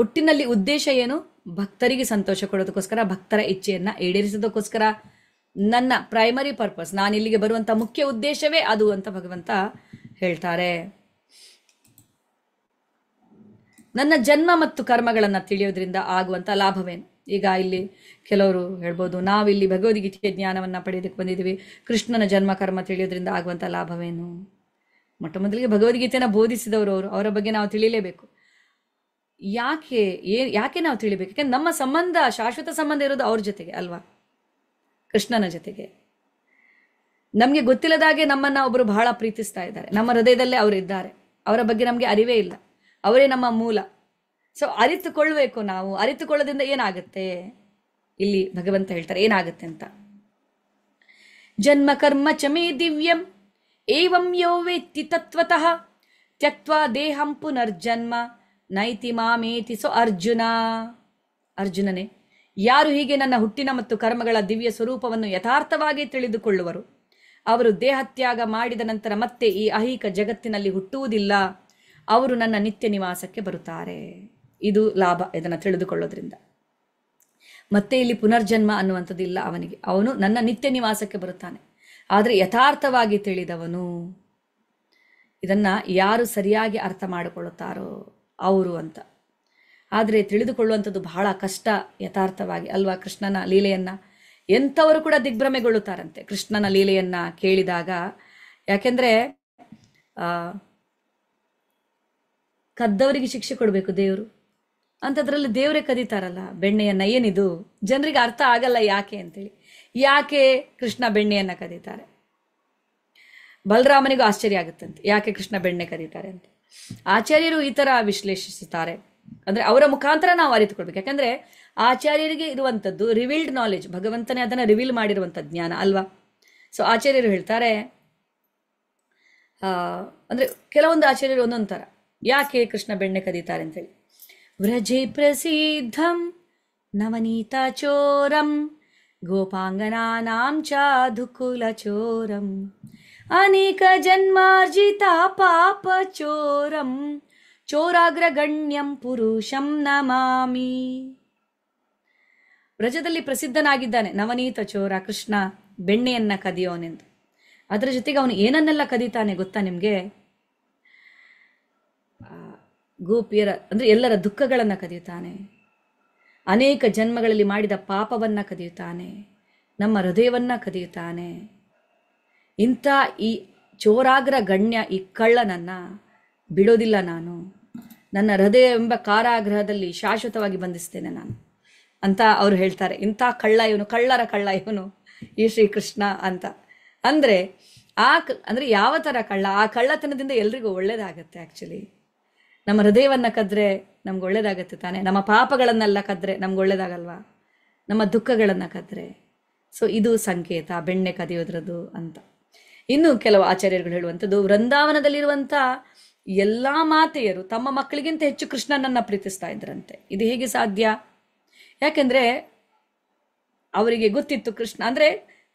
ಒಟ್ಟಿನಲ್ಲಿ ಉದ್ದೇಶ ಏನು ಭಕ್ತರಿಗೆ ಸಂತೋಷ ಕೊಡೋದಕ್ಕೋಸ್ಕರ ಭಕ್ತರ ಇಚ್ಛೆಯನ್ನು ಈಡೇರಿಸೋದಕ್ಕೋಸ್ಕರ ನನ್ನ ಪ್ರೈಮರಿ ಪರ್ಪಸ್ ನಾನು ಇಲ್ಲಿಗೆ ಬರುವಂಥ ಮುಖ್ಯ ಉದ್ದೇಶವೇ ಅದು ಅಂತ ಭಗವಂತ ಹೇಳ್ತಾರೆ ನನ್ನ ಜನ್ಮ ಮತ್ತು ಕರ್ಮಗಳನ್ನು ತಿಳಿಯೋದ್ರಿಂದ ಆಗುವಂಥ ಲಾಭವೇನು ಈಗ ಇಲ್ಲಿ ಕೆಲವರು ಹೇಳ್ಬೋದು ನಾವಿಲ್ಲಿ ಭಗವದ್ಗೀತೆಯ ಜ್ಞಾನವನ್ನು ಪಡೆಯೋದಕ್ಕೆ ಬಂದಿದ್ದೀವಿ ಕೃಷ್ಣನ ಜನ್ಮ ಕರ್ಮ ತಿಳಿಯೋದ್ರಿಂದ ಆಗುವಂಥ ಲಾಭವೇನು ಮೊಟ್ಟ ಮೊದಲಿಗೆ ಭಗವದ್ಗೀತೆಯನ್ನು ಬೋಧಿಸಿದವರು ಅವರು ಅವರ ಬಗ್ಗೆ ನಾವು ತಿಳಿಯಲೇಬೇಕು ಯಾಕೆ ಏ ಯಾಕೆ ನಾವು ತಿಳಿಬೇಕು ಯಾಕೆ ನಮ್ಮ ಸಂಬಂಧ ಶಾಶ್ವತ ಸಂಬಂಧ ಇರೋದು ಅವ್ರ ಜೊತೆಗೆ ಅಲ್ವಾ ಕೃಷ್ಣನ ಜೊತೆಗೆ ನಮಗೆ ಗೊತ್ತಿಲ್ಲದಾಗೆ ನಮ್ಮನ್ನ ಒಬ್ಬರು ಬಹಳ ಪ್ರೀತಿಸ್ತಾ ಇದ್ದಾರೆ ನಮ್ಮ ಹೃದಯದಲ್ಲೇ ಇದ್ದಾರೆ ಅವರ ಬಗ್ಗೆ ನಮಗೆ ಅರಿವೇ ಇಲ್ಲ ಅವರೇ ನಮ್ಮ ಮೂಲ ಸೊ ಅರಿತುಕೊಳ್ಬೇಕು ನಾವು ಅರಿತುಕೊಳ್ಳೋದ್ರಿಂದ ಏನಾಗುತ್ತೆ ಇಲ್ಲಿ ಭಗವಂತ ಹೇಳ್ತಾರೆ ಏನಾಗುತ್ತೆ ಅಂತ ಜನ್ಮ ಕರ್ಮ ಚಮೇ ದಿವ್ಯಂ ಏವಂ ಯೋ ವೇತ್ತಿ ತತ್ವತಃ ತ್ಯಕ್ವಾ ದೇಹಂ ಪುನರ್ಜನ್ಮ ನೈತಿ ಮಾಮೇತಿ ಸೊ ಅರ್ಜುನ ಅರ್ಜುನನೇ ಯಾರು ಹೀಗೆ ನನ್ನ ಹುಟ್ಟಿನ ಮತ್ತು ಕರ್ಮಗಳ ದಿವ್ಯ ಸ್ವರೂಪವನ್ನು ಯಥಾರ್ಥವಾಗಿ ತಿಳಿದುಕೊಳ್ಳುವರು ಅವರು ದೇಹತ್ಯಾಗ ಮಾಡಿದ ನಂತರ ಮತ್ತೆ ಈ ಅಹಿಕ ಜಗತ್ತಿನಲ್ಲಿ ಹುಟ್ಟುವುದಿಲ್ಲ ಅವರು ನನ್ನ ನಿತ್ಯ ನಿವಾಸಕ್ಕೆ ಬರುತ್ತಾರೆ ಇದು ಲಾಭ ಇದನ್ನು ತಿಳಿದುಕೊಳ್ಳೋದ್ರಿಂದ ಮತ್ತೆ ಇಲ್ಲಿ ಪುನರ್ಜನ್ಮ ಅನ್ನುವಂಥದ್ದಿಲ್ಲ ಅವನಿಗೆ ಅವನು ನನ್ನ ನಿತ್ಯ ನಿವಾಸಕ್ಕೆ ಬರುತ್ತಾನೆ ಆದರೆ ಯಥಾರ್ಥವಾಗಿ ತಿಳಿದವನು ಇದನ್ನು ಯಾರು ಸರಿಯಾಗಿ ಅರ್ಥ ಮಾಡಿಕೊಳ್ಳುತ್ತಾರೋ ಅವರು ಅಂತ ಆದರೆ ತಿಳಿದುಕೊಳ್ಳುವಂಥದ್ದು ಬಹಳ ಕಷ್ಟ ಯಥಾರ್ಥವಾಗಿ ಅಲ್ವಾ ಕೃಷ್ಣನ ಲೀಲೆಯನ್ನು ಎಂಥವರು ಕೂಡ ದಿಗ್ಭ್ರಮೆಗೊಳ್ಳುತ್ತಾರಂತೆ ಕೃಷ್ಣನ ಲೀಲೆಯನ್ನು ಕೇಳಿದಾಗ ಯಾಕೆಂದರೆ ಕದ್ದವರಿಗೆ ಶಿಕ್ಷೆ ಕೊಡಬೇಕು ದೇವರು ಅಂಥದ್ರಲ್ಲಿ ದೇವರೇ ಕದೀತಾರಲ್ಲ ಬೆಣ್ಣೆಯನ್ನ ಏನಿದು ಜನರಿಗೆ ಅರ್ಥ ಆಗಲ್ಲ ಯಾಕೆ ಅಂತೇಳಿ ಯಾಕೆ ಕೃಷ್ಣ ಬೆಣ್ಣೆಯನ್ನು ಕದೀತಾರೆ ಬಲರಾಮನಿಗೂ ಆಶ್ಚರ್ಯ ಆಗುತ್ತಂತೆ ಯಾಕೆ ಕೃಷ್ಣ ಬೆಣ್ಣೆ ಕದೀತಾರೆ ಅಂತ ಆಚಾರ್ಯರು ಈ ಥರ ವಿಶ್ಲೇಷಿಸುತ್ತಾರೆ ಅಂದ್ರೆ ಅವರ ಮುಖಾಂತರ ನಾವು ಅರಿತುಕೊಳ್ಬೇಕು ಯಾಕಂದ್ರೆ ಆಚಾರ್ಯರಿಗೆ ಇರುವಂಥದ್ದು ರಿವೀಲ್ಡ್ ನಾಲೆಜ್ ಭಗವಂತನೇ ಅದನ್ನ ರಿವೀಲ್ ಮಾಡಿರುವಂಥ ಜ್ಞಾನ ಅಲ್ವಾ ಸೊ ಆಚಾರ್ಯರು ಹೇಳ್ತಾರೆ ಅಂದ್ರೆ ಕೆಲವೊಂದು ಆಚಾರ್ಯರು ಒಂದೊಂದು ಥರ ಯಾಕೆ ಕೃಷ್ಣ ಬೆಣ್ಣೆ ಕದೀತಾರೆ ಅಂತೇಳಿ ವ್ರಜೆ ಪ್ರಸಿದ್ಧಂ ಚೋರಂ ಗೋಪಾಂಗನಾಂ ಚಾಧುಕುಲ ಚೋರಂ ಅನೇಕ ಜನ್ಮಾರ್ಜಿತ ಪಾಪ ಚೋರಂ ಚೋರಾಗ್ರಗಣ್ಯಂ ಪುರುಷಂ ನಮಾಮಿ ವ್ರಜದಲ್ಲಿ ಪ್ರಸಿದ್ಧನಾಗಿದ್ದಾನೆ ನವನೀತ ಚೋರ ಕೃಷ್ಣ ಬೆಣ್ಣೆಯನ್ನ ಕದಿಯೋನೆಂದು ಅದರ ಜೊತೆಗೆ ಅವನು ಏನನ್ನೆಲ್ಲ ಕದೀತಾನೆ ಗೊತ್ತಾ ನಿಮಗೆ ಗೋಪಿಯರ ಅಂದರೆ ಎಲ್ಲರ ದುಃಖಗಳನ್ನು ಕದಿಯುತ್ತಾನೆ ಅನೇಕ ಜನ್ಮಗಳಲ್ಲಿ ಮಾಡಿದ ಪಾಪವನ್ನು ಕದಿಯುತ್ತಾನೆ ನಮ್ಮ ಹೃದಯವನ್ನು ಕದಿಯುತ್ತಾನೆ ಇಂಥ ಈ ಚೋರಾಗ್ರ ಗಣ್ಯ ಈ ಕಳ್ಳನನ್ನು ಬಿಡೋದಿಲ್ಲ ನಾನು ನನ್ನ ಹೃದಯ ಎಂಬ ಕಾರಾಗ್ರಹದಲ್ಲಿ ಶಾಶ್ವತವಾಗಿ ಬಂಧಿಸ್ತೇನೆ ನಾನು ಅಂತ ಅವರು ಹೇಳ್ತಾರೆ ಇಂಥ ಕಳ್ಳ ಇವನು ಕಳ್ಳರ ಕಳ್ಳ ಇವನು ಈ ಶ್ರೀಕೃಷ್ಣ ಅಂತ ಅಂದರೆ ಆ ಅಂದರೆ ಯಾವ ಥರ ಕಳ್ಳ ಆ ಕಳ್ಳತನದಿಂದ ಎಲ್ರಿಗೂ ಒಳ್ಳೇದಾಗತ್ತೆ ಆ್ಯಕ್ಚುಲಿ ನಮ್ಮ ಹೃದಯವನ್ನು ಕದ್ರೆ ನಮ್ಗೆ ಒಳ್ಳೇದಾಗತ್ತೆ ತಾನೇ ನಮ್ಮ ಪಾಪಗಳನ್ನೆಲ್ಲ ಕದ್ರೆ ನಮ್ಗೆ ಒಳ್ಳೇದಾಗಲ್ವಾ ನಮ್ಮ ದುಃಖಗಳನ್ನು ಕದ್ರೆ ಸೊ ಇದು ಸಂಕೇತ ಬೆಣ್ಣೆ ಕದಿಯೋದ್ರದ್ದು ಅಂತ ಇನ್ನು ಕೆಲವು ಆಚಾರ್ಯರುಗಳು ಹೇಳುವಂಥದ್ದು ವೃಂದಾವನದಲ್ಲಿರುವಂಥ ಎಲ್ಲ ಮಾತೆಯರು ತಮ್ಮ ಮಕ್ಕಳಿಗಿಂತ ಹೆಚ್ಚು ಕೃಷ್ಣನನ್ನ ಪ್ರೀತಿಸ್ತಾ ಇದ್ರಂತೆ ಇದು ಹೇಗೆ ಸಾಧ್ಯ ಯಾಕೆಂದ್ರೆ ಅವರಿಗೆ ಗೊತ್ತಿತ್ತು ಕೃಷ್ಣ ಅಂದ್ರೆ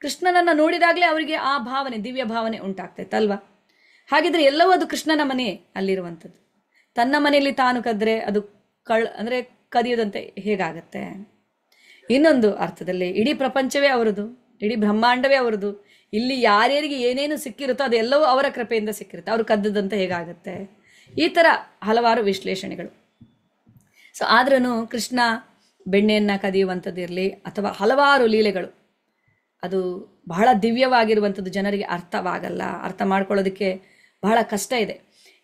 ಕೃಷ್ಣನನ್ನು ನೋಡಿದಾಗಲೇ ಅವರಿಗೆ ಆ ಭಾವನೆ ದಿವ್ಯ ಭಾವನೆ ಉಂಟಾಗ್ತೈತಲ್ವಾ ಹಾಗಿದ್ರೆ ಎಲ್ಲವೂ ಅದು ಕೃಷ್ಣನ ಮನೆ ಅಲ್ಲಿರುವಂಥದ್ದು ತನ್ನ ಮನೆಯಲ್ಲಿ ತಾನು ಕದ್ರೆ ಅದು ಕಳ್ ಅಂದರೆ ಕದಿಯದಂತೆ ಹೇಗಾಗತ್ತೆ ಇನ್ನೊಂದು ಅರ್ಥದಲ್ಲಿ ಇಡೀ ಪ್ರಪಂಚವೇ ಅವರದು ಇಡೀ ಬ್ರಹ್ಮಾಂಡವೇ ಅವರದು ಇಲ್ಲಿ ಯಾರ್ಯಾರಿಗೆ ಏನೇನು ಸಿಕ್ಕಿರುತ್ತೋ ಅದೆಲ್ಲವೂ ಅವರ ಕೃಪೆಯಿಂದ ಸಿಕ್ಕಿರುತ್ತೆ ಅವರು ಕದ್ದದಂತ ಹೇಗಾಗುತ್ತೆ ಈ ಥರ ಹಲವಾರು ವಿಶ್ಲೇಷಣೆಗಳು ಸೊ ಆದ್ರೂ ಕೃಷ್ಣ ಬೆಣ್ಣೆಯನ್ನು ಕದಿಯುವಂಥದ್ದಿರಲಿ ಅಥವಾ ಹಲವಾರು ಲೀಲೆಗಳು ಅದು ಬಹಳ ದಿವ್ಯವಾಗಿರುವಂಥದ್ದು ಜನರಿಗೆ ಅರ್ಥವಾಗಲ್ಲ ಅರ್ಥ ಮಾಡ್ಕೊಳ್ಳೋದಕ್ಕೆ ಬಹಳ ಕಷ್ಟ ಇದೆ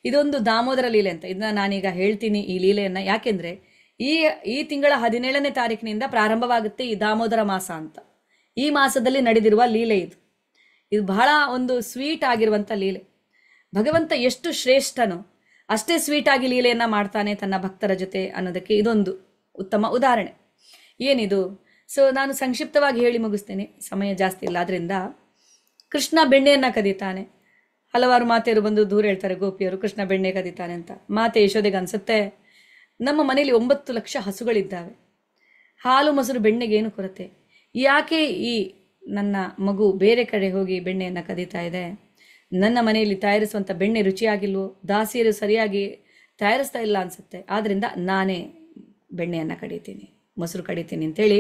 ಇದೊಂದು ದಾಮೋದರ ಲೀಲೆ ಅಂತ ಇದನ್ನ ನಾನೀಗ ಹೇಳ್ತೀನಿ ಈ ಲೀಲೆಯನ್ನು ಯಾಕೆಂದರೆ ಈ ಈ ತಿಂಗಳ ಹದಿನೇಳನೇ ತಾರೀಕಿನಿಂದ ಪ್ರಾರಂಭವಾಗುತ್ತೆ ಈ ದಾಮೋದರ ಮಾಸ ಅಂತ ಈ ಮಾಸದಲ್ಲಿ ನಡೆದಿರುವ ಲೀಲೆ ಇದು ಇದು ಬಹಳ ಒಂದು ಸ್ವೀಟ್ ಆಗಿರುವಂಥ ಲೀಲೆ ಭಗವಂತ ಎಷ್ಟು ಶ್ರೇಷ್ಠನೋ ಅಷ್ಟೇ ಸ್ವೀಟ್ ಆಗಿ ಲೀಲೆಯನ್ನು ಮಾಡ್ತಾನೆ ತನ್ನ ಭಕ್ತರ ಜೊತೆ ಅನ್ನೋದಕ್ಕೆ ಇದೊಂದು ಉತ್ತಮ ಉದಾಹರಣೆ ಏನಿದು ಸೊ ನಾನು ಸಂಕ್ಷಿಪ್ತವಾಗಿ ಹೇಳಿ ಮುಗಿಸ್ತೇನೆ ಸಮಯ ಜಾಸ್ತಿ ಇಲ್ಲ ಆದ್ದರಿಂದ ಕೃಷ್ಣ ಬೆಣ್ಣೆಯನ್ನು ಕದೀತಾನೆ ಹಲವಾರು ಮಾತೆಯರು ಬಂದು ದೂರ ಹೇಳ್ತಾರೆ ಗೋಪಿಯರು ಕೃಷ್ಣ ಬೆಣ್ಣೆ ಕದೀತಾನೆ ಅಂತ ಮಾತೆ ಯಶೋದೆಗೆ ಅನಿಸುತ್ತೆ ನಮ್ಮ ಮನೆಯಲ್ಲಿ ಒಂಬತ್ತು ಲಕ್ಷ ಹಸುಗಳಿದ್ದಾವೆ ಹಾಲು ಮೊಸರು ಬೆಣ್ಣೆಗೇನು ಕೊರತೆ ಯಾಕೆ ಈ ನನ್ನ ಮಗು ಬೇರೆ ಕಡೆ ಹೋಗಿ ಬೆಣ್ಣೆಯನ್ನು ಕದೀತಾ ಇದೆ ನನ್ನ ಮನೆಯಲ್ಲಿ ತಯಾರಿಸುವಂಥ ಬೆಣ್ಣೆ ರುಚಿಯಾಗಿಲ್ವೋ ದಾಸಿಯರು ಸರಿಯಾಗಿ ತಯಾರಿಸ್ತಾ ಇಲ್ಲ ಅನಿಸುತ್ತೆ ಆದ್ದರಿಂದ ನಾನೇ ಬೆಣ್ಣೆಯನ್ನು ಕಡಿತೀನಿ ಮೊಸರು ಕಡಿತೀನಿ ಅಂತೇಳಿ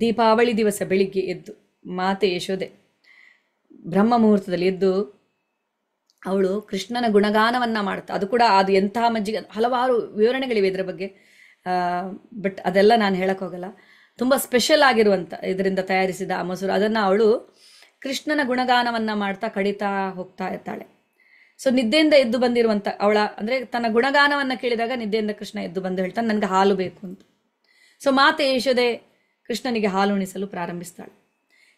ದೀಪಾವಳಿ ದಿವಸ ಬೆಳಿಗ್ಗೆ ಎದ್ದು ಮಾತೆ ಯಶೋದೆ ಬ್ರಹ್ಮ ಮುಹೂರ್ತದಲ್ಲಿ ಎದ್ದು ಅವಳು ಕೃಷ್ಣನ ಗುಣಗಾನವನ್ನು ಮಾಡ್ತಾ ಅದು ಕೂಡ ಅದು ಎಂಥ ಮಜ್ಜಿಗೆ ಹಲವಾರು ವಿವರಣೆಗಳಿವೆ ಇದರ ಬಗ್ಗೆ ಬಟ್ ಅದೆಲ್ಲ ನಾನು ಹೇಳೋಕ್ಕೋಗಲ್ಲ ತುಂಬ ಸ್ಪೆಷಲ್ ಆಗಿರುವಂಥ ಇದರಿಂದ ತಯಾರಿಸಿದ ಆ ಮೊಸರು ಅದನ್ನು ಅವಳು ಕೃಷ್ಣನ ಗುಣಗಾನವನ್ನು ಮಾಡ್ತಾ ಕಡಿತಾ ಹೋಗ್ತಾ ಇರ್ತಾಳೆ ಸೊ ನಿದ್ದೆಯಿಂದ ಎದ್ದು ಬಂದಿರುವಂಥ ಅವಳ ಅಂದರೆ ತನ್ನ ಗುಣಗಾನವನ್ನು ಕೇಳಿದಾಗ ನಿದ್ದೆಯಿಂದ ಕೃಷ್ಣ ಎದ್ದು ಬಂದು ಹೇಳ್ತಾನೆ ನನಗೆ ಹಾಲು ಬೇಕು ಅಂತ ಸೊ ಮಾತೆ ಯಶೋದೆ ಕೃಷ್ಣನಿಗೆ ಹಾಲು ಉಣಿಸಲು ಪ್ರಾರಂಭಿಸ್ತಾಳೆ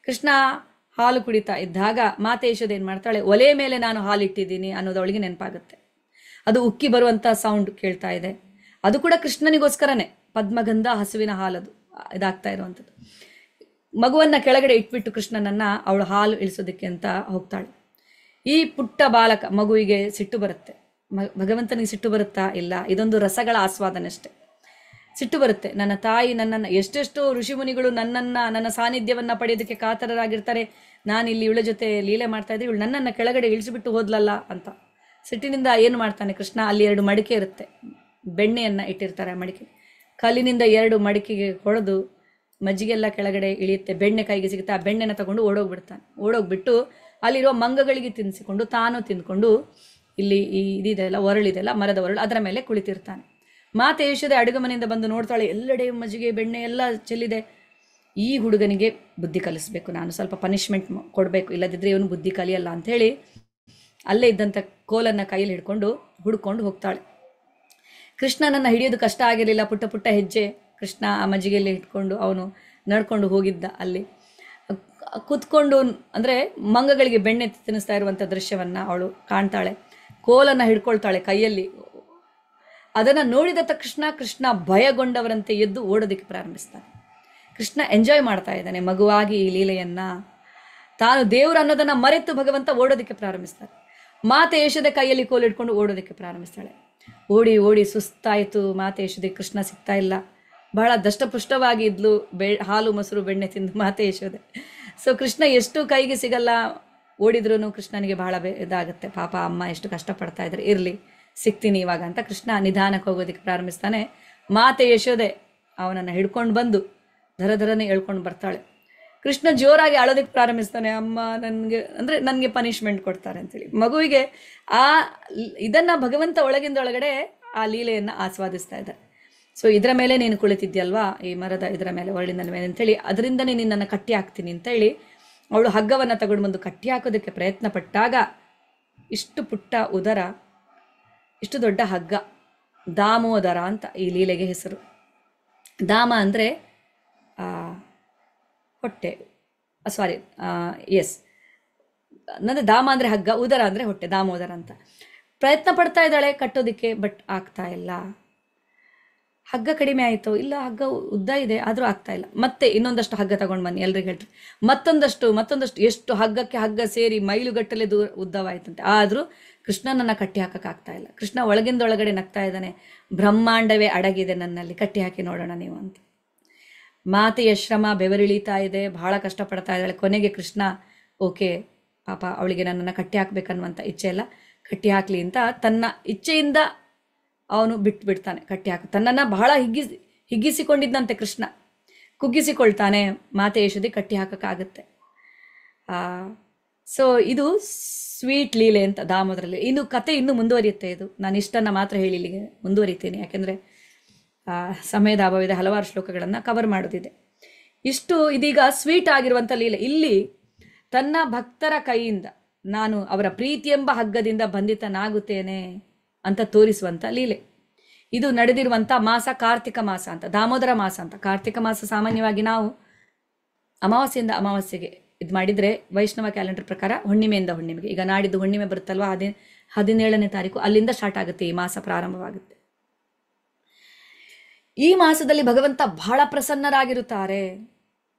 ಕೃಷ್ಣ ಹಾಲು ಕುಡಿತಾ ಇದ್ದಾಗ ಮಾತೆ ಯಶೋದೆ ಏನು ಮಾಡ್ತಾಳೆ ಒಲೆ ಮೇಲೆ ನಾನು ಹಾಲು ಇಟ್ಟಿದ್ದೀನಿ ಅನ್ನೋದು ಅವಳಿಗೆ ನೆನಪಾಗುತ್ತೆ ಅದು ಉಕ್ಕಿ ಬರುವಂಥ ಸೌಂಡ್ ಕೇಳ್ತಾ ಇದೆ ಅದು ಕೂಡ ಕೃಷ್ಣನಿಗೋಸ್ಕರನೇ ಪದ್ಮಗಂಧ ಹಸುವಿನ ಹಾಲದು ಇದಾಗ್ತಾ ಇರುವಂಥದ್ದು ಮಗುವನ್ನು ಕೆಳಗಡೆ ಇಟ್ಬಿಟ್ಟು ಕೃಷ್ಣನನ್ನ ಅವಳು ಹಾಲು ಇಳಿಸೋದಕ್ಕೆ ಅಂತ ಹೋಗ್ತಾಳೆ ಈ ಪುಟ್ಟ ಬಾಲಕ ಮಗುವಿಗೆ ಸಿಟ್ಟು ಬರುತ್ತೆ ಭಗವಂತನಿಗೆ ಸಿಟ್ಟು ಬರುತ್ತಾ ಇಲ್ಲ ಇದೊಂದು ರಸಗಳ ಆಸ್ವಾದನೆ ಸಿಟ್ಟು ಬರುತ್ತೆ ನನ್ನ ತಾಯಿ ನನ್ನನ್ನು ಎಷ್ಟೆಷ್ಟೋ ಋಷಿಮುನಿಗಳು ನನ್ನನ್ನು ನನ್ನ ಸಾನ್ನಿಧ್ಯವನ್ನು ಪಡೆಯೋದಕ್ಕೆ ಕಾತರರಾಗಿರ್ತಾರೆ ನಾನು ಇಲ್ಲಿ ಇವಳ ಜೊತೆ ಲೀಲೆ ಮಾಡ್ತಾ ಇದ್ದೆ ಇವಳು ನನ್ನನ್ನ ಕೆಳಗಡೆ ಇಳಿಸಿಬಿಟ್ಟು ಹೋದ್ಲಲ್ಲ ಅಂತ ಸಿಟ್ಟಿನಿಂದ ಏನು ಮಾಡ್ತಾನೆ ಕೃಷ್ಣ ಅಲ್ಲಿ ಎರಡು ಮಡಿಕೆ ಇರುತ್ತೆ ಬೆಣ್ಣೆಯನ್ನು ಇಟ್ಟಿರ್ತಾರೆ ಮಡಿಕೆ ಕಲ್ಲಿನಿಂದ ಎರಡು ಮಡಿಕೆಗೆ ಹೊಡೆದು ಮಜ್ಜಿಗೆಲ್ಲ ಕೆಳಗಡೆ ಇಳಿಯುತ್ತೆ ಬೆಣ್ಣೆ ಕೈಗೆ ಸಿಗುತ್ತೆ ಆ ಬೆಣ್ಣೆನ ತಗೊಂಡು ಓಡೋಗ್ಬಿಡ್ತಾನೆ ಓಡೋಗ್ಬಿಟ್ಟು ಅಲ್ಲಿರೋ ಮಂಗಗಳಿಗೆ ತಿನ್ನಿಸಿಕೊಂಡು ತಾನು ತಿಂದ್ಕೊಂಡು ಇಲ್ಲಿ ಈ ಇದೆಲ್ಲ ಒರಳಿದೆಲ್ಲ ಮರದ ಒರಳು ಅದರ ಮೇಲೆ ಕುಳಿತಿರ್ತಾನೆ ಮಾತೆ ಯಶದೆ ಅಡುಗೆ ಮನೆಯಿಂದ ಬಂದು ನೋಡ್ತಾಳೆ ಎಲ್ಲೆಡೆ ಮಜ್ಜಿಗೆ ಬೆಣ್ಣೆ ಎಲ್ಲ ಚೆಲ್ಲಿದೆ ಈ ಹುಡುಗನಿಗೆ ಬುದ್ಧಿ ಕಲಿಸ್ಬೇಕು ನಾನು ಸ್ವಲ್ಪ ಪನಿಷ್ಮೆಂಟ್ ಕೊಡಬೇಕು ಇಲ್ಲದಿದ್ದರೆ ಇವನು ಬುದ್ಧಿ ಕಲಿಯಲ್ಲ ಅಂಥೇಳಿ ಅಲ್ಲೇ ಇದ್ದಂಥ ಕೋಲನ್ನು ಕೈಯಲ್ಲಿ ಹಿಡ್ಕೊಂಡು ಹುಡ್ಕೊಂಡು ಹೋಗ್ತಾಳೆ ಕೃಷ್ಣನನ್ನು ಹಿಡಿಯೋದು ಕಷ್ಟ ಆಗಿರಲಿಲ್ಲ ಪುಟ್ಟ ಪುಟ್ಟ ಹೆಜ್ಜೆ ಕೃಷ್ಣ ಆ ಮಜ್ಜಿಗೆಯಲ್ಲಿ ಇಟ್ಕೊಂಡು ಅವನು ನಡ್ಕೊಂಡು ಹೋಗಿದ್ದ ಅಲ್ಲಿ ಕೂತ್ಕೊಂಡು ಅಂದರೆ ಮಂಗಗಳಿಗೆ ಬೆಣ್ಣೆ ತಿನ್ನಿಸ್ತಾ ಇರುವಂಥ ದೃಶ್ಯವನ್ನು ಅವಳು ಕಾಣ್ತಾಳೆ ಕೋಲನ್ನು ಹಿಡ್ಕೊಳ್ತಾಳೆ ಕೈಯಲ್ಲಿ ಅದನ್ನು ನೋಡಿದ ತಕ್ಷಣ ಕೃಷ್ಣ ಭಯಗೊಂಡವರಂತೆ ಎದ್ದು ಓಡೋದಕ್ಕೆ ಪ್ರಾರಂಭಿಸ್ತಾನೆ ಕೃಷ್ಣ ಎಂಜಾಯ್ ಮಾಡ್ತಾ ಇದ್ದಾನೆ ಮಗುವಾಗಿ ಈ ಲೀಲೆಯನ್ನು ತಾನು ದೇವರು ಅನ್ನೋದನ್ನು ಮರೆತು ಭಗವಂತ ಓಡೋದಕ್ಕೆ ಪ್ರಾರಂಭಿಸ್ತಾನೆ ಮಾತೆ ಯಶದ ಕೈಯಲ್ಲಿ ಕೋಲಿಟ್ಕೊಂಡು ಓಡೋದಕ್ಕೆ ಪ್ರಾರಂಭಿಸ್ತಾಳೆ ಓಡಿ ಓಡಿ ಸುಸ್ತಾಯಿತು ಮಾತೆ ಯಶೋದೆ ಕೃಷ್ಣ ಸಿಗ್ತಾ ಇಲ್ಲ ಬಹಳ ದಷ್ಟಪುಷ್ಟವಾಗಿ ಇದ್ಲು ಬೆ ಹಾಲು ಮೊಸರು ಬೆಣ್ಣೆ ತಿಂದು ಮಾತೆ ಯಶೋದೆ ಸೊ ಕೃಷ್ಣ ಎಷ್ಟು ಕೈಗೆ ಸಿಗಲ್ಲ ಓಡಿದ್ರೂ ಕೃಷ್ಣನಿಗೆ ಬಹಳ ಬೇ ಇದಾಗುತ್ತೆ ಪಾಪ ಅಮ್ಮ ಎಷ್ಟು ಕಷ್ಟಪಡ್ತಾ ಇದ್ದಾರೆ ಇರಲಿ ಸಿಗ್ತೀನಿ ಇವಾಗ ಅಂತ ಕೃಷ್ಣ ನಿಧಾನಕ್ಕೆ ಹೋಗೋದಕ್ಕೆ ಪ್ರಾರಂಭಿಸ್ತಾನೆ ಮಾತೆ ಯಶೋದೆ ಅವನನ್ನು ಹಿಡ್ಕೊಂಡು ಬಂದು ದರ ದರನೇ ಹೇಳ್ಕೊಂಡು ಬರ್ತಾಳೆ ಕೃಷ್ಣ ಜೋರಾಗಿ ಅಳೋದಕ್ಕೆ ಪ್ರಾರಂಭಿಸ್ತಾನೆ ಅಮ್ಮ ನನಗೆ ಅಂದರೆ ನನಗೆ ಪನಿಷ್ಮೆಂಟ್ ಕೊಡ್ತಾರೆ ಅಂತೇಳಿ ಮಗುವಿಗೆ ಆ ಇದನ್ನು ಭಗವಂತ ಒಳಗಿಂದ ಒಳಗಡೆ ಆ ಲೀಲೆಯನ್ನು ಆಸ್ವಾದಿಸ್ತಾ ಇದ್ದಾರೆ ಸೊ ಇದರ ಮೇಲೆ ನೀನು ಕುಳಿತಿದ್ಯಲ್ವಾ ಈ ಮರದ ಇದರ ಮೇಲೆ ಒರಳಿನ ಮೇಲೆ ಅಂತೇಳಿ ಅದರಿಂದನೇ ನಿನ್ನನ್ನು ಕಟ್ಟಿ ಹಾಕ್ತೀನಿ ಅಂತೇಳಿ ಅವಳು ಹಗ್ಗವನ್ನು ತಗೊಂಡು ಬಂದು ಕಟ್ಟಿ ಹಾಕೋದಕ್ಕೆ ಪ್ರಯತ್ನ ಪಟ್ಟಾಗ ಇಷ್ಟು ಪುಟ್ಟ ಉದರ ಇಷ್ಟು ದೊಡ್ಡ ಹಗ್ಗ ದಾಮೋದರ ಅಂತ ಈ ಲೀಲೆಗೆ ಹೆಸರು ದಾಮ ಅಂದರೆ ಹೊಟ್ಟೆ ಸಾರಿ ಎಸ್ ನಂದು ದಾಮ ಅಂದರೆ ಹಗ್ಗ ಉದರ ಅಂದರೆ ಹೊಟ್ಟೆ ದಾಮೋದರ ಅಂತ ಪ್ರಯತ್ನ ಪಡ್ತಾ ಇದ್ದಾಳೆ ಕಟ್ಟೋದಕ್ಕೆ ಬಟ್ ಆಗ್ತಾ ಇಲ್ಲ ಹಗ್ಗ ಕಡಿಮೆ ಆಯಿತು ಇಲ್ಲ ಹಗ್ಗ ಉದ್ದ ಇದೆ ಆದರೂ ಆಗ್ತಾ ಇಲ್ಲ ಮತ್ತೆ ಇನ್ನೊಂದಷ್ಟು ಹಗ್ಗ ತಗೊಂಡು ಬನ್ನಿ ಎಲ್ರಿಗೂ ಹೇಳ್ರಿ ಮತ್ತೊಂದಷ್ಟು ಮತ್ತೊಂದಷ್ಟು ಎಷ್ಟು ಹಗ್ಗಕ್ಕೆ ಹಗ್ಗ ಸೇರಿ ಮೈಲುಗಟ್ಟಲೆ ದೂರ ಉದ್ದವಾಯ್ತಂತೆ ಆದರೂ ಕೃಷ್ಣನನ್ನು ಕಟ್ಟಿ ಹಾಕೋಕ್ಕಾಗ್ತಾ ಇಲ್ಲ ಕೃಷ್ಣ ಒಳಗಡೆ ನಗ್ತಾ ಇದ್ದಾನೆ ಬ್ರಹ್ಮಾಂಡವೇ ಅಡಗಿದೆ ನನ್ನಲ್ಲಿ ಕಟ್ಟಿ ಹಾಕಿ ನೋಡೋಣ ನೀವು ಅಂತ ಮಾತೆಯ ಶ್ರಮ ಬೆವರಿಳಿತಾ ಇದೆ ಬಹಳ ಕಷ್ಟಪಡ್ತಾ ಇದ್ದಾಳೆ ಕೊನೆಗೆ ಕೃಷ್ಣ ಓಕೆ ಪಾಪ ಅವಳಿಗೆ ನನ್ನನ್ನು ಕಟ್ಟಿ ಹಾಕ್ಬೇಕನ್ನುವಂಥ ಇಚ್ಛೆ ಎಲ್ಲ ಕಟ್ಟಿ ಹಾಕಲಿ ಅಂತ ತನ್ನ ಇಚ್ಛೆಯಿಂದ ಅವನು ಬಿಟ್ಟು ಬಿಡ್ತಾನೆ ಕಟ್ಟಿ ಹಾಕು ತನ್ನನ್ನು ಬಹಳ ಹಿಗ್ಗಿಸಿ ಹಿಗ್ಗಿಸಿಕೊಂಡಿದ್ದಂತೆ ಕೃಷ್ಣ ಕುಗ್ಗಿಸಿಕೊಳ್ತಾನೆ ಮಾತೆ ಯಶೋದಿ ಕಟ್ಟಿ ಹಾಕೋಕ್ಕಾಗುತ್ತೆ ಸೊ ಇದು ಸ್ವೀಟ್ ಲೀಲೆ ಅಂತ ದಾಮೋದರಲ್ಲಿ ಇನ್ನು ಕತೆ ಇನ್ನೂ ಮುಂದುವರಿಯುತ್ತೆ ಇದು ನಾನು ಇಷ್ಟನ್ನು ಮಾತ್ರ ಹೇಳಿ ಇಲ್ಲಿಗೆ ಮುಂದುವರಿತೀನಿ ಯಾಕೆಂದರೆ ಸಮಯದ ಅಭಾವಿದೆ ಹಲವಾರು ಶ್ಲೋಕಗಳನ್ನು ಕವರ್ ಮಾಡೋದಿದೆ ಇಷ್ಟು ಇದೀಗ ಸ್ವೀಟ್ ಆಗಿರುವಂಥ ಲೀಲೆ ಇಲ್ಲಿ ತನ್ನ ಭಕ್ತರ ಕೈಯಿಂದ ನಾನು ಅವರ ಪ್ರೀತಿ ಎಂಬ ಹಗ್ಗದಿಂದ ಬಂಧಿತನಾಗುತ್ತೇನೆ ಅಂತ ತೋರಿಸುವಂಥ ಲೀಲೆ ಇದು ನಡೆದಿರುವಂಥ ಮಾಸ ಕಾರ್ತಿಕ ಮಾಸ ಅಂತ ದಾಮೋದರ ಮಾಸ ಅಂತ ಕಾರ್ತಿಕ ಮಾಸ ಸಾಮಾನ್ಯವಾಗಿ ನಾವು ಅಮಾವಾಸ್ಯೆಯಿಂದ ಅಮಾವಾಸ್ಯೆಗೆ ಇದು ಮಾಡಿದರೆ ವೈಷ್ಣವ ಕ್ಯಾಲೆಂಡರ್ ಪ್ರಕಾರ ಹುಣ್ಣಿಮೆಯಿಂದ ಹುಣ್ಣಿಮೆಗೆ ಈಗ ನಾಡಿದ್ದು ಹುಣ್ಣಿಮೆ ಬರುತ್ತಲ್ವ ಹದಿನ ಹದಿನೇಳನೇ ತಾರೀಕು ಅಲ್ಲಿಂದ ಸ್ಟಾರ್ಟ್ ಆಗುತ್ತೆ ಈ ಮಾಸ ಪ್ರಾರಂಭವಾಗುತ್ತೆ ಈ ಮಾಸದಲ್ಲಿ ಭಗವಂತ ಬಹಳ ಪ್ರಸನ್ನರಾಗಿರುತ್ತಾರೆ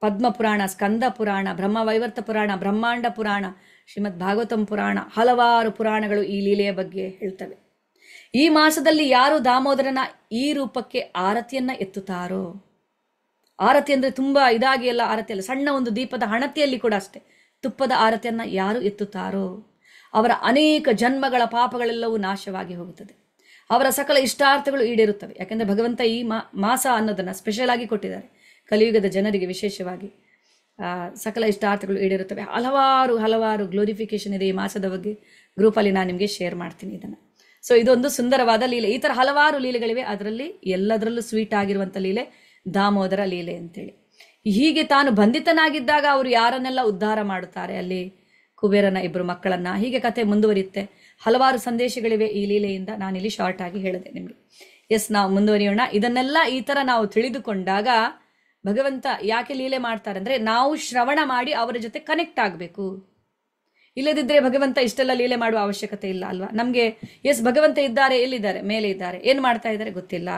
ಪದ್ಮ ಪುರಾಣ ಸ್ಕಂದ ಪುರಾಣ ಬ್ರಹ್ಮ ವೈವರ್ತ ಪುರಾಣ ಬ್ರಹ್ಮಾಂಡ ಪುರಾಣ ಶ್ರೀಮದ್ ಭಾಗವತಂ ಪುರಾಣ ಹಲವಾರು ಪುರಾಣಗಳು ಈ ಲೀಲೆಯ ಬಗ್ಗೆ ಹೇಳ್ತವೆ ಈ ಮಾಸದಲ್ಲಿ ಯಾರು ದಾಮೋದರನ ಈ ರೂಪಕ್ಕೆ ಆರತಿಯನ್ನ ಎತ್ತುತ್ತಾರೋ ಆರತಿ ಅಂದರೆ ತುಂಬ ಇದಾಗಿ ಎಲ್ಲ ಆರತಿಯಲ್ಲ ಸಣ್ಣ ಒಂದು ದೀಪದ ಹಣತಿಯಲ್ಲಿ ಕೂಡ ಅಷ್ಟೇ ತುಪ್ಪದ ಆರತಿಯನ್ನು ಯಾರು ಎತ್ತುತ್ತಾರೋ ಅವರ ಅನೇಕ ಜನ್ಮಗಳ ಪಾಪಗಳೆಲ್ಲವೂ ನಾಶವಾಗಿ ಹೋಗುತ್ತದೆ ಅವರ ಸಕಲ ಇಷ್ಟಾರ್ಥಗಳು ಈಡೇರುತ್ತವೆ ಯಾಕೆಂದರೆ ಭಗವಂತ ಈ ಮಾಸ ಅನ್ನೋದನ್ನು ಸ್ಪೆಷಲ್ ಆಗಿ ಕೊಟ್ಟಿದ್ದಾರೆ ಕಲಿಯುಗದ ಜನರಿಗೆ ವಿಶೇಷವಾಗಿ ಸಕಲ ಇಷ್ಟಾರ್ಥಗಳು ಈಡೇರುತ್ತವೆ ಹಲವಾರು ಹಲವಾರು ಗ್ಲೋರಿಫಿಕೇಶನ್ ಇದೆ ಈ ಮಾಸದ ಬಗ್ಗೆ ಗ್ರೂಪಲ್ಲಿ ನಾನು ನಿಮಗೆ ಶೇರ್ ಮಾಡ್ತೀನಿ ಇದನ್ನು ಸೊ ಇದೊಂದು ಸುಂದರವಾದ ಲೀಲೆ ಈ ಥರ ಹಲವಾರು ಲೀಲೆಗಳಿವೆ ಅದರಲ್ಲಿ ಎಲ್ಲದರಲ್ಲೂ ಸ್ವೀಟ್ ಆಗಿರುವಂಥ ಲೀಲೆ ದಾಮೋದರ ಲೀಲೆ ಅಂತೇಳಿ ಹೀಗೆ ತಾನು ಬಂಧಿತನಾಗಿದ್ದಾಗ ಅವರು ಯಾರನ್ನೆಲ್ಲ ಉದ್ಧಾರ ಮಾಡುತ್ತಾರೆ ಅಲ್ಲಿ ಕುಬೇರನ ಇಬ್ಬರು ಮಕ್ಕಳನ್ನು ಹೀಗೆ ಕತೆ ಮುಂದುವರಿಯುತ್ತೆ ಹಲವಾರು ಸಂದೇಶಗಳಿವೆ ಈ ಲೀಲೆಯಿಂದ ನಾನಿಲ್ಲಿ ಶಾರ್ಟ್ ಆಗಿ ಹೇಳಿದೆ ನಿಮಗೆ ಎಸ್ ನಾವು ಮುಂದುವರಿಯೋಣ ಇದನ್ನೆಲ್ಲ ಈ ಥರ ನಾವು ತಿಳಿದುಕೊಂಡಾಗ ಭಗವಂತ ಯಾಕೆ ಲೀಲೆ ಮಾಡ್ತಾರೆ ಅಂದರೆ ನಾವು ಶ್ರವಣ ಮಾಡಿ ಅವರ ಜೊತೆ ಕನೆಕ್ಟ್ ಆಗಬೇಕು ಇಲ್ಲದಿದ್ದರೆ ಭಗವಂತ ಇಷ್ಟೆಲ್ಲ ಲೀಲೆ ಮಾಡುವ ಅವಶ್ಯಕತೆ ಇಲ್ಲ ಅಲ್ವಾ ನಮಗೆ ಎಸ್ ಭಗವಂತ ಇದ್ದಾರೆ ಎಲ್ಲಿದ್ದಾರೆ ಮೇಲೆ ಇದ್ದಾರೆ ಏನು ಮಾಡ್ತಾ ಇದ್ದಾರೆ ಗೊತ್ತಿಲ್ಲ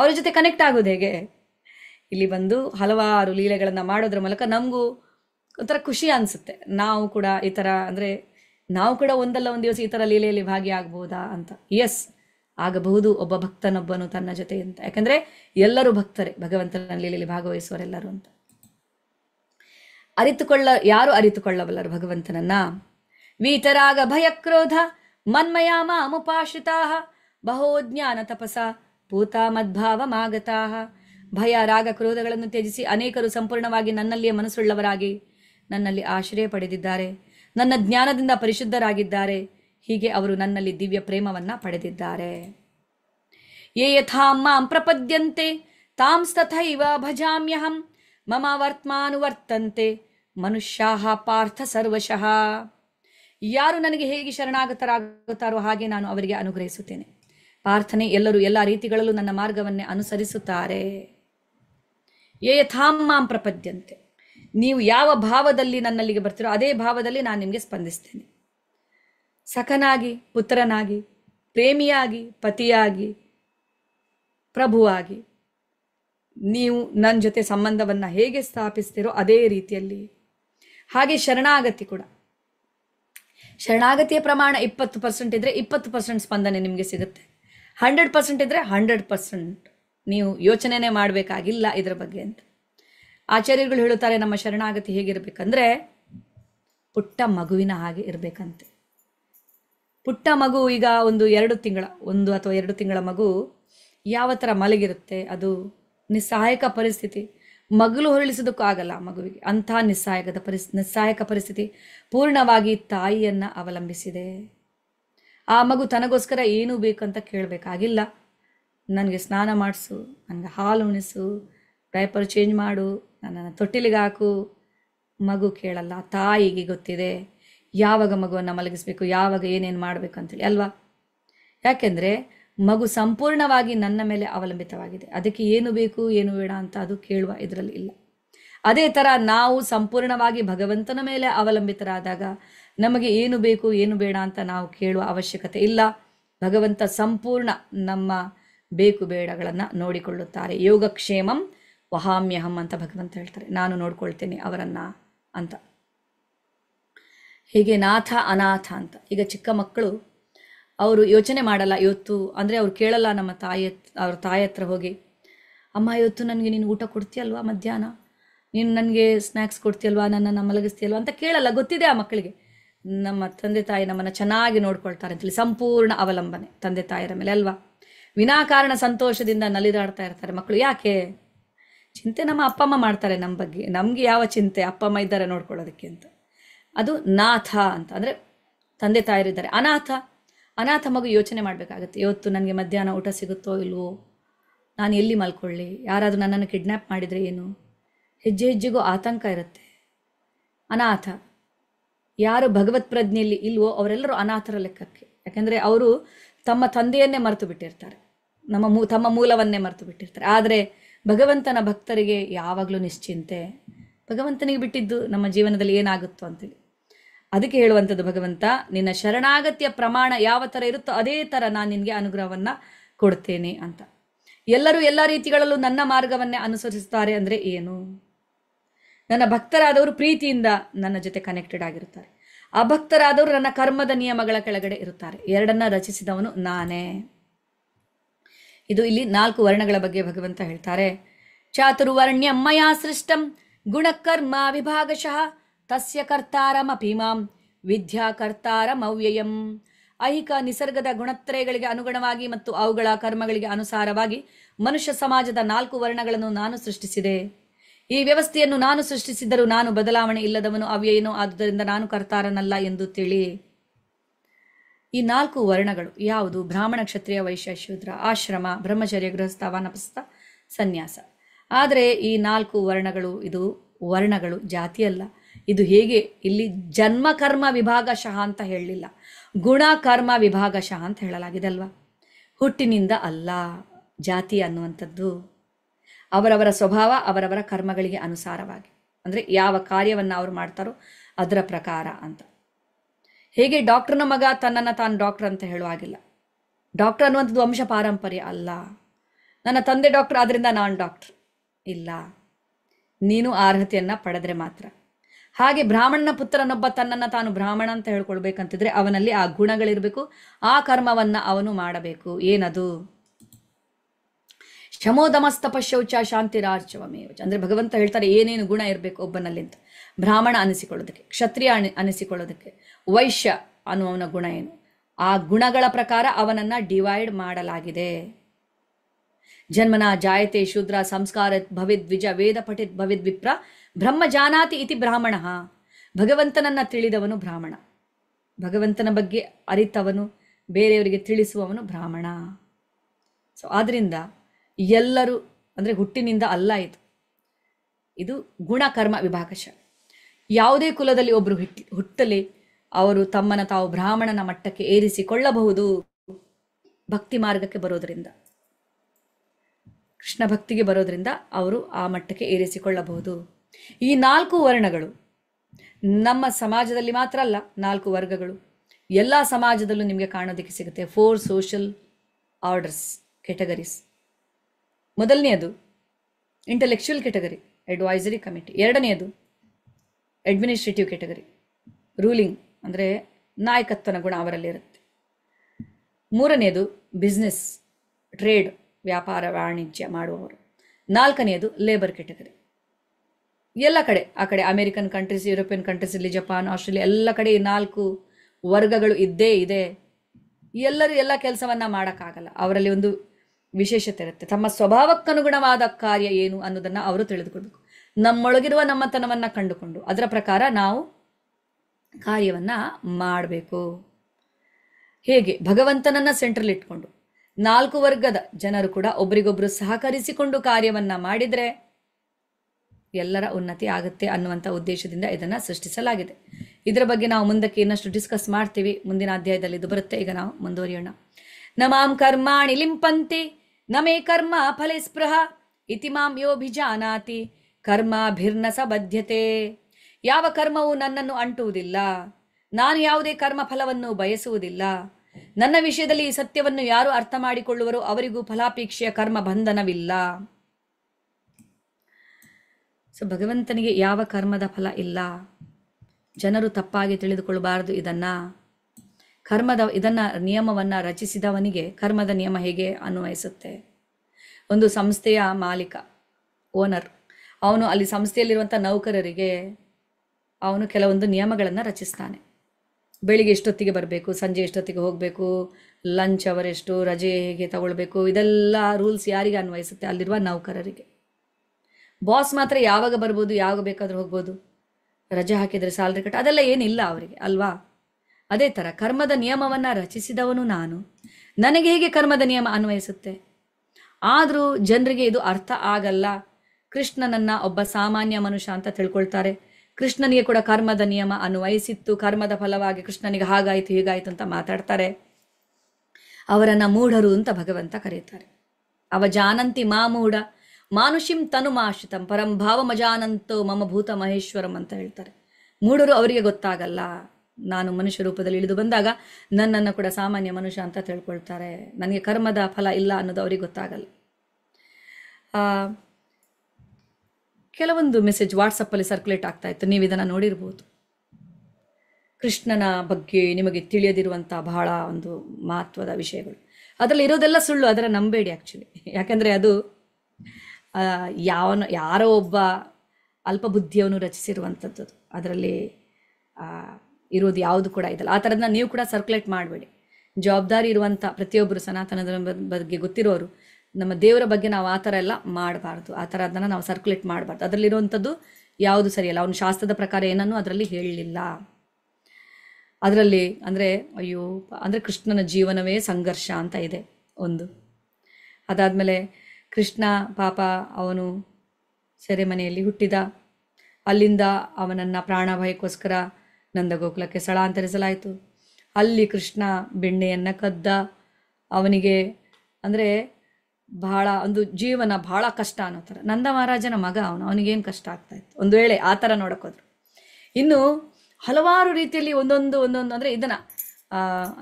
ಅವರ ಜೊತೆ ಕನೆಕ್ಟ್ ಆಗೋದು ಹೇಗೆ ಇಲ್ಲಿ ಬಂದು ಹಲವಾರು ಲೀಲೆಗಳನ್ನು ಮಾಡೋದ್ರ ಮೂಲಕ ನಮಗೂ ಒಂಥರ ಖುಷಿ ಅನಿಸುತ್ತೆ ನಾವು ಕೂಡ ಈ ಥರ ಅಂದರೆ ನಾವು ಕೂಡ ಒಂದಲ್ಲ ಒಂದು ದಿವಸ ಈ ಥರ ಲೀಲೆಯಲ್ಲಿ ಭಾಗಿಯಾಗಬಹುದಾ ಅಂತ ಎಸ್ ಆಗಬಹುದು ಒಬ್ಬ ಭಕ್ತನೊಬ್ಬನು ತನ್ನ ಜೊತೆ ಅಂತ ಯಾಕಂದ್ರೆ ಎಲ್ಲರೂ ಭಕ್ತರೇ ಭಗವಂತನ ಲೀಲೆಯಲ್ಲಿ ಭಾಗವಹಿಸುವರೆಲ್ಲರೂ ಅಂತ ಅರಿತುಕೊಳ್ಳ ಯಾರು ಅರಿತುಕೊಳ್ಳಬಲ್ಲರು ಭಗವಂತನನ್ನ ವೀತರಾಗ ಭಯಕ್ರೋಧ ಮನ್ಮಯಾಮ ಅಮುಪಾಶ್ರಿತ ಬಹೋಜ್ಞಾನ ತಪಸ ಭೂತ ಮದ್ಭಾವ ಮಾಗತಾ ಭಯ ರಾಗ ಕ್ರೋಧಗಳನ್ನು ತ್ಯಜಿಸಿ ಅನೇಕರು ಸಂಪೂರ್ಣವಾಗಿ ನನ್ನಲ್ಲಿಯೇ ಮನಸ್ಸುಳ್ಳವರಾಗಿ ನನ್ನಲ್ಲಿ ಆಶ್ರಯ ಪಡೆದಿದ್ದಾರೆ ನನ್ನ ಜ್ಞಾನದಿಂದ ಪರಿಶುದ್ಧರಾಗಿದ್ದಾರೆ ಹೀಗೆ ಅವರು ನನ್ನಲ್ಲಿ ದಿವ್ಯ ಪ್ರೇಮವನ್ನು ಪಡೆದಿದ್ದಾರೆ ಯೇ ಮಾಂ ಪ್ರಪದ್ಯಂತೆ ತಾಂ ತಥೈವ ಭಜಾಮ್ಯಹಂ ಮಮ ವರ್ತಮಾನುವರ್ತಂತೆ ಮನುಷ್ಯಾಹ ಪಾರ್ಥ ಸರ್ವಶಃ ಯಾರು ನನಗೆ ಹೇಗೆ ಶರಣಾಗತರಾಗುತ್ತಾರೋ ಹಾಗೆ ನಾನು ಅವರಿಗೆ ಅನುಗ್ರಹಿಸುತ್ತೇನೆ ಪ್ರಾರ್ಥನೆ ಎಲ್ಲರೂ ಎಲ್ಲ ರೀತಿಗಳಲ್ಲೂ ನನ್ನ ಮಾರ್ಗವನ್ನೇ ಅನುಸರಿಸುತ್ತಾರೆ ಯೇ ಯಥಾಂ ಮಾಂ ಪ್ರಪದ್ಯಂತೆ ನೀವು ಯಾವ ಭಾವದಲ್ಲಿ ನನ್ನಲ್ಲಿಗೆ ಬರ್ತೀರೋ ಅದೇ ಭಾವದಲ್ಲಿ ನಾನು ನಿಮಗೆ ಸ್ಪಂದಿಸ್ತೇನೆ ಸಖನಾಗಿ ಪುತ್ರನಾಗಿ ಪ್ರೇಮಿಯಾಗಿ ಪತಿಯಾಗಿ ಪ್ರಭುವಾಗಿ ನೀವು ನನ್ನ ಜೊತೆ ಸಂಬಂಧವನ್ನು ಹೇಗೆ ಸ್ಥಾಪಿಸ್ತೀರೋ ಅದೇ ರೀತಿಯಲ್ಲಿ ಹಾಗೆ ಶರಣಾಗತಿ ಕೂಡ ಶರಣಾಗತಿಯ ಪ್ರಮಾಣ ಇಪ್ಪತ್ತು ಪರ್ಸೆಂಟ್ ಇದ್ದರೆ ಇಪ್ಪತ್ತು ಪರ್ಸೆಂಟ್ ಸ್ಪಂದನೆ ನಿಮಗೆ ಸಿಗುತ್ತೆ ಹಂಡ್ರೆಡ್ ಪರ್ಸೆಂಟ್ ಇದ್ದರೆ ಹಂಡ್ರೆಡ್ ಪರ್ಸೆಂಟ್ ನೀವು ಯೋಚನೆನೇ ಮಾಡಬೇಕಾಗಿಲ್ಲ ಇದರ ಬಗ್ಗೆ ಅಂತ ಆಚಾರ್ಯರುಗಳು ಹೇಳುತ್ತಾರೆ ನಮ್ಮ ಶರಣಾಗತಿ ಹೇಗಿರಬೇಕಂದ್ರೆ ಪುಟ್ಟ ಮಗುವಿನ ಹಾಗೆ ಇರಬೇಕಂತೆ ಪುಟ್ಟ ಮಗು ಈಗ ಒಂದು ಎರಡು ತಿಂಗಳ ಒಂದು ಅಥವಾ ಎರಡು ತಿಂಗಳ ಮಗು ಯಾವ ಥರ ಮಲಗಿರುತ್ತೆ ಅದು ನಿಸ್ಸಹಾಯಕ ಪರಿಸ್ಥಿತಿ ಮಗಲು ಹೊರಳಿಸೋದಕ್ಕೂ ಆಗಲ್ಲ ಮಗುವಿಗೆ ಅಂಥ ನಿಸ್ಸಹಾಯಕದ ಪರಿಸ್ ನಿಸ್ಸಹಾಯಕ ಪರಿಸ್ಥಿತಿ ಪೂರ್ಣವಾಗಿ ತಾಯಿಯನ್ನು ಅವಲಂಬಿಸಿದೆ ಆ ಮಗು ತನಗೋಸ್ಕರ ಏನೂ ಬೇಕಂತ ಅಂತ ಕೇಳಬೇಕಾಗಿಲ್ಲ ನನಗೆ ಸ್ನಾನ ಮಾಡಿಸು ನನಗೆ ಹಾಲು ಉಣಿಸು ಡೈಪರ್ ಚೇಂಜ್ ಮಾಡು ನನ್ನನ್ನು ತೊಟ್ಟಿಲಿಗೆ ಹಾಕು ಮಗು ಕೇಳಲ್ಲ ತಾಯಿಗೆ ಗೊತ್ತಿದೆ ಯಾವಾಗ ಮಗುವನ್ನು ಮಲಗಿಸ್ಬೇಕು ಯಾವಾಗ ಏನೇನು ಮಾಡಬೇಕು ಅಂತೇಳಿ ಅಲ್ವಾ ಯಾಕೆಂದರೆ ಮಗು ಸಂಪೂರ್ಣವಾಗಿ ನನ್ನ ಮೇಲೆ ಅವಲಂಬಿತವಾಗಿದೆ ಅದಕ್ಕೆ ಏನು ಬೇಕು ಏನು ಬೇಡ ಅಂತ ಅದು ಕೇಳುವ ಇದರಲ್ಲಿ ಇಲ್ಲ ಅದೇ ಥರ ನಾವು ಸಂಪೂರ್ಣವಾಗಿ ಭಗವಂತನ ಮೇಲೆ ಅವಲಂಬಿತರಾದಾಗ ನಮಗೆ ಏನು ಬೇಕು ಏನು ಬೇಡ ಅಂತ ನಾವು ಕೇಳುವ ಅವಶ್ಯಕತೆ ಇಲ್ಲ ಭಗವಂತ ಸಂಪೂರ್ಣ ನಮ್ಮ ಬೇಕು ಬೇಡಗಳನ್ನು ನೋಡಿಕೊಳ್ಳುತ್ತಾರೆ ಯೋಗಕ್ಷೇಮಂ ವಹಾಮ್ಯಹಂ ಅಂತ ಭಗವಂತ ಹೇಳ್ತಾರೆ ನಾನು ನೋಡ್ಕೊಳ್ತೇನೆ ಅವರನ್ನು ಅಂತ ಹೀಗೆ ನಾಥ ಅನಾಥ ಅಂತ ಈಗ ಚಿಕ್ಕ ಮಕ್ಕಳು ಅವರು ಯೋಚನೆ ಮಾಡಲ್ಲ ಇವತ್ತು ಅಂದರೆ ಅವ್ರು ಕೇಳಲ್ಲ ನಮ್ಮ ತಾಯಿ ಅವ್ರ ತಾಯಿ ಹತ್ರ ಹೋಗಿ ಅಮ್ಮ ಇವತ್ತು ನನಗೆ ನೀನು ಊಟ ಕೊಡ್ತೀಯಲ್ವಾ ಮಧ್ಯಾಹ್ನ ನೀನು ನನಗೆ ಸ್ನ್ಯಾಕ್ಸ್ ಕೊಡ್ತೀಯಲ್ವಾ ನನ್ನನ್ನು ಮಲಗಿಸ್ತೀಯಲ್ವಾ ಅಂತ ಕೇಳಲ್ಲ ಗೊತ್ತಿದೆ ಆ ಮಕ್ಕಳಿಗೆ ನಮ್ಮ ತಂದೆ ತಾಯಿ ನಮ್ಮನ್ನು ಚೆನ್ನಾಗಿ ನೋಡ್ಕೊಳ್ತಾರೆ ಅಂತೇಳಿ ಸಂಪೂರ್ಣ ಅವಲಂಬನೆ ತಂದೆ ತಾಯಿರ ಮೇಲೆ ಅಲ್ವಾ ವಿನಾಕಾರಣ ಸಂತೋಷದಿಂದ ನಲಿದಾಡ್ತಾ ಇರ್ತಾರೆ ಮಕ್ಕಳು ಯಾಕೆ ಚಿಂತೆ ನಮ್ಮ ಅಪ್ಪ ಅಮ್ಮ ಮಾಡ್ತಾರೆ ನಮ್ಮ ಬಗ್ಗೆ ನಮಗೆ ಯಾವ ಚಿಂತೆ ಅಪ್ಪ ಅಮ್ಮ ಇದ್ದಾರೆ ನೋಡ್ಕೊಳ್ಳೋದಕ್ಕೆ ಅಂತ ಅದು ನಾಥ ಅಂತ ಅಂದರೆ ತಂದೆ ತಾಯಿರಿದ್ದಾರೆ ಅನಾಥ ಅನಾಥ ಮಗು ಯೋಚನೆ ಮಾಡಬೇಕಾಗುತ್ತೆ ಇವತ್ತು ನನಗೆ ಮಧ್ಯಾಹ್ನ ಊಟ ಸಿಗುತ್ತೋ ಇಲ್ವೋ ನಾನು ಎಲ್ಲಿ ಮಲ್ಕೊಳ್ಳಿ ಯಾರಾದರೂ ನನ್ನನ್ನು ಕಿಡ್ನ್ಯಾಪ್ ಮಾಡಿದರೆ ಏನು ಹೆಜ್ಜೆ ಹೆಜ್ಜೆಗೂ ಆತಂಕ ಇರುತ್ತೆ ಅನಾಥ ಯಾರು ಭಗವತ್ ಪ್ರಜ್ಞೆಯಲ್ಲಿ ಇಲ್ವೋ ಅವರೆಲ್ಲರೂ ಅನಾಥರ ಲೆಕ್ಕಕ್ಕೆ ಯಾಕೆಂದರೆ ಅವರು ತಮ್ಮ ತಂದೆಯನ್ನೇ ಮರೆತು ಬಿಟ್ಟಿರ್ತಾರೆ ನಮ್ಮ ಮೂ ತಮ್ಮ ಮೂಲವನ್ನೇ ಮರೆತು ಬಿಟ್ಟಿರ್ತಾರೆ ಆದರೆ ಭಗವಂತನ ಭಕ್ತರಿಗೆ ಯಾವಾಗಲೂ ನಿಶ್ಚಿಂತೆ ಭಗವಂತನಿಗೆ ಬಿಟ್ಟಿದ್ದು ನಮ್ಮ ಜೀವನದಲ್ಲಿ ಏನಾಗುತ್ತೋ ಅಂತೇಳಿ ಅದಕ್ಕೆ ಹೇಳುವಂಥದ್ದು ಭಗವಂತ ನಿನ್ನ ಶರಣಾಗತಿಯ ಪ್ರಮಾಣ ಯಾವ ಥರ ಇರುತ್ತೋ ಅದೇ ಥರ ನಾನು ನಿನಗೆ ಅನುಗ್ರಹವನ್ನು ಕೊಡ್ತೇನೆ ಅಂತ ಎಲ್ಲರೂ ಎಲ್ಲ ರೀತಿಗಳಲ್ಲೂ ನನ್ನ ಮಾರ್ಗವನ್ನೇ ಅನುಸರಿಸುತ್ತಾರೆ ಅಂದರೆ ಏನು ನನ್ನ ಭಕ್ತರಾದವರು ಪ್ರೀತಿಯಿಂದ ನನ್ನ ಜೊತೆ ಕನೆಕ್ಟೆಡ್ ಆಗಿರುತ್ತಾರೆ ಅಭಕ್ತರಾದವರು ನನ್ನ ಕರ್ಮದ ನಿಯಮಗಳ ಕೆಳಗಡೆ ಇರುತ್ತಾರೆ ಎರಡನ್ನ ರಚಿಸಿದವನು ನಾನೇ ಇದು ಇಲ್ಲಿ ನಾಲ್ಕು ವರ್ಣಗಳ ಬಗ್ಗೆ ಭಗವಂತ ಹೇಳ್ತಾರೆ ಚಾತುರ್ವರ್ಣ್ಯಂ ಮಯಾ ಸೃಷ್ಟಂ ಗುಣಕರ್ಮ ವಿಭಾಗಶಃ ತಸ್ಯ ವಿದ್ಯಾ ಮಾಂ ವಿದ್ಯಾಕರ್ತಾರಮವ್ಯಯಂ ಐಹಿಕ ನಿಸರ್ಗದ ಗುಣತ್ರಯಗಳಿಗೆ ಅನುಗುಣವಾಗಿ ಮತ್ತು ಅವುಗಳ ಕರ್ಮಗಳಿಗೆ ಅನುಸಾರವಾಗಿ ಮನುಷ್ಯ ಸಮಾಜದ ನಾಲ್ಕು ವರ್ಣಗಳನ್ನು ನಾನು ಸೃಷ್ಟಿಸಿದೆ ಈ ವ್ಯವಸ್ಥೆಯನ್ನು ನಾನು ಸೃಷ್ಟಿಸಿದ್ದರೂ ನಾನು ಬದಲಾವಣೆ ಇಲ್ಲದವನು ಅವ್ಯಯನೋ ಆದುದರಿಂದ ನಾನು ಕರ್ತಾರನಲ್ಲ ಎಂದು ತಿಳಿ ಈ ನಾಲ್ಕು ವರ್ಣಗಳು ಯಾವುದು ಬ್ರಾಹ್ಮಣ ಕ್ಷತ್ರಿಯ ವೈಶ್ಯ ಶೂದ್ರ ಆಶ್ರಮ ಬ್ರಹ್ಮಚರ್ಯ ಗೃಹಸ್ಥ ವನಪಸ್ಥ ಸನ್ಯಾಸ ಆದರೆ ಈ ನಾಲ್ಕು ವರ್ಣಗಳು ಇದು ವರ್ಣಗಳು ಜಾತಿಯಲ್ಲ ಇದು ಹೇಗೆ ಇಲ್ಲಿ ಜನ್ಮ ಕರ್ಮ ವಿಭಾಗಶಃ ಅಂತ ಹೇಳಲಿಲ್ಲ ಗುಣ ಕರ್ಮ ವಿಭಾಗಶಃ ಅಂತ ಹೇಳಲಾಗಿದೆ ಅಲ್ವಾ ಹುಟ್ಟಿನಿಂದ ಅಲ್ಲ ಜಾತಿ ಅನ್ನುವಂಥದ್ದು ಅವರವರ ಸ್ವಭಾವ ಅವರವರ ಕರ್ಮಗಳಿಗೆ ಅನುಸಾರವಾಗಿ ಅಂದರೆ ಯಾವ ಕಾರ್ಯವನ್ನು ಅವರು ಮಾಡ್ತಾರೋ ಅದರ ಪ್ರಕಾರ ಅಂತ ಹೇಗೆ ಡಾಕ್ಟರ್ನ ಮಗ ತನ್ನನ್ನು ತಾನು ಡಾಕ್ಟರ್ ಅಂತ ಹೇಳುವಾಗಿಲ್ಲ ಡಾಕ್ಟರ್ ಅನ್ನುವಂಥದ್ದು ವಂಶ ಪಾರಂಪರ್ಯ ಅಲ್ಲ ನನ್ನ ತಂದೆ ಡಾಕ್ಟರ್ ಆದ್ದರಿಂದ ನಾನು ಡಾಕ್ಟರ್ ಇಲ್ಲ ನೀನು ಅರ್ಹತೆಯನ್ನು ಪಡೆದ್ರೆ ಮಾತ್ರ ಹಾಗೆ ಬ್ರಾಹ್ಮಣನ ಪುತ್ರನೊಬ್ಬ ತನ್ನನ್ನು ತಾನು ಬ್ರಾಹ್ಮಣ ಅಂತ ಹೇಳ್ಕೊಳ್ಬೇಕಂತಿದ್ರೆ ಅವನಲ್ಲಿ ಆ ಗುಣಗಳಿರಬೇಕು ಆ ಕರ್ಮವನ್ನು ಅವನು ಮಾಡಬೇಕು ಏನದು ಶಮೋದಮಸ್ತಪ ಶೌಚ ಶಾಂತಿರಾರ್ಚವಮೇವಚ ಅಂದರೆ ಭಗವಂತ ಹೇಳ್ತಾರೆ ಏನೇನು ಗುಣ ಇರಬೇಕು ಒಬ್ಬನಲ್ಲಿ ಅಂತ ಬ್ರಾಹ್ಮಣ ಅನಿಸಿಕೊಳ್ಳೋದಕ್ಕೆ ಕ್ಷತ್ರಿಯ ಅನಿ ಅನಿಸಿಕೊಳ್ಳೋದಕ್ಕೆ ವೈಶ್ಯ ಅನ್ನುವನ ಗುಣ ಏನು ಆ ಗುಣಗಳ ಪ್ರಕಾರ ಅವನನ್ನು ಡಿವೈಡ್ ಮಾಡಲಾಗಿದೆ ಜನ್ಮನ ಜಾಯತೆ ಶೂದ್ರ ಸಂಸ್ಕಾರ ಭವಿದ್ವಿಜ ವೇದ ಪಠಿತ್ ಭವಿದ್ ವಿಪ್ರ ಬ್ರಹ್ಮ ಜಾನಾತಿ ಇತಿ ಬ್ರಾಹ್ಮಣ ಭಗವಂತನನ್ನ ತಿಳಿದವನು ಬ್ರಾಹ್ಮಣ ಭಗವಂತನ ಬಗ್ಗೆ ಅರಿತವನು ಬೇರೆಯವರಿಗೆ ತಿಳಿಸುವವನು ಬ್ರಾಹ್ಮಣ ಸೊ ಆದ್ದರಿಂದ ಎಲ್ಲರೂ ಅಂದರೆ ಹುಟ್ಟಿನಿಂದ ಅಲ್ಲ ಇದು ಇದು ಗುಣಕರ್ಮ ವಿಭಾಗಶಃ ಯಾವುದೇ ಕುಲದಲ್ಲಿ ಒಬ್ಬರು ಹುಟ್ಟಲೆ ಅವರು ತಮ್ಮನ ತಾವು ಬ್ರಾಹ್ಮಣನ ಮಟ್ಟಕ್ಕೆ ಏರಿಸಿಕೊಳ್ಳಬಹುದು ಭಕ್ತಿ ಮಾರ್ಗಕ್ಕೆ ಬರೋದರಿಂದ ಕೃಷ್ಣ ಭಕ್ತಿಗೆ ಬರೋದರಿಂದ ಅವರು ಆ ಮಟ್ಟಕ್ಕೆ ಏರಿಸಿಕೊಳ್ಳಬಹುದು ಈ ನಾಲ್ಕು ವರ್ಣಗಳು ನಮ್ಮ ಸಮಾಜದಲ್ಲಿ ಮಾತ್ರ ಅಲ್ಲ ನಾಲ್ಕು ವರ್ಗಗಳು ಎಲ್ಲ ಸಮಾಜದಲ್ಲೂ ನಿಮಗೆ ಕಾಣೋದಕ್ಕೆ ಸಿಗುತ್ತೆ ಫೋರ್ ಸೋಷಲ್ ಆರ್ಡರ್ಸ್ ಕೆಟಗರೀಸ್ ಮೊದಲನೆಯದು ಇಂಟಲೆಕ್ಚುಯಲ್ ಕೆಟಗರಿ ಅಡ್ವೈಸರಿ ಕಮಿಟಿ ಎರಡನೆಯದು ಅಡ್ಮಿನಿಸ್ಟ್ರೇಟಿವ್ ಕೆಟಗರಿ ರೂಲಿಂಗ್ ಅಂದರೆ ನಾಯಕತ್ವನ ಗುಣ ಅವರಲ್ಲಿರುತ್ತೆ ಮೂರನೆಯದು ಬಿಸ್ನೆಸ್ ಟ್ರೇಡ್ ವ್ಯಾಪಾರ ವಾಣಿಜ್ಯ ಮಾಡುವವರು ನಾಲ್ಕನೆಯದು ಲೇಬರ್ ಕೆಟಗರಿ ಎಲ್ಲ ಕಡೆ ಆ ಕಡೆ ಅಮೇರಿಕನ್ ಕಂಟ್ರೀಸ್ ಯುರೋಪಿಯನ್ ಕಂಟ್ರೀಸಲ್ಲಿ ಜಪಾನ್ ಆಸ್ಟ್ರೇಲಿಯಾ ಎಲ್ಲ ಕಡೆ ಈ ನಾಲ್ಕು ವರ್ಗಗಳು ಇದ್ದೇ ಇದೆ ಎಲ್ಲರೂ ಎಲ್ಲ ಕೆಲಸವನ್ನು ಮಾಡೋಕ್ಕಾಗಲ್ಲ ಅವರಲ್ಲಿ ಒಂದು ವಿಶೇಷತೆ ಇರುತ್ತೆ ತಮ್ಮ ಸ್ವಭಾವಕ್ಕನುಗುಣವಾದ ಕಾರ್ಯ ಏನು ಅನ್ನೋದನ್ನು ಅವರು ತಿಳಿದುಕೊಳ್ಬೇಕು ನಮ್ಮೊಳಗಿರುವ ನಮ್ಮತನವನ್ನು ಕಂಡುಕೊಂಡು ಅದರ ಪ್ರಕಾರ ನಾವು ಕಾರ್ಯವನ್ನು ಮಾಡಬೇಕು ಹೇಗೆ ಭಗವಂತನನ್ನು ಸೆಂಟ್ರಲ್ ಇಟ್ಕೊಂಡು ನಾಲ್ಕು ವರ್ಗದ ಜನರು ಕೂಡ ಒಬ್ರಿಗೊಬ್ರು ಸಹಕರಿಸಿಕೊಂಡು ಕಾರ್ಯವನ್ನ ಮಾಡಿದರೆ ಎಲ್ಲರ ಉನ್ನತಿ ಆಗುತ್ತೆ ಅನ್ನುವಂಥ ಉದ್ದೇಶದಿಂದ ಇದನ್ನು ಸೃಷ್ಟಿಸಲಾಗಿದೆ ಇದರ ಬಗ್ಗೆ ನಾವು ಮುಂದಕ್ಕೆ ಇನ್ನಷ್ಟು ಡಿಸ್ಕಸ್ ಮಾಡ್ತೀವಿ ಮುಂದಿನ ಅಧ್ಯಾಯದಲ್ಲಿ ಇದು ಬರುತ್ತೆ ಈಗ ನಾವು ಮುಂದುವರಿಯೋಣ ನಮಾಂ ಕರ್ಮಾಣಿ ಲಿಂಪಂತಿ ನಮೇ ಕರ್ಮ ಫಲೇ ಸ್ಪೃಹ ಇತಿ ಮಾಂ ಯೋಭಿಜಾನಾತಿ ಕರ್ಮಾಭಿರ್ನಸ ಬದ್ಧತೆ ಯಾವ ಕರ್ಮವು ನನ್ನನ್ನು ಅಂಟುವುದಿಲ್ಲ ನಾನು ಯಾವುದೇ ಕರ್ಮ ಫಲವನ್ನು ಬಯಸುವುದಿಲ್ಲ ನನ್ನ ವಿಷಯದಲ್ಲಿ ಈ ಸತ್ಯವನ್ನು ಯಾರು ಅರ್ಥ ಮಾಡಿಕೊಳ್ಳುವರು ಅವರಿಗೂ ಫಲಾಪೇಕ್ಷೆಯ ಕರ್ಮ ಬಂಧನವಿಲ್ಲ ಸೊ ಭಗವಂತನಿಗೆ ಯಾವ ಕರ್ಮದ ಫಲ ಇಲ್ಲ ಜನರು ತಪ್ಪಾಗಿ ತಿಳಿದುಕೊಳ್ಳಬಾರದು ಇದನ್ನ ಕರ್ಮದ ಇದನ್ನ ನಿಯಮವನ್ನು ರಚಿಸಿದವನಿಗೆ ಕರ್ಮದ ನಿಯಮ ಹೇಗೆ ಅನ್ವಯಿಸುತ್ತೆ ಒಂದು ಸಂಸ್ಥೆಯ ಮಾಲೀಕ ಓನರ್ ಅವನು ಅಲ್ಲಿ ಸಂಸ್ಥೆಯಲ್ಲಿರುವಂಥ ನೌಕರರಿಗೆ ಅವನು ಕೆಲವೊಂದು ನಿಯಮಗಳನ್ನು ರಚಿಸ್ತಾನೆ ಬೆಳಿಗ್ಗೆ ಎಷ್ಟೊತ್ತಿಗೆ ಬರಬೇಕು ಸಂಜೆ ಎಷ್ಟೊತ್ತಿಗೆ ಹೋಗಬೇಕು ಲಂಚ್ ಅವರ್ ಎಷ್ಟು ರಜೆ ಹೇಗೆ ತಗೊಳ್ಬೇಕು ಇದೆಲ್ಲ ರೂಲ್ಸ್ ಯಾರಿಗೆ ಅನ್ವಯಿಸುತ್ತೆ ಅಲ್ಲಿರುವ ನೌಕರರಿಗೆ ಬಾಸ್ ಮಾತ್ರ ಯಾವಾಗ ಬರ್ಬೋದು ಯಾವಾಗ ಬೇಕಾದರೂ ಹೋಗ್ಬೋದು ರಜೆ ಹಾಕಿದರೆ ಸ್ಯಾಲ್ರಿ ಕಟ್ ಅದೆಲ್ಲ ಏನಿಲ್ಲ ಅವರಿಗೆ ಅಲ್ವಾ ಅದೇ ಥರ ಕರ್ಮದ ನಿಯಮವನ್ನು ರಚಿಸಿದವನು ನಾನು ನನಗೆ ಹೇಗೆ ಕರ್ಮದ ನಿಯಮ ಅನ್ವಯಿಸುತ್ತೆ ಆದರೂ ಜನರಿಗೆ ಇದು ಅರ್ಥ ಆಗಲ್ಲ ಕೃಷ್ಣನನ್ನ ಒಬ್ಬ ಸಾಮಾನ್ಯ ಮನುಷ್ಯ ಅಂತ ತಿಳ್ಕೊಳ್ತಾರೆ ಕೃಷ್ಣನಿಗೆ ಕೂಡ ಕರ್ಮದ ನಿಯಮ ಅನ್ವಯಿಸಿತ್ತು ಕರ್ಮದ ಫಲವಾಗಿ ಕೃಷ್ಣನಿಗೆ ಹಾಗಾಯಿತು ಹೀಗಾಯಿತು ಅಂತ ಮಾತಾಡ್ತಾರೆ ಅವರನ್ನ ಮೂಢರು ಅಂತ ಭಗವಂತ ಕರೀತಾರೆ ಅವ ಜಾನಂತಿ ಮಾ ಮೂಢ ಮಾನುಷಿಂ ತನುಮಾಶ್ರಿತಂ ಪರಂ ಭಾವಮಜಾನಂತೋ ಮಮ ಭೂತ ಮಹೇಶ್ವರಂ ಅಂತ ಹೇಳ್ತಾರೆ ಮೂಢರು ಅವರಿಗೆ ಗೊತ್ತಾಗಲ್ಲ ನಾನು ಮನುಷ್ಯ ರೂಪದಲ್ಲಿ ಇಳಿದು ಬಂದಾಗ ನನ್ನನ್ನು ಕೂಡ ಸಾಮಾನ್ಯ ಮನುಷ್ಯ ಅಂತ ತಿಳ್ಕೊಳ್ತಾರೆ ನನಗೆ ಕರ್ಮದ ಫಲ ಇಲ್ಲ ಅನ್ನೋದು ಅವ್ರಿಗೆ ಗೊತ್ತಾಗಲ್ಲ ಕೆಲವೊಂದು ಮೆಸೇಜ್ ವಾಟ್ಸಪ್ಪಲ್ಲಿ ಸರ್ಕ್ಯುಲೇಟ್ ಆಗ್ತಾ ಇತ್ತು ನೀವು ಇದನ್ನು ನೋಡಿರ್ಬೋದು ಕೃಷ್ಣನ ಬಗ್ಗೆ ನಿಮಗೆ ತಿಳಿಯದಿರುವಂಥ ಬಹಳ ಒಂದು ಮಹತ್ವದ ವಿಷಯಗಳು ಅದರಲ್ಲಿ ಇರೋದೆಲ್ಲ ಸುಳ್ಳು ಅದರ ನಂಬೇಡಿ ಆ್ಯಕ್ಚುಲಿ ಯಾಕೆಂದರೆ ಅದು ಯಾವನು ಯಾರೋ ಒಬ್ಬ ಅಲ್ಪ ಬುದ್ಧಿಯವನು ರಚಿಸಿರುವಂಥದ್ದು ಅದರಲ್ಲಿ ಇರೋದು ಯಾವುದು ಕೂಡ ಇದಲ್ಲ ಆ ಥರದನ್ನ ನೀವು ಕೂಡ ಸರ್ಕ್ಯುಲೇಟ್ ಮಾಡಬೇಡಿ ಜವಾಬ್ದಾರಿ ಇರುವಂಥ ಪ್ರತಿಯೊಬ್ಬರು ಸನಾತನದ ಬಗ್ಗೆ ಗೊತ್ತಿರೋರು ನಮ್ಮ ದೇವರ ಬಗ್ಗೆ ನಾವು ಆ ಥರ ಎಲ್ಲ ಮಾಡಬಾರ್ದು ಆ ಥರ ಅದನ್ನು ನಾವು ಸರ್ಕ್ಯುಲೇಟ್ ಮಾಡಬಾರ್ದು ಅದರಲ್ಲಿರುವಂಥದ್ದು ಯಾವುದು ಸರಿಯಲ್ಲ ಅವನು ಶಾಸ್ತ್ರದ ಪ್ರಕಾರ ಏನನ್ನೂ ಅದರಲ್ಲಿ ಹೇಳಲಿಲ್ಲ ಅದರಲ್ಲಿ ಅಂದರೆ ಅಯ್ಯೋ ಅಂದರೆ ಕೃಷ್ಣನ ಜೀವನವೇ ಸಂಘರ್ಷ ಅಂತ ಇದೆ ಒಂದು ಅದಾದಮೇಲೆ ಕೃಷ್ಣ ಪಾಪ ಅವನು ಸೆರೆಮನೆಯಲ್ಲಿ ಹುಟ್ಟಿದ ಅಲ್ಲಿಂದ ಅವನನ್ನು ಪ್ರಾಣಭಯಕ್ಕೋಸ್ಕರ ನಂದಗೋಕುಲಕ್ಕೆ ಸ್ಥಳಾಂತರಿಸಲಾಯಿತು ಅಲ್ಲಿ ಕೃಷ್ಣ ಬೆಣ್ಣೆಯನ್ನು ಕದ್ದ ಅವನಿಗೆ ಅಂದರೆ ಬಹಳ ಒಂದು ಜೀವನ ಬಹಳ ಕಷ್ಟ ಅನ್ನೋ ಥರ ನಂದ ಮಹಾರಾಜನ ಮಗ ಅವನು ಅವನಿಗೇನು ಕಷ್ಟ ಆಗ್ತಾ ಇತ್ತು ಒಂದು ವೇಳೆ ಆ ಥರ ನೋಡೋಕ್ಕೋದ್ರು ಇನ್ನು ಹಲವಾರು ರೀತಿಯಲ್ಲಿ ಒಂದೊಂದು ಒಂದೊಂದು ಅಂದರೆ ಇದನ್ನು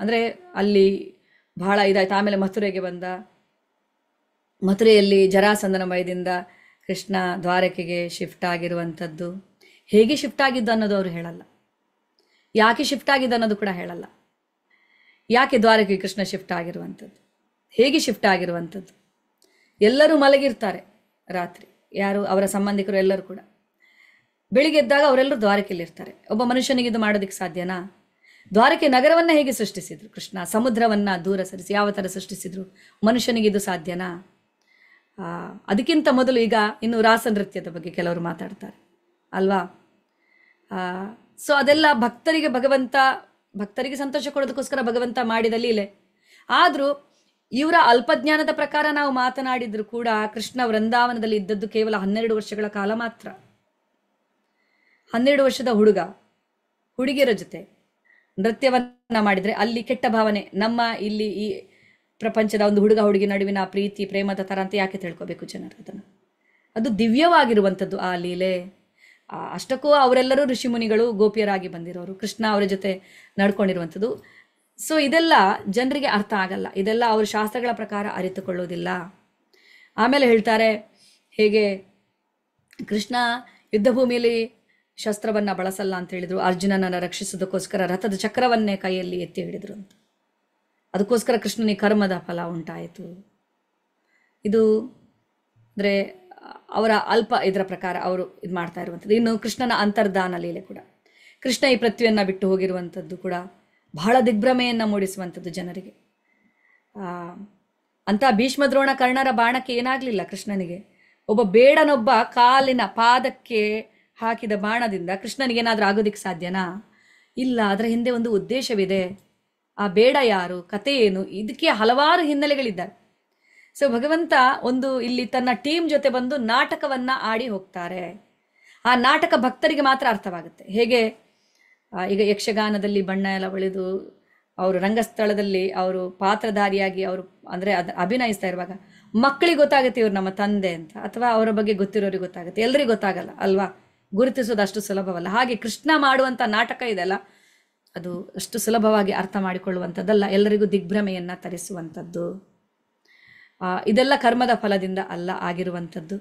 ಅಂದರೆ ಅಲ್ಲಿ ಬಹಳ ಇದಾಯ್ತು ಆಮೇಲೆ ಮಥುರೆಗೆ ಬಂದ ಮಥುರೆಯಲ್ಲಿ ಜರಾಸಂದನ ಮಯದಿಂದ ಕೃಷ್ಣ ದ್ವಾರಕೆಗೆ ಶಿಫ್ಟ್ ಆಗಿರುವಂಥದ್ದು ಹೇಗೆ ಶಿಫ್ಟ್ ಆಗಿದ್ದು ಅನ್ನೋದು ಅವರು ಹೇಳಲ್ಲ ಯಾಕೆ ಶಿಫ್ಟ್ ಆಗಿದ್ದು ಅನ್ನೋದು ಕೂಡ ಹೇಳಲ್ಲ ಯಾಕೆ ದ್ವಾರಕೆಗೆ ಕೃಷ್ಣ ಶಿಫ್ಟ್ ಆಗಿರುವಂಥದ್ದು ಹೇಗೆ ಶಿಫ್ಟ್ ಆಗಿರುವಂಥದ್ದು ಎಲ್ಲರೂ ಮಲಗಿರ್ತಾರೆ ರಾತ್ರಿ ಯಾರು ಅವರ ಸಂಬಂಧಿಕರು ಎಲ್ಲರೂ ಕೂಡ ಬೆಳಿಗ್ಗೆ ಎದ್ದಾಗ ಅವರೆಲ್ಲರೂ ದ್ವಾರಕೆಯಲ್ಲಿರ್ತಾರೆ ಒಬ್ಬ ಮನುಷ್ಯನಿಗೆ ಇದು ಮಾಡೋದಕ್ಕೆ ಸಾಧ್ಯನಾ ದ್ವಾರಕೆ ನಗರವನ್ನು ಹೇಗೆ ಸೃಷ್ಟಿಸಿದ್ರು ಕೃಷ್ಣ ಸಮುದ್ರವನ್ನು ದೂರ ಸರಿಸಿ ಯಾವ ಥರ ಸೃಷ್ಟಿಸಿದ್ರು ಮನುಷ್ಯನಿಗೆ ಇದು ಸಾಧ್ಯನಾ ಅದಕ್ಕಿಂತ ಮೊದಲು ಈಗ ಇನ್ನು ರಾಸ ನೃತ್ಯದ ಬಗ್ಗೆ ಕೆಲವರು ಮಾತಾಡ್ತಾರೆ ಅಲ್ವಾ ಸೊ ಅದೆಲ್ಲ ಭಕ್ತರಿಗೆ ಭಗವಂತ ಭಕ್ತರಿಗೆ ಸಂತೋಷ ಕೊಡೋದಕ್ಕೋಸ್ಕರ ಭಗವಂತ ಮಾಡಿದಲ್ಲಿ ಲೀಲೆ ಆದರೂ ಇವರ ಅಲ್ಪಜ್ಞಾನದ ಪ್ರಕಾರ ನಾವು ಮಾತನಾಡಿದ್ರು ಕೂಡ ಕೃಷ್ಣ ವೃಂದಾವನದಲ್ಲಿ ಇದ್ದದ್ದು ಕೇವಲ ಹನ್ನೆರಡು ವರ್ಷಗಳ ಕಾಲ ಮಾತ್ರ ಹನ್ನೆರಡು ವರ್ಷದ ಹುಡುಗ ಹುಡುಗಿಯರ ಜೊತೆ ನೃತ್ಯವನ್ನ ಮಾಡಿದ್ರೆ ಅಲ್ಲಿ ಕೆಟ್ಟ ಭಾವನೆ ನಮ್ಮ ಇಲ್ಲಿ ಈ ಪ್ರಪಂಚದ ಒಂದು ಹುಡುಗ ಹುಡುಗಿ ನಡುವಿನ ಪ್ರೀತಿ ಪ್ರೇಮದ ತರ ಅಂತ ಯಾಕೆ ತಿಳ್ಕೋಬೇಕು ಜನರು ಅದನ್ನು ಅದು ದಿವ್ಯವಾಗಿರುವಂಥದ್ದು ಆ ಲೀಲೆ ಅಷ್ಟಕ್ಕೂ ಅವರೆಲ್ಲರೂ ಮುನಿಗಳು ಗೋಪಿಯರಾಗಿ ಬಂದಿರೋರು ಕೃಷ್ಣ ಅವರ ಜೊತೆ ನಡ್ಕೊಂಡಿರುವಂಥದ್ದು ಸೊ ಇದೆಲ್ಲ ಜನರಿಗೆ ಅರ್ಥ ಆಗಲ್ಲ ಇದೆಲ್ಲ ಅವರು ಶಾಸ್ತ್ರಗಳ ಪ್ರಕಾರ ಅರಿತುಕೊಳ್ಳೋದಿಲ್ಲ ಆಮೇಲೆ ಹೇಳ್ತಾರೆ ಹೇಗೆ ಕೃಷ್ಣ ಯುದ್ಧಭೂಮಿಯಲ್ಲಿ ಶಸ್ತ್ರವನ್ನು ಬಳಸಲ್ಲ ಅಂತ ಹೇಳಿದರು ಅರ್ಜುನನನ್ನು ರಕ್ಷಿಸೋದಕ್ಕೋಸ್ಕರ ರಥದ ಚಕ್ರವನ್ನೇ ಕೈಯಲ್ಲಿ ಎತ್ತಿ ಹಿಡಿದ್ರು ಅಂತ ಅದಕ್ಕೋಸ್ಕರ ಕೃಷ್ಣನಿಗೆ ಕರ್ಮದ ಫಲ ಉಂಟಾಯಿತು ಇದು ಅಂದರೆ ಅವರ ಅಲ್ಪ ಇದರ ಪ್ರಕಾರ ಅವರು ಇದು ಮಾಡ್ತಾ ಇರುವಂಥದ್ದು ಇನ್ನು ಕೃಷ್ಣನ ಅಂತರ್ಧಾನ ಲೀಲೆ ಕೂಡ ಕೃಷ್ಣ ಈ ಪೃಥ್ವಿಯನ್ನು ಬಿಟ್ಟು ಹೋಗಿರುವಂಥದ್ದು ಕೂಡ ಬಹಳ ದಿಗ್ಭ್ರಮೆಯನ್ನು ಮೂಡಿಸುವಂಥದ್ದು ಜನರಿಗೆ ಅಂತ ಭೀಷ್ಮ ದ್ರೋಣ ಕರ್ಣರ ಬಾಣಕ್ಕೆ ಏನಾಗಲಿಲ್ಲ ಕೃಷ್ಣನಿಗೆ ಒಬ್ಬ ಬೇಡನೊಬ್ಬ ಕಾಲಿನ ಪಾದಕ್ಕೆ ಹಾಕಿದ ಬಾಣದಿಂದ ಕೃಷ್ಣನಿಗೇನಾದರೂ ಆಗೋದಿಕ್ಕೆ ಸಾಧ್ಯನಾ ಇಲ್ಲ ಅದರ ಹಿಂದೆ ಒಂದು ಉದ್ದೇಶವಿದೆ ಆ ಬೇಡ ಯಾರು ಕತೆ ಏನು ಇದಕ್ಕೆ ಹಲವಾರು ಹಿನ್ನೆಲೆಗಳಿದ್ದಾರೆ ಸೊ ಭಗವಂತ ಒಂದು ಇಲ್ಲಿ ತನ್ನ ಟೀಮ್ ಜೊತೆ ಬಂದು ನಾಟಕವನ್ನು ಆಡಿ ಹೋಗ್ತಾರೆ ಆ ನಾಟಕ ಭಕ್ತರಿಗೆ ಮಾತ್ರ ಅರ್ಥವಾಗುತ್ತೆ ಹೇಗೆ ಈಗ ಯಕ್ಷಗಾನದಲ್ಲಿ ಬಣ್ಣ ಎಲ್ಲ ಬಳಿದು ಅವರು ರಂಗಸ್ಥಳದಲ್ಲಿ ಅವರು ಪಾತ್ರಧಾರಿಯಾಗಿ ಅವರು ಅಂದರೆ ಅದು ಅಭಿನಯಿಸ್ತಾ ಇರುವಾಗ ಮಕ್ಕಳಿಗೆ ಗೊತ್ತಾಗುತ್ತೆ ಇವ್ರು ನಮ್ಮ ತಂದೆ ಅಂತ ಅಥವಾ ಅವರ ಬಗ್ಗೆ ಗೊತ್ತಿರೋರಿಗೆ ಗೊತ್ತಾಗುತ್ತೆ ಎಲ್ರಿಗೂ ಗೊತ್ತಾಗಲ್ಲ ಅಲ್ವಾ ಗುರುತಿಸೋದು ಅಷ್ಟು ಸುಲಭವಲ್ಲ ಹಾಗೆ ಕೃಷ್ಣ ಮಾಡುವಂಥ ನಾಟಕ ಇದೆಲ್ಲ ಅದು ಅಷ್ಟು ಸುಲಭವಾಗಿ ಅರ್ಥ ಮಾಡಿಕೊಳ್ಳುವಂಥದ್ದಲ್ಲ ಎಲ್ಲರಿಗೂ ದಿಗ್ಭ್ರಮೆಯನ್ನು ತರಿಸುವಂಥದ್ದು ಇದೆಲ್ಲ ಕರ್ಮದ ಫಲದಿಂದ ಅಲ್ಲ ಆಗಿರುವಂಥದ್ದು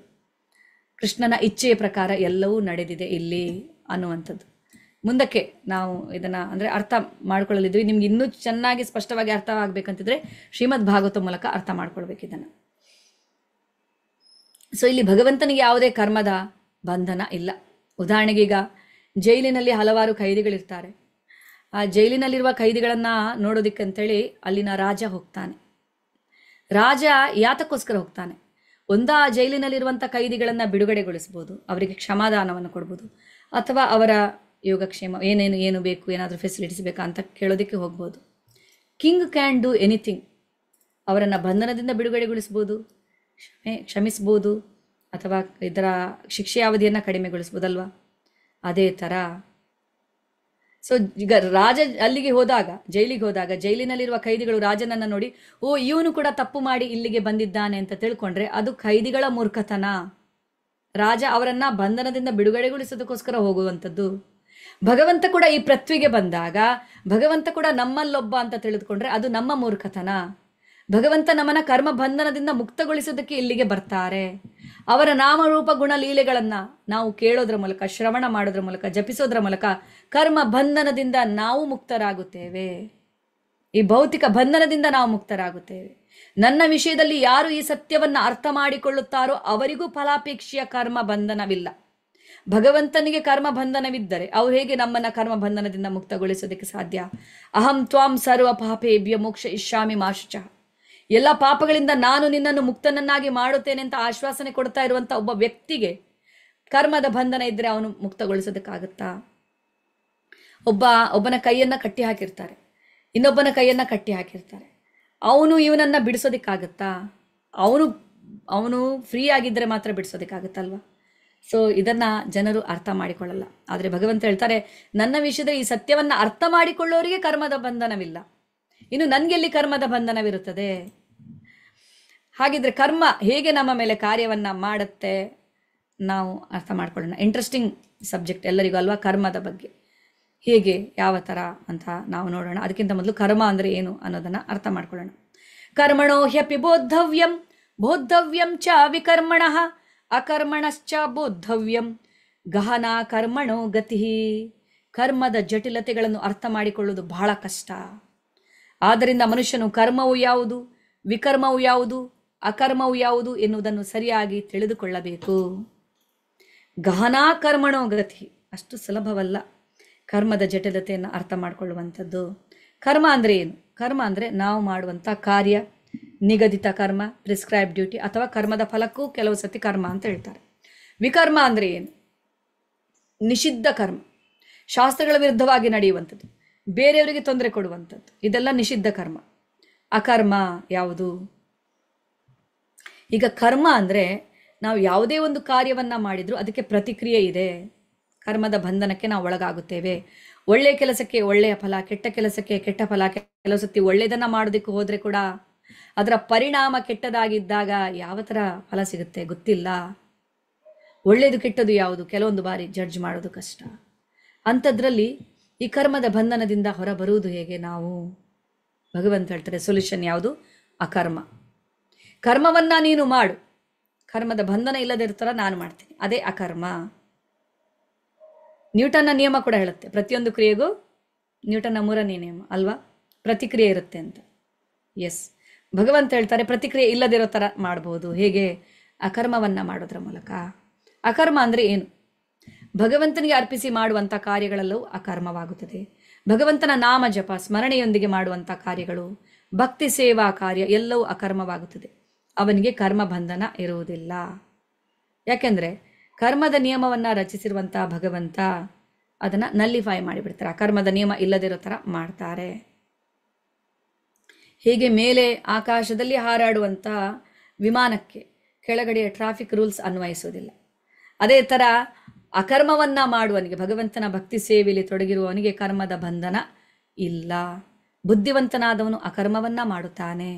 ಕೃಷ್ಣನ ಇಚ್ಛೆಯ ಪ್ರಕಾರ ಎಲ್ಲವೂ ನಡೆದಿದೆ ಇಲ್ಲಿ ಅನ್ನುವಂಥದ್ದು ಮುಂದಕ್ಕೆ ನಾವು ಇದನ್ನ ಅಂದ್ರೆ ಅರ್ಥ ಮಾಡ್ಕೊಳ್ಳಲಿದ್ವಿ ನಿಮ್ಗೆ ಇನ್ನೂ ಚೆನ್ನಾಗಿ ಸ್ಪಷ್ಟವಾಗಿ ಆಗ್ಬೇಕಂತಿದ್ರೆ ಶ್ರೀಮದ್ ಭಾಗವತ ಮೂಲಕ ಅರ್ಥ ಮಾಡ್ಕೊಳ್ಬೇಕು ಇದನ್ನು ಸೊ ಇಲ್ಲಿ ಭಗವಂತನಿಗೆ ಯಾವುದೇ ಕರ್ಮದ ಬಂಧನ ಇಲ್ಲ ಉದಾಹರಣೆಗೆ ಈಗ ಜೈಲಿನಲ್ಲಿ ಹಲವಾರು ಖೈದಿಗಳಿರ್ತಾರೆ ಆ ಜೈಲಿನಲ್ಲಿರುವ ಖೈದಿಗಳನ್ನ ನೋಡೋದಿಕ್ಕಂತೇಳಿ ಅಲ್ಲಿನ ರಾಜ ಹೋಗ್ತಾನೆ ರಾಜ ಯಾತಕ್ಕೋಸ್ಕರ ಹೋಗ್ತಾನೆ ಒಂದಾ ಜೈಲಿನಲ್ಲಿರುವಂಥ ಕೈದಿಗಳನ್ನ ಬಿಡುಗಡೆಗೊಳಿಸ್ಬೋದು ಅವರಿಗೆ ಕ್ಷಮಾದಾನವನ್ನು ಕೊಡ್ಬೋದು ಅಥವಾ ಅವರ ಯೋಗಕ್ಷೇಮ ಏನೇನು ಏನು ಬೇಕು ಏನಾದರೂ ಫೆಸಿಲಿಟೀಸ್ ಬೇಕಾ ಅಂತ ಕೇಳೋದಕ್ಕೆ ಹೋಗ್ಬೋದು ಕಿಂಗ್ ಕ್ಯಾನ್ ಡೂ ಎನಿಥಿಂಗ್ ಅವರನ್ನು ಬಂಧನದಿಂದ ಬಿಡುಗಡೆಗೊಳಿಸ್ಬೋದು ಕ್ಷಮೆ ಕ್ಷಮಿಸ್ಬೋದು ಅಥವಾ ಇದರ ಶಿಕ್ಷೆಯ ಅವಧಿಯನ್ನು ಕಡಿಮೆಗೊಳಿಸ್ಬೋದಲ್ವಾ ಅದೇ ಥರ ಸೊ ಈಗ ರಾಜ ಅಲ್ಲಿಗೆ ಹೋದಾಗ ಜೈಲಿಗೆ ಹೋದಾಗ ಜೈಲಿನಲ್ಲಿರುವ ಖೈದಿಗಳು ರಾಜನನ್ನು ನೋಡಿ ಓ ಇವನು ಕೂಡ ತಪ್ಪು ಮಾಡಿ ಇಲ್ಲಿಗೆ ಬಂದಿದ್ದಾನೆ ಅಂತ ತಿಳ್ಕೊಂಡ್ರೆ ಅದು ಖೈದಿಗಳ ಮೂರ್ಖತನ ರಾಜ ಅವರನ್ನು ಬಂಧನದಿಂದ ಬಿಡುಗಡೆಗೊಳಿಸೋದಕ್ಕೋಸ್ಕರ ಹೋಗುವಂಥದ್ದು ಭಗವಂತ ಕೂಡ ಈ ಪೃಥ್ವಿಗೆ ಬಂದಾಗ ಭಗವಂತ ಕೂಡ ನಮ್ಮಲ್ಲೊಬ್ಬ ಅಂತ ತಿಳಿದುಕೊಂಡ್ರೆ ಅದು ನಮ್ಮ ಮೂರ್ಖತನ ಭಗವಂತ ನಮ್ಮನ ಕರ್ಮ ಬಂಧನದಿಂದ ಮುಕ್ತಗೊಳಿಸೋದಕ್ಕೆ ಇಲ್ಲಿಗೆ ಬರ್ತಾರೆ ಅವರ ನಾಮರೂಪ ಗುಣ ಲೀಲೆಗಳನ್ನು ನಾವು ಕೇಳೋದ್ರ ಮೂಲಕ ಶ್ರವಣ ಮಾಡೋದ್ರ ಮೂಲಕ ಜಪಿಸೋದ್ರ ಮೂಲಕ ಕರ್ಮ ಬಂಧನದಿಂದ ನಾವು ಮುಕ್ತರಾಗುತ್ತೇವೆ ಈ ಭೌತಿಕ ಬಂಧನದಿಂದ ನಾವು ಮುಕ್ತರಾಗುತ್ತೇವೆ ನನ್ನ ವಿಷಯದಲ್ಲಿ ಯಾರು ಈ ಸತ್ಯವನ್ನು ಅರ್ಥ ಮಾಡಿಕೊಳ್ಳುತ್ತಾರೋ ಅವರಿಗೂ ಫಲಾಪೇಕ್ಷೆಯ ಕರ್ಮ ಬಂಧನವಿಲ್ಲ ಭಗವಂತನಿಗೆ ಕರ್ಮ ಬಂಧನವಿದ್ದರೆ ಅವ್ರು ಹೇಗೆ ನಮ್ಮನ್ನ ಕರ್ಮ ಬಂಧನದಿಂದ ಮುಕ್ತಗೊಳಿಸೋದಕ್ಕೆ ಸಾಧ್ಯ ಅಹಂ ತ್ವಾಂ ಸರ್ವ ಪಾಪೇಭ್ಯ ಮೋಕ್ಷ ಇಶ್ಯಾಮಿ ಮಾಶುಚ ಎಲ್ಲ ಪಾಪಗಳಿಂದ ನಾನು ನಿನ್ನನ್ನು ಮುಕ್ತನನ್ನಾಗಿ ಮಾಡುತ್ತೇನೆ ಅಂತ ಆಶ್ವಾಸನೆ ಕೊಡ್ತಾ ಇರುವಂಥ ಒಬ್ಬ ವ್ಯಕ್ತಿಗೆ ಕರ್ಮದ ಬಂಧನ ಇದ್ದರೆ ಅವನು ಮುಕ್ತಗೊಳಿಸೋದಕ್ಕಾಗತ್ತಾ ಒಬ್ಬ ಒಬ್ಬನ ಕೈಯನ್ನ ಕಟ್ಟಿ ಹಾಕಿರ್ತಾರೆ ಇನ್ನೊಬ್ಬನ ಕೈಯನ್ನ ಕಟ್ಟಿ ಹಾಕಿರ್ತಾರೆ ಅವನು ಇವನನ್ನ ಬಿಡಿಸೋದಕ್ಕಾಗತ್ತಾ ಅವನು ಅವನು ಫ್ರೀ ಆಗಿದ್ರೆ ಮಾತ್ರ ಬಿಡಿಸೋದಕ್ಕಾಗತ್ತಲ್ವಾ ಸೊ ಇದನ್ನ ಜನರು ಅರ್ಥ ಮಾಡಿಕೊಳ್ಳಲ್ಲ ಆದರೆ ಭಗವಂತ ಹೇಳ್ತಾರೆ ನನ್ನ ವಿಷಯದಲ್ಲಿ ಈ ಸತ್ಯವನ್ನ ಅರ್ಥ ಮಾಡಿಕೊಳ್ಳೋರಿಗೆ ಕರ್ಮದ ಬಂಧನವಿಲ್ಲ ಇನ್ನು ನನ್ಗೆಲ್ಲಿ ಕರ್ಮದ ಬಂಧನವಿರುತ್ತದೆ ಹಾಗಿದ್ರೆ ಕರ್ಮ ಹೇಗೆ ನಮ್ಮ ಮೇಲೆ ಕಾರ್ಯವನ್ನ ಮಾಡುತ್ತೆ ನಾವು ಅರ್ಥ ಮಾಡ್ಕೊಳ್ಳೋಣ ಇಂಟ್ರೆಸ್ಟಿಂಗ್ ಸಬ್ಜೆಕ್ಟ್ ಎಲ್ಲರಿಗೂ ಅಲ್ವಾ ಕರ್ಮದ ಬಗ್ಗೆ ಹೇಗೆ ಯಾವ ಥರ ಅಂತ ನಾವು ನೋಡೋಣ ಅದಕ್ಕಿಂತ ಮೊದಲು ಕರ್ಮ ಅಂದರೆ ಏನು ಅನ್ನೋದನ್ನು ಅರ್ಥ ಮಾಡ್ಕೊಳ್ಳೋಣ ಕರ್ಮಣೋ ಹ್ಯಪಿ ಬೋದ್ಧವ್ಯಂ ಬೋದ್ಧವ್ಯಂ ಚ ವಿಕರ್ಮಣ ಅಕರ್ಮಣಶ್ಚ ಬೋದ್ಧವ್ಯಂ ಗಹನ ಕರ್ಮಣೋ ಗತಿ ಕರ್ಮದ ಜಟಿಲತೆಗಳನ್ನು ಅರ್ಥ ಮಾಡಿಕೊಳ್ಳುವುದು ಬಹಳ ಕಷ್ಟ ಆದ್ದರಿಂದ ಮನುಷ್ಯನು ಕರ್ಮವು ಯಾವುದು ವಿಕರ್ಮವು ಯಾವುದು ಅಕರ್ಮವು ಯಾವುದು ಎನ್ನುವುದನ್ನು ಸರಿಯಾಗಿ ತಿಳಿದುಕೊಳ್ಳಬೇಕು ಗಹನಾ ಕರ್ಮಣೋಗತಿ ಗತಿ ಅಷ್ಟು ಸುಲಭವಲ್ಲ ಕರ್ಮದ ಜಟಿಲತೆಯನ್ನು ಅರ್ಥ ಮಾಡಿಕೊಳ್ಳುವಂಥದ್ದು ಕರ್ಮ ಅಂದರೆ ಏನು ಕರ್ಮ ಅಂದರೆ ನಾವು ಮಾಡುವಂಥ ಕಾರ್ಯ ನಿಗದಿತ ಕರ್ಮ ಪ್ರಿಸ್ಕ್ರೈಬ್ ಡ್ಯೂಟಿ ಅಥವಾ ಕರ್ಮದ ಫಲಕ್ಕೂ ಕೆಲವು ಸತಿ ಕರ್ಮ ಅಂತ ಹೇಳ್ತಾರೆ ವಿಕರ್ಮ ಅಂದರೆ ಏನು ನಿಷಿದ್ಧ ಕರ್ಮ ಶಾಸ್ತ್ರಗಳ ವಿರುದ್ಧವಾಗಿ ನಡೆಯುವಂಥದ್ದು ಬೇರೆಯವರಿಗೆ ತೊಂದರೆ ಕೊಡುವಂಥದ್ದು ಇದೆಲ್ಲ ನಿಷಿದ್ಧ ಕರ್ಮ ಅಕರ್ಮ ಯಾವುದು ಈಗ ಕರ್ಮ ಅಂದರೆ ನಾವು ಯಾವುದೇ ಒಂದು ಕಾರ್ಯವನ್ನು ಮಾಡಿದರೂ ಅದಕ್ಕೆ ಪ್ರತಿಕ್ರಿಯೆ ಇದೆ ಕರ್ಮದ ಬಂಧನಕ್ಕೆ ನಾವು ಒಳಗಾಗುತ್ತೇವೆ ಒಳ್ಳೆಯ ಕೆಲಸಕ್ಕೆ ಒಳ್ಳೆಯ ಫಲ ಕೆಟ್ಟ ಕೆಲಸಕ್ಕೆ ಕೆಟ್ಟ ಫಲ ಕೆಲವು ಸತಿ ಒಳ್ಳೆಯದನ್ನು ಮಾಡೋದಕ್ಕೆ ಹೋದರೆ ಕೂಡ ಅದರ ಪರಿಣಾಮ ಕೆಟ್ಟದಾಗಿದ್ದಾಗ ಯಾವ ಥರ ಫಲ ಸಿಗುತ್ತೆ ಗೊತ್ತಿಲ್ಲ ಒಳ್ಳೆಯದು ಕೆಟ್ಟದು ಯಾವುದು ಕೆಲವೊಂದು ಬಾರಿ ಜಡ್ಜ್ ಮಾಡೋದು ಕಷ್ಟ ಅಂಥದ್ರಲ್ಲಿ ಈ ಕರ್ಮದ ಬಂಧನದಿಂದ ಹೊರಬರುವುದು ಹೇಗೆ ನಾವು ಭಗವಂತ ಹೇಳ್ತಾರೆ ಸೊಲ್ಯೂಷನ್ ಯಾವುದು ಅಕರ್ಮ ಕರ್ಮವನ್ನು ನೀನು ಮಾಡು ಕರ್ಮದ ಬಂಧನ ಇಲ್ಲದಿರ್ತಾರ ನಾನು ಮಾಡ್ತೀನಿ ಅದೇ ಅಕರ್ಮ ನ್ಯೂಟನ್ನ ನಿಯಮ ಕೂಡ ಹೇಳುತ್ತೆ ಪ್ರತಿಯೊಂದು ಕ್ರಿಯೆಗೂ ನ್ಯೂಟನ್ನ ಮೂರನೇ ನಿಯಮ ಅಲ್ವಾ ಪ್ರತಿಕ್ರಿಯೆ ಇರುತ್ತೆ ಅಂತ ಎಸ್ ಭಗವಂತ ಹೇಳ್ತಾರೆ ಪ್ರತಿಕ್ರಿಯೆ ಇಲ್ಲದಿರೋ ಥರ ಮಾಡ್ಬೋದು ಹೇಗೆ ಅಕರ್ಮವನ್ನು ಮಾಡೋದ್ರ ಮೂಲಕ ಅಕರ್ಮ ಅಂದರೆ ಏನು ಭಗವಂತನಿಗೆ ಅರ್ಪಿಸಿ ಮಾಡುವಂಥ ಕಾರ್ಯಗಳಲ್ಲೂ ಅಕರ್ಮವಾಗುತ್ತದೆ ಭಗವಂತನ ನಾಮ ಜಪ ಸ್ಮರಣೆಯೊಂದಿಗೆ ಮಾಡುವಂಥ ಕಾರ್ಯಗಳು ಭಕ್ತಿ ಸೇವಾ ಕಾರ್ಯ ಎಲ್ಲವೂ ಅಕರ್ಮವಾಗುತ್ತದೆ ಅವನಿಗೆ ಕರ್ಮ ಬಂಧನ ಇರುವುದಿಲ್ಲ ಯಾಕೆಂದರೆ ಕರ್ಮದ ನಿಯಮವನ್ನು ರಚಿಸಿರುವಂಥ ಭಗವಂತ ಅದನ್ನು ನಲ್ಲಿಫೈ ಮಾಡಿಬಿಡ್ತಾರೆ ಆ ಕರ್ಮದ ನಿಯಮ ಇಲ್ಲದಿರೋ ಥರ ಮಾಡ್ತಾರೆ ಹೀಗೆ ಮೇಲೆ ಆಕಾಶದಲ್ಲಿ ಹಾರಾಡುವಂಥ ವಿಮಾನಕ್ಕೆ ಕೆಳಗಡೆಯ ಟ್ರಾಫಿಕ್ ರೂಲ್ಸ್ ಅನ್ವಯಿಸುವುದಿಲ್ಲ ಅದೇ ಥರ ಅಕರ್ಮವನ್ನು ಮಾಡುವನಿಗೆ ಭಗವಂತನ ಭಕ್ತಿ ಸೇವೆಯಲ್ಲಿ ತೊಡಗಿರುವವನಿಗೆ ಕರ್ಮದ ಬಂಧನ ಇಲ್ಲ ಬುದ್ಧಿವಂತನಾದವನು ಅಕರ್ಮವನ್ನು ಮಾಡುತ್ತಾನೆ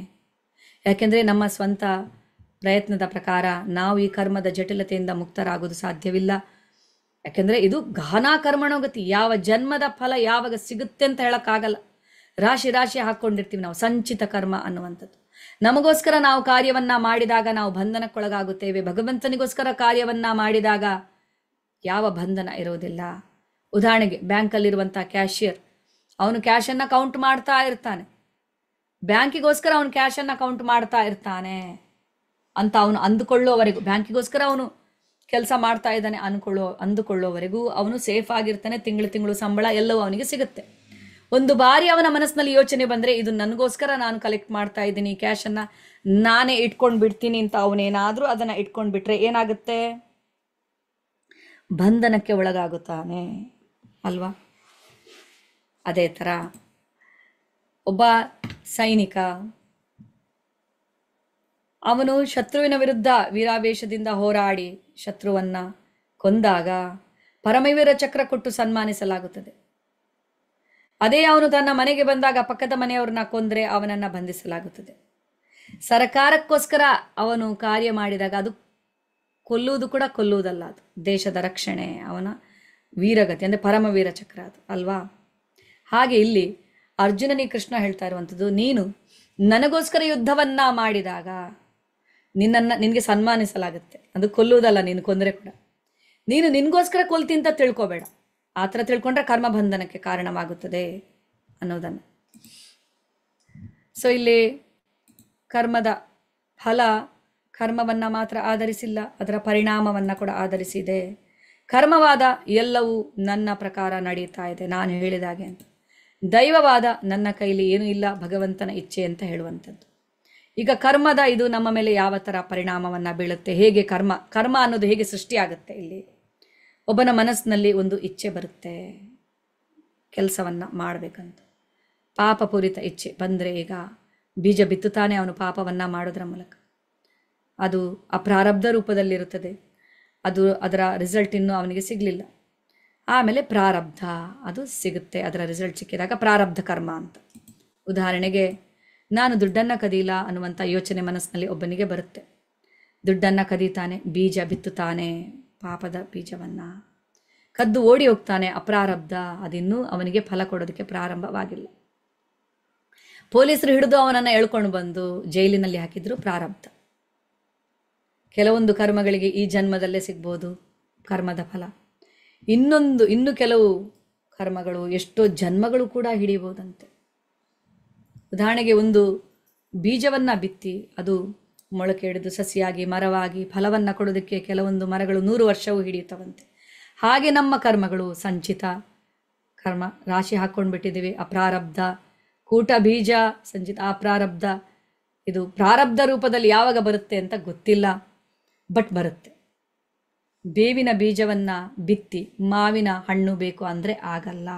ಯಾಕೆಂದರೆ ನಮ್ಮ ಸ್ವಂತ ಪ್ರಯತ್ನದ ಪ್ರಕಾರ ನಾವು ಈ ಕರ್ಮದ ಜಟಿಲತೆಯಿಂದ ಮುಕ್ತರಾಗೋದು ಸಾಧ್ಯವಿಲ್ಲ ಯಾಕೆಂದರೆ ಇದು ಗಹನಾ ಕರ್ಮಣೋಗತಿ ಯಾವ ಜನ್ಮದ ಫಲ ಯಾವಾಗ ಸಿಗುತ್ತೆ ಅಂತ ಹೇಳೋಕ್ಕಾಗಲ್ಲ ರಾಶಿ ರಾಶಿ ಹಾಕ್ಕೊಂಡಿರ್ತೀವಿ ನಾವು ಸಂಚಿತ ಕರ್ಮ ಅನ್ನುವಂಥದ್ದು ನಮಗೋಸ್ಕರ ನಾವು ಕಾರ್ಯವನ್ನ ಮಾಡಿದಾಗ ನಾವು ಬಂಧನಕ್ಕೊಳಗಾಗುತ್ತೇವೆ ಭಗವಂತನಿಗೋಸ್ಕರ ಕಾರ್ಯವನ್ನ ಮಾಡಿದಾಗ ಯಾವ ಬಂಧನ ಇರೋದಿಲ್ಲ ಉದಾಹರಣೆಗೆ ಬ್ಯಾಂಕಲ್ಲಿರುವಂಥ ಕ್ಯಾಶಿಯರ್ ಅವನು ಕ್ಯಾಶನ್ನು ಕೌಂಟ್ ಮಾಡ್ತಾ ಇರ್ತಾನೆ ಬ್ಯಾಂಕಿಗೋಸ್ಕರ ಅವನು ಕ್ಯಾಶನ್ನು ಕೌಂಟ್ ಮಾಡ್ತಾ ಇರ್ತಾನೆ ಅಂತ ಅವನು ಅಂದುಕೊಳ್ಳೋವರೆಗೂ ಬ್ಯಾಂಕಿಗೋಸ್ಕರ ಅವನು ಕೆಲಸ ಮಾಡ್ತಾ ಇದ್ದಾನೆ ಅಂದ್ಕೊಳ್ಳೋ ಅಂದುಕೊಳ್ಳೋವರೆಗೂ ಅವನು ಸೇಫ್ ಆಗಿರ್ತಾನೆ ತಿಂಗಳು ತಿಂಗಳು ಸಂಬಳ ಎಲ್ಲವೂ ಅವನಿಗೆ ಸಿಗುತ್ತೆ ಒಂದು ಬಾರಿ ಅವನ ಮನಸ್ಸಿನಲ್ಲಿ ಯೋಚನೆ ಬಂದರೆ ಇದು ನನಗೋಸ್ಕರ ನಾನು ಕಲೆಕ್ಟ್ ಮಾಡ್ತಾ ಇದ್ದೀನಿ ಕ್ಯಾಶನ್ನು ನಾನೇ ಇಟ್ಕೊಂಡು ಬಿಡ್ತೀನಿ ಅಂತ ಅವನೇನಾದರೂ ಅದನ್ನು ಇಟ್ಕೊಂಡು ಬಿಟ್ರೆ ಏನಾಗುತ್ತೆ ಬಂಧನಕ್ಕೆ ಒಳಗಾಗುತ್ತಾನೆ ಅಲ್ವಾ ಅದೇ ಥರ ಒಬ್ಬ ಸೈನಿಕ ಅವನು ಶತ್ರುವಿನ ವಿರುದ್ಧ ವೀರಾವೇಶದಿಂದ ಹೋರಾಡಿ ಶತ್ರುವನ್ನು ಕೊಂದಾಗ ಪರಮವೀರ ಚಕ್ರ ಕೊಟ್ಟು ಸನ್ಮಾನಿಸಲಾಗುತ್ತದೆ ಅದೇ ಅವನು ತನ್ನ ಮನೆಗೆ ಬಂದಾಗ ಪಕ್ಕದ ಮನೆಯವ್ರನ್ನ ಕೊಂದರೆ ಅವನನ್ನು ಬಂಧಿಸಲಾಗುತ್ತದೆ ಸರಕಾರಕ್ಕೋಸ್ಕರ ಅವನು ಕಾರ್ಯ ಮಾಡಿದಾಗ ಅದು ಕೊಲ್ಲುವುದು ಕೂಡ ಕೊಲ್ಲುವುದಲ್ಲ ಅದು ದೇಶದ ರಕ್ಷಣೆ ಅವನ ವೀರಗತಿ ಅಂದರೆ ಪರಮವೀರ ಚಕ್ರ ಅದು ಅಲ್ವಾ ಹಾಗೆ ಇಲ್ಲಿ ಅರ್ಜುನನಿ ಕೃಷ್ಣ ಹೇಳ್ತಾ ಇರುವಂಥದ್ದು ನೀನು ನನಗೋಸ್ಕರ ಯುದ್ಧವನ್ನ ಮಾಡಿದಾಗ ನಿನ್ನನ್ನು ನಿನಗೆ ಸನ್ಮಾನಿಸಲಾಗುತ್ತೆ ಅದು ಕೊಲ್ಲುವುದಲ್ಲ ನೀನು ಕೊಂದರೆ ಕೂಡ ನೀನು ನಿನಗೋಸ್ಕರ ಕೊಲ್ತಿ ಅಂತ ತಿಳ್ಕೊಬೇಡ ಆ ಥರ ತಿಳ್ಕೊಂಡ್ರೆ ಕರ್ಮ ಬಂಧನಕ್ಕೆ ಕಾರಣವಾಗುತ್ತದೆ ಅನ್ನೋದನ್ನು ಸೊ ಇಲ್ಲಿ ಕರ್ಮದ ಫಲ ಕರ್ಮವನ್ನು ಮಾತ್ರ ಆಧರಿಸಿಲ್ಲ ಅದರ ಪರಿಣಾಮವನ್ನು ಕೂಡ ಆಧರಿಸಿದೆ ಕರ್ಮವಾದ ಎಲ್ಲವೂ ನನ್ನ ಪ್ರಕಾರ ನಡೀತಾ ಇದೆ ನಾನು ಹೇಳಿದಾಗೆ ಅಂತ ದೈವವಾದ ನನ್ನ ಕೈಲಿ ಏನೂ ಇಲ್ಲ ಭಗವಂತನ ಇಚ್ಛೆ ಅಂತ ಹೇಳುವಂಥದ್ದು ಈಗ ಕರ್ಮದ ಇದು ನಮ್ಮ ಮೇಲೆ ಯಾವ ಥರ ಪರಿಣಾಮವನ್ನು ಬೀಳುತ್ತೆ ಹೇಗೆ ಕರ್ಮ ಕರ್ಮ ಅನ್ನೋದು ಹೇಗೆ ಸೃಷ್ಟಿಯಾಗುತ್ತೆ ಇಲ್ಲಿ ಒಬ್ಬನ ಮನಸ್ಸಿನಲ್ಲಿ ಒಂದು ಇಚ್ಛೆ ಬರುತ್ತೆ ಕೆಲಸವನ್ನು ಮಾಡಬೇಕಂತ ಪಾಪಪೂರಿತ ಇಚ್ಛೆ ಬಂದರೆ ಈಗ ಬೀಜ ಬಿತ್ತುತ್ತಾನೆ ಅವನು ಪಾಪವನ್ನು ಮಾಡೋದ್ರ ಮೂಲಕ ಅದು ಅಪ್ರಾರಬ್ಧ ರೂಪದಲ್ಲಿರುತ್ತದೆ ಅದು ಅದರ ರಿಸಲ್ಟ್ ಇನ್ನೂ ಅವನಿಗೆ ಸಿಗಲಿಲ್ಲ ಆಮೇಲೆ ಪ್ರಾರಬ್ಧ ಅದು ಸಿಗುತ್ತೆ ಅದರ ರಿಸಲ್ಟ್ ಸಿಕ್ಕಿದಾಗ ಪ್ರಾರಬ್ಧ ಕರ್ಮ ಅಂತ ಉದಾಹರಣೆಗೆ ನಾನು ದುಡ್ಡನ್ನು ಕದೀಲ ಅನ್ನುವಂಥ ಯೋಚನೆ ಮನಸ್ಸಿನಲ್ಲಿ ಒಬ್ಬನಿಗೆ ಬರುತ್ತೆ ದುಡ್ಡನ್ನು ಕದೀತಾನೆ ಬೀಜ ಬಿತ್ತುತ್ತಾನೆ ಪಾಪದ ಬೀಜವನ್ನು ಕದ್ದು ಓಡಿ ಹೋಗ್ತಾನೆ ಅಪ್ರಾರಬ್ಧ ಅದಿನ್ನೂ ಅವನಿಗೆ ಫಲ ಕೊಡೋದಕ್ಕೆ ಪ್ರಾರಂಭವಾಗಿಲ್ಲ ಪೊಲೀಸರು ಹಿಡಿದು ಅವನನ್ನು ಎಳ್ಕೊಂಡು ಬಂದು ಜೈಲಿನಲ್ಲಿ ಹಾಕಿದ್ರು ಪ್ರಾರಬ್ಧ ಕೆಲವೊಂದು ಕರ್ಮಗಳಿಗೆ ಈ ಜನ್ಮದಲ್ಲೇ ಸಿಗ್ಬೋದು ಕರ್ಮದ ಫಲ ಇನ್ನೊಂದು ಇನ್ನು ಕೆಲವು ಕರ್ಮಗಳು ಎಷ್ಟೋ ಜನ್ಮಗಳು ಕೂಡ ಹಿಡಿಯಬಹುದಂತೆ ಉದಾಹರಣೆಗೆ ಒಂದು ಬೀಜವನ್ನು ಬಿತ್ತಿ ಅದು ಮೊಳಕೆ ಹಿಡಿದು ಸಸಿಯಾಗಿ ಮರವಾಗಿ ಫಲವನ್ನು ಕೊಡೋದಕ್ಕೆ ಕೆಲವೊಂದು ಮರಗಳು ನೂರು ವರ್ಷವೂ ಹಿಡಿಯುತ್ತವಂತೆ ಹಾಗೆ ನಮ್ಮ ಕರ್ಮಗಳು ಸಂಚಿತ ಕರ್ಮ ರಾಶಿ ಹಾಕ್ಕೊಂಡು ಬಿಟ್ಟಿದ್ದೀವಿ ಅಪ್ರಾರಬ್ಧ ಕೂಟ ಬೀಜ ಸಂಚಿತ ಅಪ್ರಾರಬ್ಧ ಇದು ಪ್ರಾರಬ್ಧ ರೂಪದಲ್ಲಿ ಯಾವಾಗ ಬರುತ್ತೆ ಅಂತ ಗೊತ್ತಿಲ್ಲ ಬಟ್ ಬರುತ್ತೆ ಬೇವಿನ ಬೀಜವನ್ನು ಬಿತ್ತಿ ಮಾವಿನ ಹಣ್ಣು ಬೇಕು ಅಂದರೆ ಆಗಲ್ಲ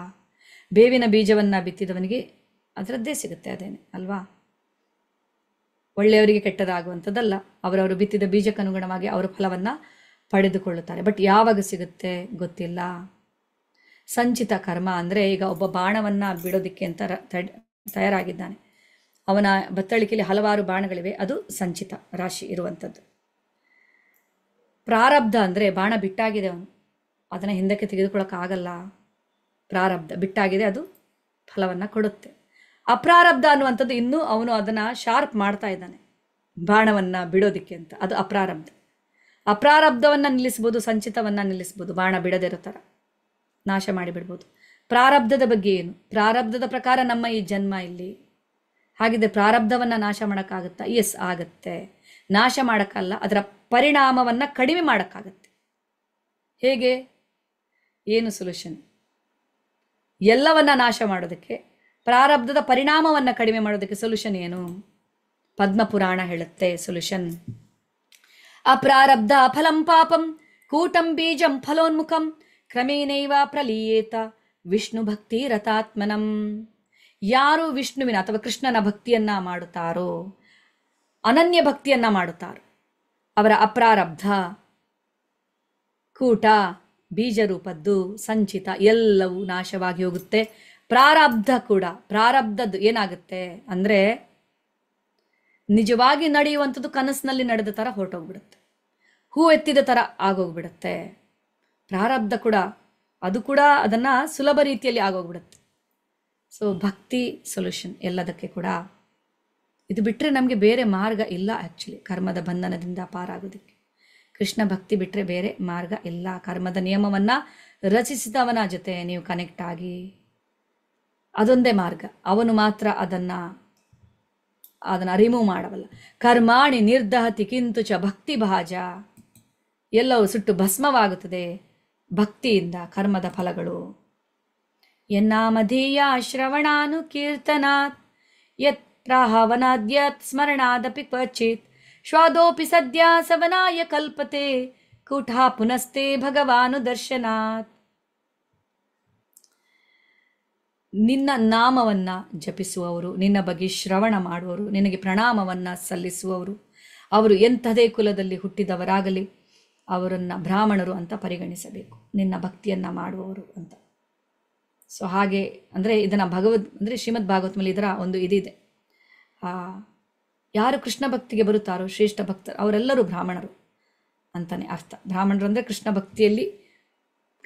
ಬೇವಿನ ಬೀಜವನ್ನು ಬಿತ್ತಿದವನಿಗೆ ಅದರದ್ದೇ ಸಿಗುತ್ತೆ ಅದೇನೆ ಅಲ್ವಾ ಒಳ್ಳೆಯವರಿಗೆ ಕೆಟ್ಟದಾಗುವಂಥದ್ದಲ್ಲ ಅವರವರು ಬಿತ್ತಿದ ಬೀಜಕ್ಕನುಗುಣವಾಗಿ ಅವರ ಫಲವನ್ನು ಪಡೆದುಕೊಳ್ಳುತ್ತಾರೆ ಬಟ್ ಯಾವಾಗ ಸಿಗುತ್ತೆ ಗೊತ್ತಿಲ್ಲ ಸಂಚಿತ ಕರ್ಮ ಅಂದರೆ ಈಗ ಒಬ್ಬ ಬಾಣವನ್ನು ಬಿಡೋದಕ್ಕೆ ಅಂತ ತಯಾರಾಗಿದ್ದಾನೆ ಅವನ ಬತ್ತಳಿಕೆಯಲ್ಲಿ ಹಲವಾರು ಬಾಣಗಳಿವೆ ಅದು ಸಂಚಿತ ರಾಶಿ ಇರುವಂಥದ್ದು ಪ್ರಾರಬ್ಧ ಅಂದರೆ ಬಾಣ ಬಿಟ್ಟಾಗಿದೆ ಅವನು ಅದನ್ನು ಹಿಂದಕ್ಕೆ ತೆಗೆದುಕೊಳ್ಳೋಕ್ಕಾಗಲ್ಲ ಪ್ರಾರಬ್ಧ ಬಿಟ್ಟಾಗಿದೆ ಅದು ಫಲವನ್ನು ಕೊಡುತ್ತೆ ಅಪ್ರಾರಬ್ಧ ಅನ್ನುವಂಥದ್ದು ಇನ್ನೂ ಅವನು ಅದನ್ನು ಶಾರ್ಪ್ ಮಾಡ್ತಾ ಇದ್ದಾನೆ ಬಾಣವನ್ನು ಬಿಡೋದಿಕ್ಕೆ ಅಂತ ಅದು ಅಪ್ರಾರಬ್ಧ ಅಪ್ರಾರಬ್ಧವನ್ನು ನಿಲ್ಲಿಸ್ಬೋದು ಸಂಚಿತವನ್ನು ನಿಲ್ಲಿಸ್ಬೋದು ಬಾಣ ಬಿಡದೇ ಇರೋ ಥರ ನಾಶ ಮಾಡಿಬಿಡ್ಬೋದು ಪ್ರಾರಬ್ಧದ ಬಗ್ಗೆ ಏನು ಪ್ರಾರಬ್ಧದ ಪ್ರಕಾರ ನಮ್ಮ ಈ ಜನ್ಮ ಇಲ್ಲಿ ಹಾಗಿದ್ರೆ ಪ್ರಾರಬ್ಧವನ್ನು ನಾಶ ಮಾಡೋಕ್ಕಾಗುತ್ತಾ ಎಸ್ ಆಗುತ್ತೆ ನಾಶ ಮಾಡೋಕ್ಕಲ್ಲ ಅದರ ಪರಿಣಾಮವನ್ನು ಕಡಿಮೆ ಮಾಡೋಕ್ಕಾಗತ್ತೆ ಹೇಗೆ ಏನು ಸೊಲ್ಯೂಷನ್ ಎಲ್ಲವನ್ನ ನಾಶ ಮಾಡೋದಕ್ಕೆ ಪ್ರಾರಬ್ಧದ ಪರಿಣಾಮವನ್ನು ಕಡಿಮೆ ಮಾಡೋದಕ್ಕೆ ಸೊಲ್ಯೂಷನ್ ಏನು ಪದ್ಮಪುರಾಣ ಹೇಳುತ್ತೆ ಸೊಲ್ಯೂಷನ್ ಅಪ್ರಾರಬ್ಧ ಅಫಲಂ ಪಾಪಂ ಕೂಟಂ ಬೀಜಂ ಫಲೋನ್ಮುಖಂ ಕ್ರಮೇಣೈವ ಪ್ರಲೀಯೇತ ವಿಷ್ಣು ಭಕ್ತಿ ರಥಾತ್ಮನಂ ಯಾರು ವಿಷ್ಣುವಿನ ಅಥವಾ ಕೃಷ್ಣನ ಭಕ್ತಿಯನ್ನ ಮಾಡುತ್ತಾರೋ ಅನನ್ಯ ಭಕ್ತಿಯನ್ನ ಮಾಡುತ್ತಾರೋ ಅವರ ಅಪ್ರಾರಬ್ಧ ಕೂಟ ಬೀಜ ರೂಪದ್ದು ಸಂಚಿತ ಎಲ್ಲವೂ ನಾಶವಾಗಿ ಹೋಗುತ್ತೆ ಪ್ರಾರಬ್ಧ ಕೂಡ ಪ್ರಾರಬ್ಧದ್ದು ಏನಾಗುತ್ತೆ ಅಂದರೆ ನಿಜವಾಗಿ ನಡೆಯುವಂಥದ್ದು ಕನಸಿನಲ್ಲಿ ನಡೆದ ಥರ ಹೊರಟೋಗ್ಬಿಡುತ್ತೆ ಹೂ ಎತ್ತಿದ ಥರ ಆಗೋಗ್ಬಿಡುತ್ತೆ ಪ್ರಾರಬ್ಧ ಕೂಡ ಅದು ಕೂಡ ಅದನ್ನು ಸುಲಭ ರೀತಿಯಲ್ಲಿ ಆಗೋಗ್ಬಿಡುತ್ತೆ ಸೊ ಭಕ್ತಿ ಸೊಲ್ಯೂಷನ್ ಎಲ್ಲದಕ್ಕೆ ಕೂಡ ಇದು ಬಿಟ್ಟರೆ ನಮಗೆ ಬೇರೆ ಮಾರ್ಗ ಇಲ್ಲ ಆ್ಯಕ್ಚುಲಿ ಕರ್ಮದ ಬಂಧನದಿಂದ ಪಾರಾಗೋದಕ್ಕೆ ಕೃಷ್ಣ ಭಕ್ತಿ ಬಿಟ್ಟರೆ ಬೇರೆ ಮಾರ್ಗ ಇಲ್ಲ ಕರ್ಮದ ನಿಯಮವನ್ನು ರಚಿಸಿದವನ ಜೊತೆ ನೀವು ಕನೆಕ್ಟ್ ಆಗಿ ಅದೊಂದೇ ಮಾರ್ಗ ಅವನು ಮಾತ್ರ ಅದನ್ನು ಅದನ್ನು ರಿಮೂವ್ ಮಾಡಬಲ್ಲ ಕರ್ಮಾಣಿ ನಿರ್ದಹತಿ ಕಿಂತು ಚ ಭಕ್ತಿ ಭಾಜ ಎಲ್ಲವೂ ಸುಟ್ಟು ಭಸ್ಮವಾಗುತ್ತದೆ ಭಕ್ತಿಯಿಂದ ಕರ್ಮದ ಫಲಗಳು ಎನ್ನಾಮಧೀಯ ಶ್ರವಣಾನು ಕೀರ್ತನಾತ್ ಯತ್ ಪ್ರಾಹವನಾದ್ಯತ್ ಸ್ಮರಣಾದಪಿ ಕ್ವಚಿತ್ ಶ್ವಾದೋಪಿ ಸದ್ಯ ಸವನಾಯ ಕಲ್ಪತೆ ಕೂಟ ಪುನಸ್ತೆ ಭಗವಾನು ದರ್ಶನಾತ್ ನಿನ್ನ ನಾಮವನ್ನು ಜಪಿಸುವವರು ನಿನ್ನ ಬಗ್ಗೆ ಶ್ರವಣ ಮಾಡುವವರು ನಿನಗೆ ಪ್ರಣಾಮವನ್ನು ಸಲ್ಲಿಸುವವರು ಅವರು ಎಂಥದೇ ಕುಲದಲ್ಲಿ ಹುಟ್ಟಿದವರಾಗಲಿ ಅವರನ್ನು ಬ್ರಾಹ್ಮಣರು ಅಂತ ಪರಿಗಣಿಸಬೇಕು ನಿನ್ನ ಭಕ್ತಿಯನ್ನು ಮಾಡುವವರು ಅಂತ ಸೊ ಹಾಗೆ ಅಂದರೆ ಇದನ್ನು ಭಗವದ್ ಅಂದರೆ ಶ್ರೀಮದ್ ಭಾಗವತ್ ಮೇಲೆ ಇದರ ಒಂದು ಇದಿದೆ ಯಾರು ಕೃಷ್ಣ ಭಕ್ತಿಗೆ ಬರುತ್ತಾರೋ ಶ್ರೇಷ್ಠ ಭಕ್ತರು ಅವರೆಲ್ಲರೂ ಬ್ರಾಹ್ಮಣರು ಅಂತಲೇ ಅರ್ಥ ಬ್ರಾಹ್ಮಣರು ಅಂದರೆ ಕೃಷ್ಣ ಭಕ್ತಿಯಲ್ಲಿ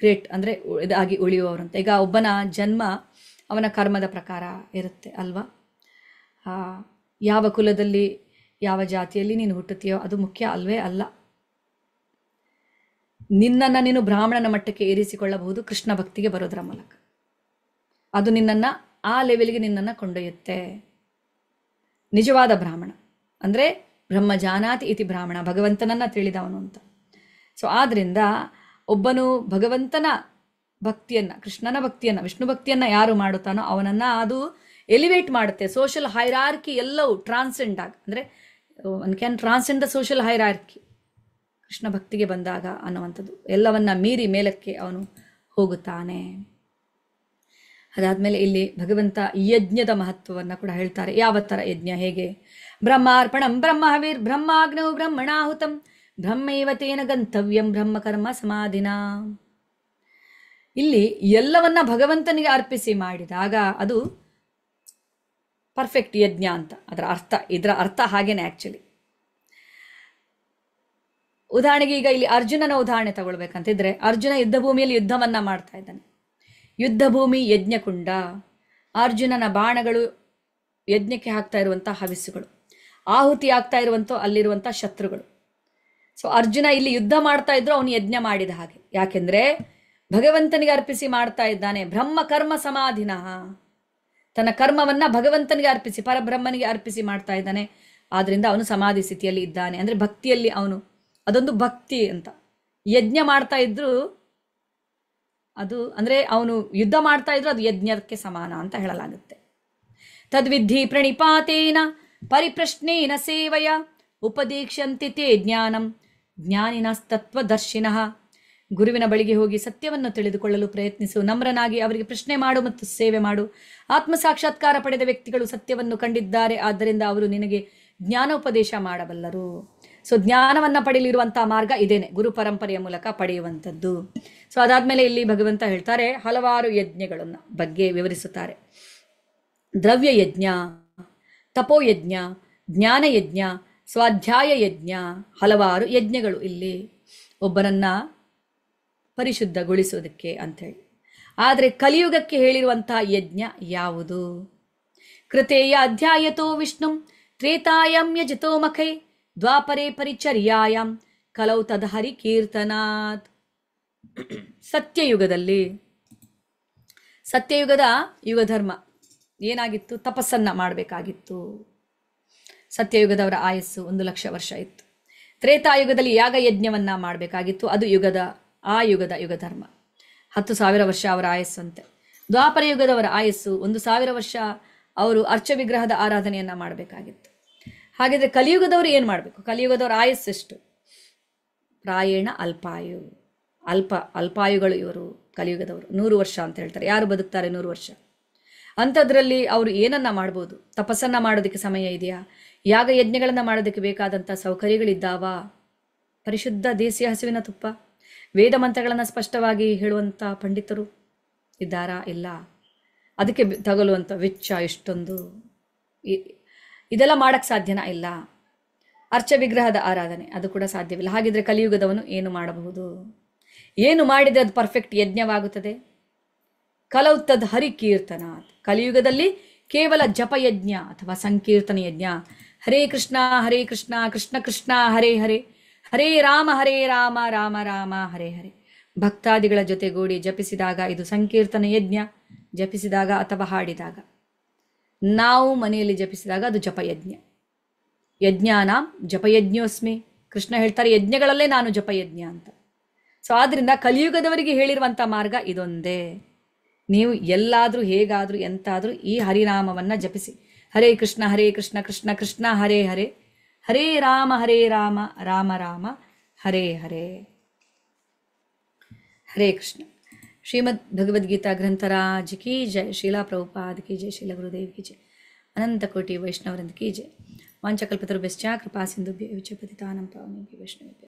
ಗ್ರೇಟ್ ಅಂದರೆ ಇದಾಗಿ ಉಳಿಯುವವರು ಅಂತ ಈಗ ಒಬ್ಬನ ಜನ್ಮ ಅವನ ಕರ್ಮದ ಪ್ರಕಾರ ಇರುತ್ತೆ ಅಲ್ವಾ ಯಾವ ಕುಲದಲ್ಲಿ ಯಾವ ಜಾತಿಯಲ್ಲಿ ನೀನು ಹುಟ್ಟುತ್ತೀಯೋ ಅದು ಮುಖ್ಯ ಅಲ್ವೇ ಅಲ್ಲ ನಿನ್ನನ್ನು ನೀನು ಬ್ರಾಹ್ಮಣನ ಮಟ್ಟಕ್ಕೆ ಏರಿಸಿಕೊಳ್ಳಬಹುದು ಕೃಷ್ಣ ಭಕ್ತಿಗೆ ಬರೋದರ ಮೂಲಕ ಅದು ನಿನ್ನನ್ನು ಆ ಲೆವೆಲ್ಗೆ ನಿನ್ನನ್ನು ಕೊಂಡೊಯ್ಯುತ್ತೆ ನಿಜವಾದ ಬ್ರಾಹ್ಮಣ ಅಂದರೆ ಬ್ರಹ್ಮ ಜಾನಾತಿ ಇತಿ ಬ್ರಾಹ್ಮಣ ಭಗವಂತನನ್ನು ತಿಳಿದವನು ಅಂತ ಸೊ ಆದ್ದರಿಂದ ಒಬ್ಬನು ಭಗವಂತನ ಭಕ್ತಿಯನ್ನು ಕೃಷ್ಣನ ಭಕ್ತಿಯನ್ನು ವಿಷ್ಣು ಭಕ್ತಿಯನ್ನು ಯಾರು ಮಾಡುತ್ತಾನೋ ಅವನನ್ನು ಅದು ಎಲಿವೇಟ್ ಮಾಡುತ್ತೆ ಸೋಷಲ್ ಹೈರಾರ್ಕಿ ಎಲ್ಲವೂ ಟ್ರಾನ್ಸೆಂಡ್ ಆಗ ಅಂದರೆ one can transcend the social hierarchy Krishna ಭಕ್ತಿಗೆ ಬಂದಾಗ ಅನ್ನುವಂಥದ್ದು ಎಲ್ಲವನ್ನ ಮೀರಿ ಮೇಲಕ್ಕೆ ಅವನು ಹೋಗುತ್ತಾನೆ ಅದಾದಮೇಲೆ ಇಲ್ಲಿ ಭಗವಂತ ಯಜ್ಞದ ಮಹತ್ವವನ್ನು ಕೂಡ ಹೇಳ್ತಾರೆ ಯಾವ ಥರ ಯಜ್ಞ ಹೇಗೆ ಬ್ರಹ್ಮಾರ್ಪಣಂ ಬ್ರಹ್ಮಹವೀರ್ ಬ್ರಹ್ಮಾಗ್ನೌ ಬ್ರಹ್ಮಣಾಹುತಂ ಬ್ರಹ್ಮೈವತೇನ ಗಂತವ್ಯಂ ಬ್ರಹ್ಮಕರ್ಮ ಸಮಾಧಿನ ಇಲ್ಲಿ ಎಲ್ಲವನ್ನ ಭಗವಂತನಿಗೆ ಅರ್ಪಿಸಿ ಮಾಡಿದಾಗ ಅದು ಪರ್ಫೆಕ್ಟ್ ಯಜ್ಞ ಅಂತ ಅದರ ಅರ್ಥ ಇದರ ಅರ್ಥ ಹಾಗೇನೆ ಆ್ಯಕ್ಚುಲಿ ಉದಾಹರಣೆಗೆ ಈಗ ಇಲ್ಲಿ ಅರ್ಜುನನ ಉದಾಹರಣೆ ತಗೊಳ್ಬೇಕಂತಿದ್ರೆ ಅರ್ಜುನ ಯುದ್ಧ ಭೂಮಿಯಲ್ಲಿ ಯುದ್ಧವನ್ನ ಮಾಡ್ತಾ ಇದ್ದಾನೆ ಯುದ್ಧ ಭೂಮಿ ಯಜ್ಞಕುಂಡ ಅರ್ಜುನನ ಬಾಣಗಳು ಯಜ್ಞಕ್ಕೆ ಹಾಕ್ತಾ ಇರುವಂತಹ ಹವಿಸ್ಸುಗಳು ಆಹುತಿ ಆಗ್ತಾ ಇರುವಂಥ ಅಲ್ಲಿರುವಂಥ ಶತ್ರುಗಳು ಸೊ ಅರ್ಜುನ ಇಲ್ಲಿ ಯುದ್ಧ ಮಾಡ್ತಾ ಇದ್ರು ಅವನು ಯಜ್ಞ ಮಾಡಿದ ಹಾಗೆ ಯಾಕೆಂದ್ರೆ ಭಗವಂತನಿಗೆ ಅರ್ಪಿಸಿ ಮಾಡ್ತಾ ಇದ್ದಾನೆ ಬ್ರಹ್ಮ ಕರ್ಮ ಸಮಾಧಿನ ತನ್ನ ಕರ್ಮವನ್ನ ಭಗವಂತನಿಗೆ ಅರ್ಪಿಸಿ ಪರಬ್ರಹ್ಮನಿಗೆ ಅರ್ಪಿಸಿ ಮಾಡ್ತಾ ಇದ್ದಾನೆ ಆದ್ರಿಂದ ಅವನು ಸಮಾಧಿ ಸ್ಥಿತಿಯಲ್ಲಿ ಇದ್ದಾನೆ ಅಂದ್ರೆ ಭಕ್ತಿಯಲ್ಲಿ ಅವನು ಅದೊಂದು ಭಕ್ತಿ ಅಂತ ಯಜ್ಞ ಮಾಡ್ತಾ ಇದ್ರು ಅದು ಅಂದರೆ ಅವನು ಯುದ್ಧ ಮಾಡ್ತಾ ಇದ್ರು ಅದು ಯಜ್ಞಕ್ಕೆ ಸಮಾನ ಅಂತ ಹೇಳಲಾಗುತ್ತೆ ತದ್ವಿಧಿ ಪ್ರಣಿಪಾತೇನ ಪರಿಪ್ರಶ್ನೇನ ಸೇವೆಯ ಉಪದೀಕ್ಷಂತಿತೇ ಜ್ಞಾನಂ ಜ್ಞಾನಿನಸ್ತತ್ವದರ್ಶಿನಃ ಗುರುವಿನ ಬಳಿಗೆ ಹೋಗಿ ಸತ್ಯವನ್ನು ತಿಳಿದುಕೊಳ್ಳಲು ಪ್ರಯತ್ನಿಸು ನಮ್ರನಾಗಿ ಅವರಿಗೆ ಪ್ರಶ್ನೆ ಮಾಡು ಮತ್ತು ಸೇವೆ ಮಾಡು ಆತ್ಮ ಸಾಕ್ಷಾತ್ಕಾರ ಪಡೆದ ವ್ಯಕ್ತಿಗಳು ಸತ್ಯವನ್ನು ಕಂಡಿದ್ದಾರೆ ಆದ್ದರಿಂದ ಅವರು ನಿನಗೆ ಜ್ಞಾನೋಪದೇಶ ಮಾಡಬಲ್ಲರು ಸೊ ಜ್ಞಾನವನ್ನು ಪಡೆಯಲಿರುವಂತಹ ಮಾರ್ಗ ಇದೇನೆ ಗುರು ಪರಂಪರೆಯ ಮೂಲಕ ಪಡೆಯುವಂಥದ್ದು ಸೊ ಅದಾದ್ಮೇಲೆ ಇಲ್ಲಿ ಭಗವಂತ ಹೇಳ್ತಾರೆ ಹಲವಾರು ಯಜ್ಞಗಳನ್ನು ಬಗ್ಗೆ ವಿವರಿಸುತ್ತಾರೆ ದ್ರವ್ಯ ಯಜ್ಞ ತಪೋಯಜ್ಞ ಯಜ್ಞ ಸ್ವಾಧ್ಯಾಯ ಯಜ್ಞ ಹಲವಾರು ಯಜ್ಞಗಳು ಇಲ್ಲಿ ಒಬ್ಬರನ್ನ ಪರಿಶುದ್ಧಗೊಳಿಸೋದಕ್ಕೆ ಅಂಥೇಳಿ ಆದರೆ ಕಲಿಯುಗಕ್ಕೆ ಹೇಳಿರುವಂಥ ಯಜ್ಞ ಯಾವುದು ಕೃತೇಯ ಅಧ್ಯಾಯತೋ ವಿಷ್ಣು ತ್ರೇತಾಯಂ ಯಜತೋ ಮಖೈ ದ್ವಾಪರೇ ಪರಿಚರ್ಯಾಯಂ ಕಲೌ ತದಹರಿ ಕೀರ್ತನಾತ್ ಸತ್ಯಯುಗದಲ್ಲಿ ಸತ್ಯಯುಗದ ಯುಗಧರ್ಮ ಏನಾಗಿತ್ತು ತಪಸ್ಸನ್ನು ಮಾಡಬೇಕಾಗಿತ್ತು ಸತ್ಯಯುಗದವರ ಆಯಸ್ಸು ಒಂದು ಲಕ್ಷ ವರ್ಷ ಇತ್ತು ತ್ರೇತಾಯುಗದಲ್ಲಿ ಯಾಗ ಯಜ್ಞವನ್ನ ಮಾಡಬೇಕಾಗಿತ್ತು ಅದು ಯುಗದ ಆ ಯುಗದ ಯುಗಧರ್ಮ ಹತ್ತು ಸಾವಿರ ವರ್ಷ ಅವರ ಆಯಸ್ಸಂತೆ ದ್ವಾಪರ ಯುಗದವರ ಆಯಸ್ಸು ಒಂದು ಸಾವಿರ ವರ್ಷ ಅವರು ಅರ್ಚ ವಿಗ್ರಹದ ಆರಾಧನೆಯನ್ನು ಮಾಡಬೇಕಾಗಿತ್ತು ಹಾಗಿದ್ರೆ ಕಲಿಯುಗದವರು ಏನು ಮಾಡಬೇಕು ಕಲಿಯುಗದವರ ಆಯಸ್ಸು ಎಷ್ಟು ಪ್ರಾಯಣ ಅಲ್ಪಾಯು ಅಲ್ಪ ಅಲ್ಪಾಯುಗಳು ಇವರು ಕಲಿಯುಗದವರು ನೂರು ವರ್ಷ ಅಂತ ಹೇಳ್ತಾರೆ ಯಾರು ಬದುಕ್ತಾರೆ ನೂರು ವರ್ಷ ಅಂಥದ್ರಲ್ಲಿ ಅವರು ಏನನ್ನ ಮಾಡ್ಬೋದು ತಪಸ್ಸನ್ನು ಮಾಡೋದಕ್ಕೆ ಸಮಯ ಇದೆಯಾ ಯಾಗ ಯಜ್ಞಗಳನ್ನು ಮಾಡೋದಕ್ಕೆ ಬೇಕಾದಂಥ ಸೌಕರ್ಯಗಳಿದ್ದಾವಾ ಪರಿಶುದ್ಧ ದೇಸಿ ಹಸುವಿನ ತುಪ್ಪ ವೇದ ಮಂತ್ರಗಳನ್ನು ಸ್ಪಷ್ಟವಾಗಿ ಹೇಳುವಂಥ ಪಂಡಿತರು ಇದ್ದಾರಾ ಇಲ್ಲ ಅದಕ್ಕೆ ತಗಲುವಂಥ ವೆಚ್ಚ ಎಷ್ಟೊಂದು ಇದೆಲ್ಲ ಮಾಡೋಕ್ಕೆ ಸಾಧ್ಯನಾ ಇಲ್ಲ ಅರ್ಚ ವಿಗ್ರಹದ ಆರಾಧನೆ ಅದು ಕೂಡ ಸಾಧ್ಯವಿಲ್ಲ ಹಾಗಿದ್ರೆ ಕಲಿಯುಗದವನು ಏನು ಮಾಡಬಹುದು ಏನು ಮಾಡಿದರೆ ಅದು ಪರ್ಫೆಕ್ಟ್ ಯಜ್ಞವಾಗುತ್ತದೆ ಕಲವು ಹರಿ ಕೀರ್ತನ ಕಲಿಯುಗದಲ್ಲಿ ಕೇವಲ ಜಪಯಜ್ಞ ಅಥವಾ ಸಂಕೀರ್ತನ ಯಜ್ಞ ಹರೇ ಕೃಷ್ಣ ಹರೇ ಕೃಷ್ಣ ಕೃಷ್ಣ ಕೃಷ್ಣ ಹರೇ ಹರೇ ಹರೇ ರಾಮ ಹರೇ ರಾಮ ರಾಮ ರಾಮ ಹರೇ ಹರೇ ಭಕ್ತಾದಿಗಳ ಜೊತೆಗೂಡಿ ಜಪಿಸಿದಾಗ ಇದು ಸಂಕೀರ್ತನ ಯಜ್ಞ ಜಪಿಸಿದಾಗ ಅಥವಾ ಹಾಡಿದಾಗ ನಾವು ಮನೆಯಲ್ಲಿ ಜಪಿಸಿದಾಗ ಅದು ಜಪಯಜ್ಞ ಯಜ್ಞಾನಾಂ ಜಪಯಜ್ಞೋಸ್ಮಿ ಕೃಷ್ಣ ಹೇಳ್ತಾರೆ ಯಜ್ಞಗಳಲ್ಲೇ ನಾನು ಜಪಯಜ್ಞ ಅಂತ ಸೊ ಆದ್ದರಿಂದ ಕಲಿಯುಗದವರಿಗೆ ಹೇಳಿರುವಂಥ ಮಾರ್ಗ ಇದೊಂದೇ ನೀವು ಎಲ್ಲಾದರೂ ಹೇಗಾದರೂ ಎಂತಾದರೂ ಈ ಹರಿನಾಮವನ್ನು ಜಪಿಸಿ ಹರೇ ಕೃಷ್ಣ ಹರೇ ಕೃಷ್ಣ ಕೃಷ್ಣ ಕೃಷ್ಣ ಹರೇ ಹರೇ ಹರೇ ರಾಮ ಹರೇ ರಾಮ ರಾಮ ರಾಮ ಹರೇ ಹರೇ ಹರೇ ಕೃಷ್ಣ ಶ್ರೀಮದ್ ಭಗವದ್ಗೀತಾ ಗ್ರಂಥರಾಜ ಕಿ ಜಯ ಶೀಲಾ ಪ್ರಭುಪಾದ ಕಿ ಜಯ ಶೀಲ ಗುರುದೇವ್ ಕಿ ಜಯ ಕೋಟಿ ವೈಷ್ಣವರಂದ ಕಿ ಜಯ ವಾಂಚಕಲ್ಪತರು ಬೆಸ್ಚಾ ಕೃಪಾ ಸಿಂಧು ವಿಚಪತಿ ತಾನಂ ಪಾವನಿ ವೈಷ್ಣವ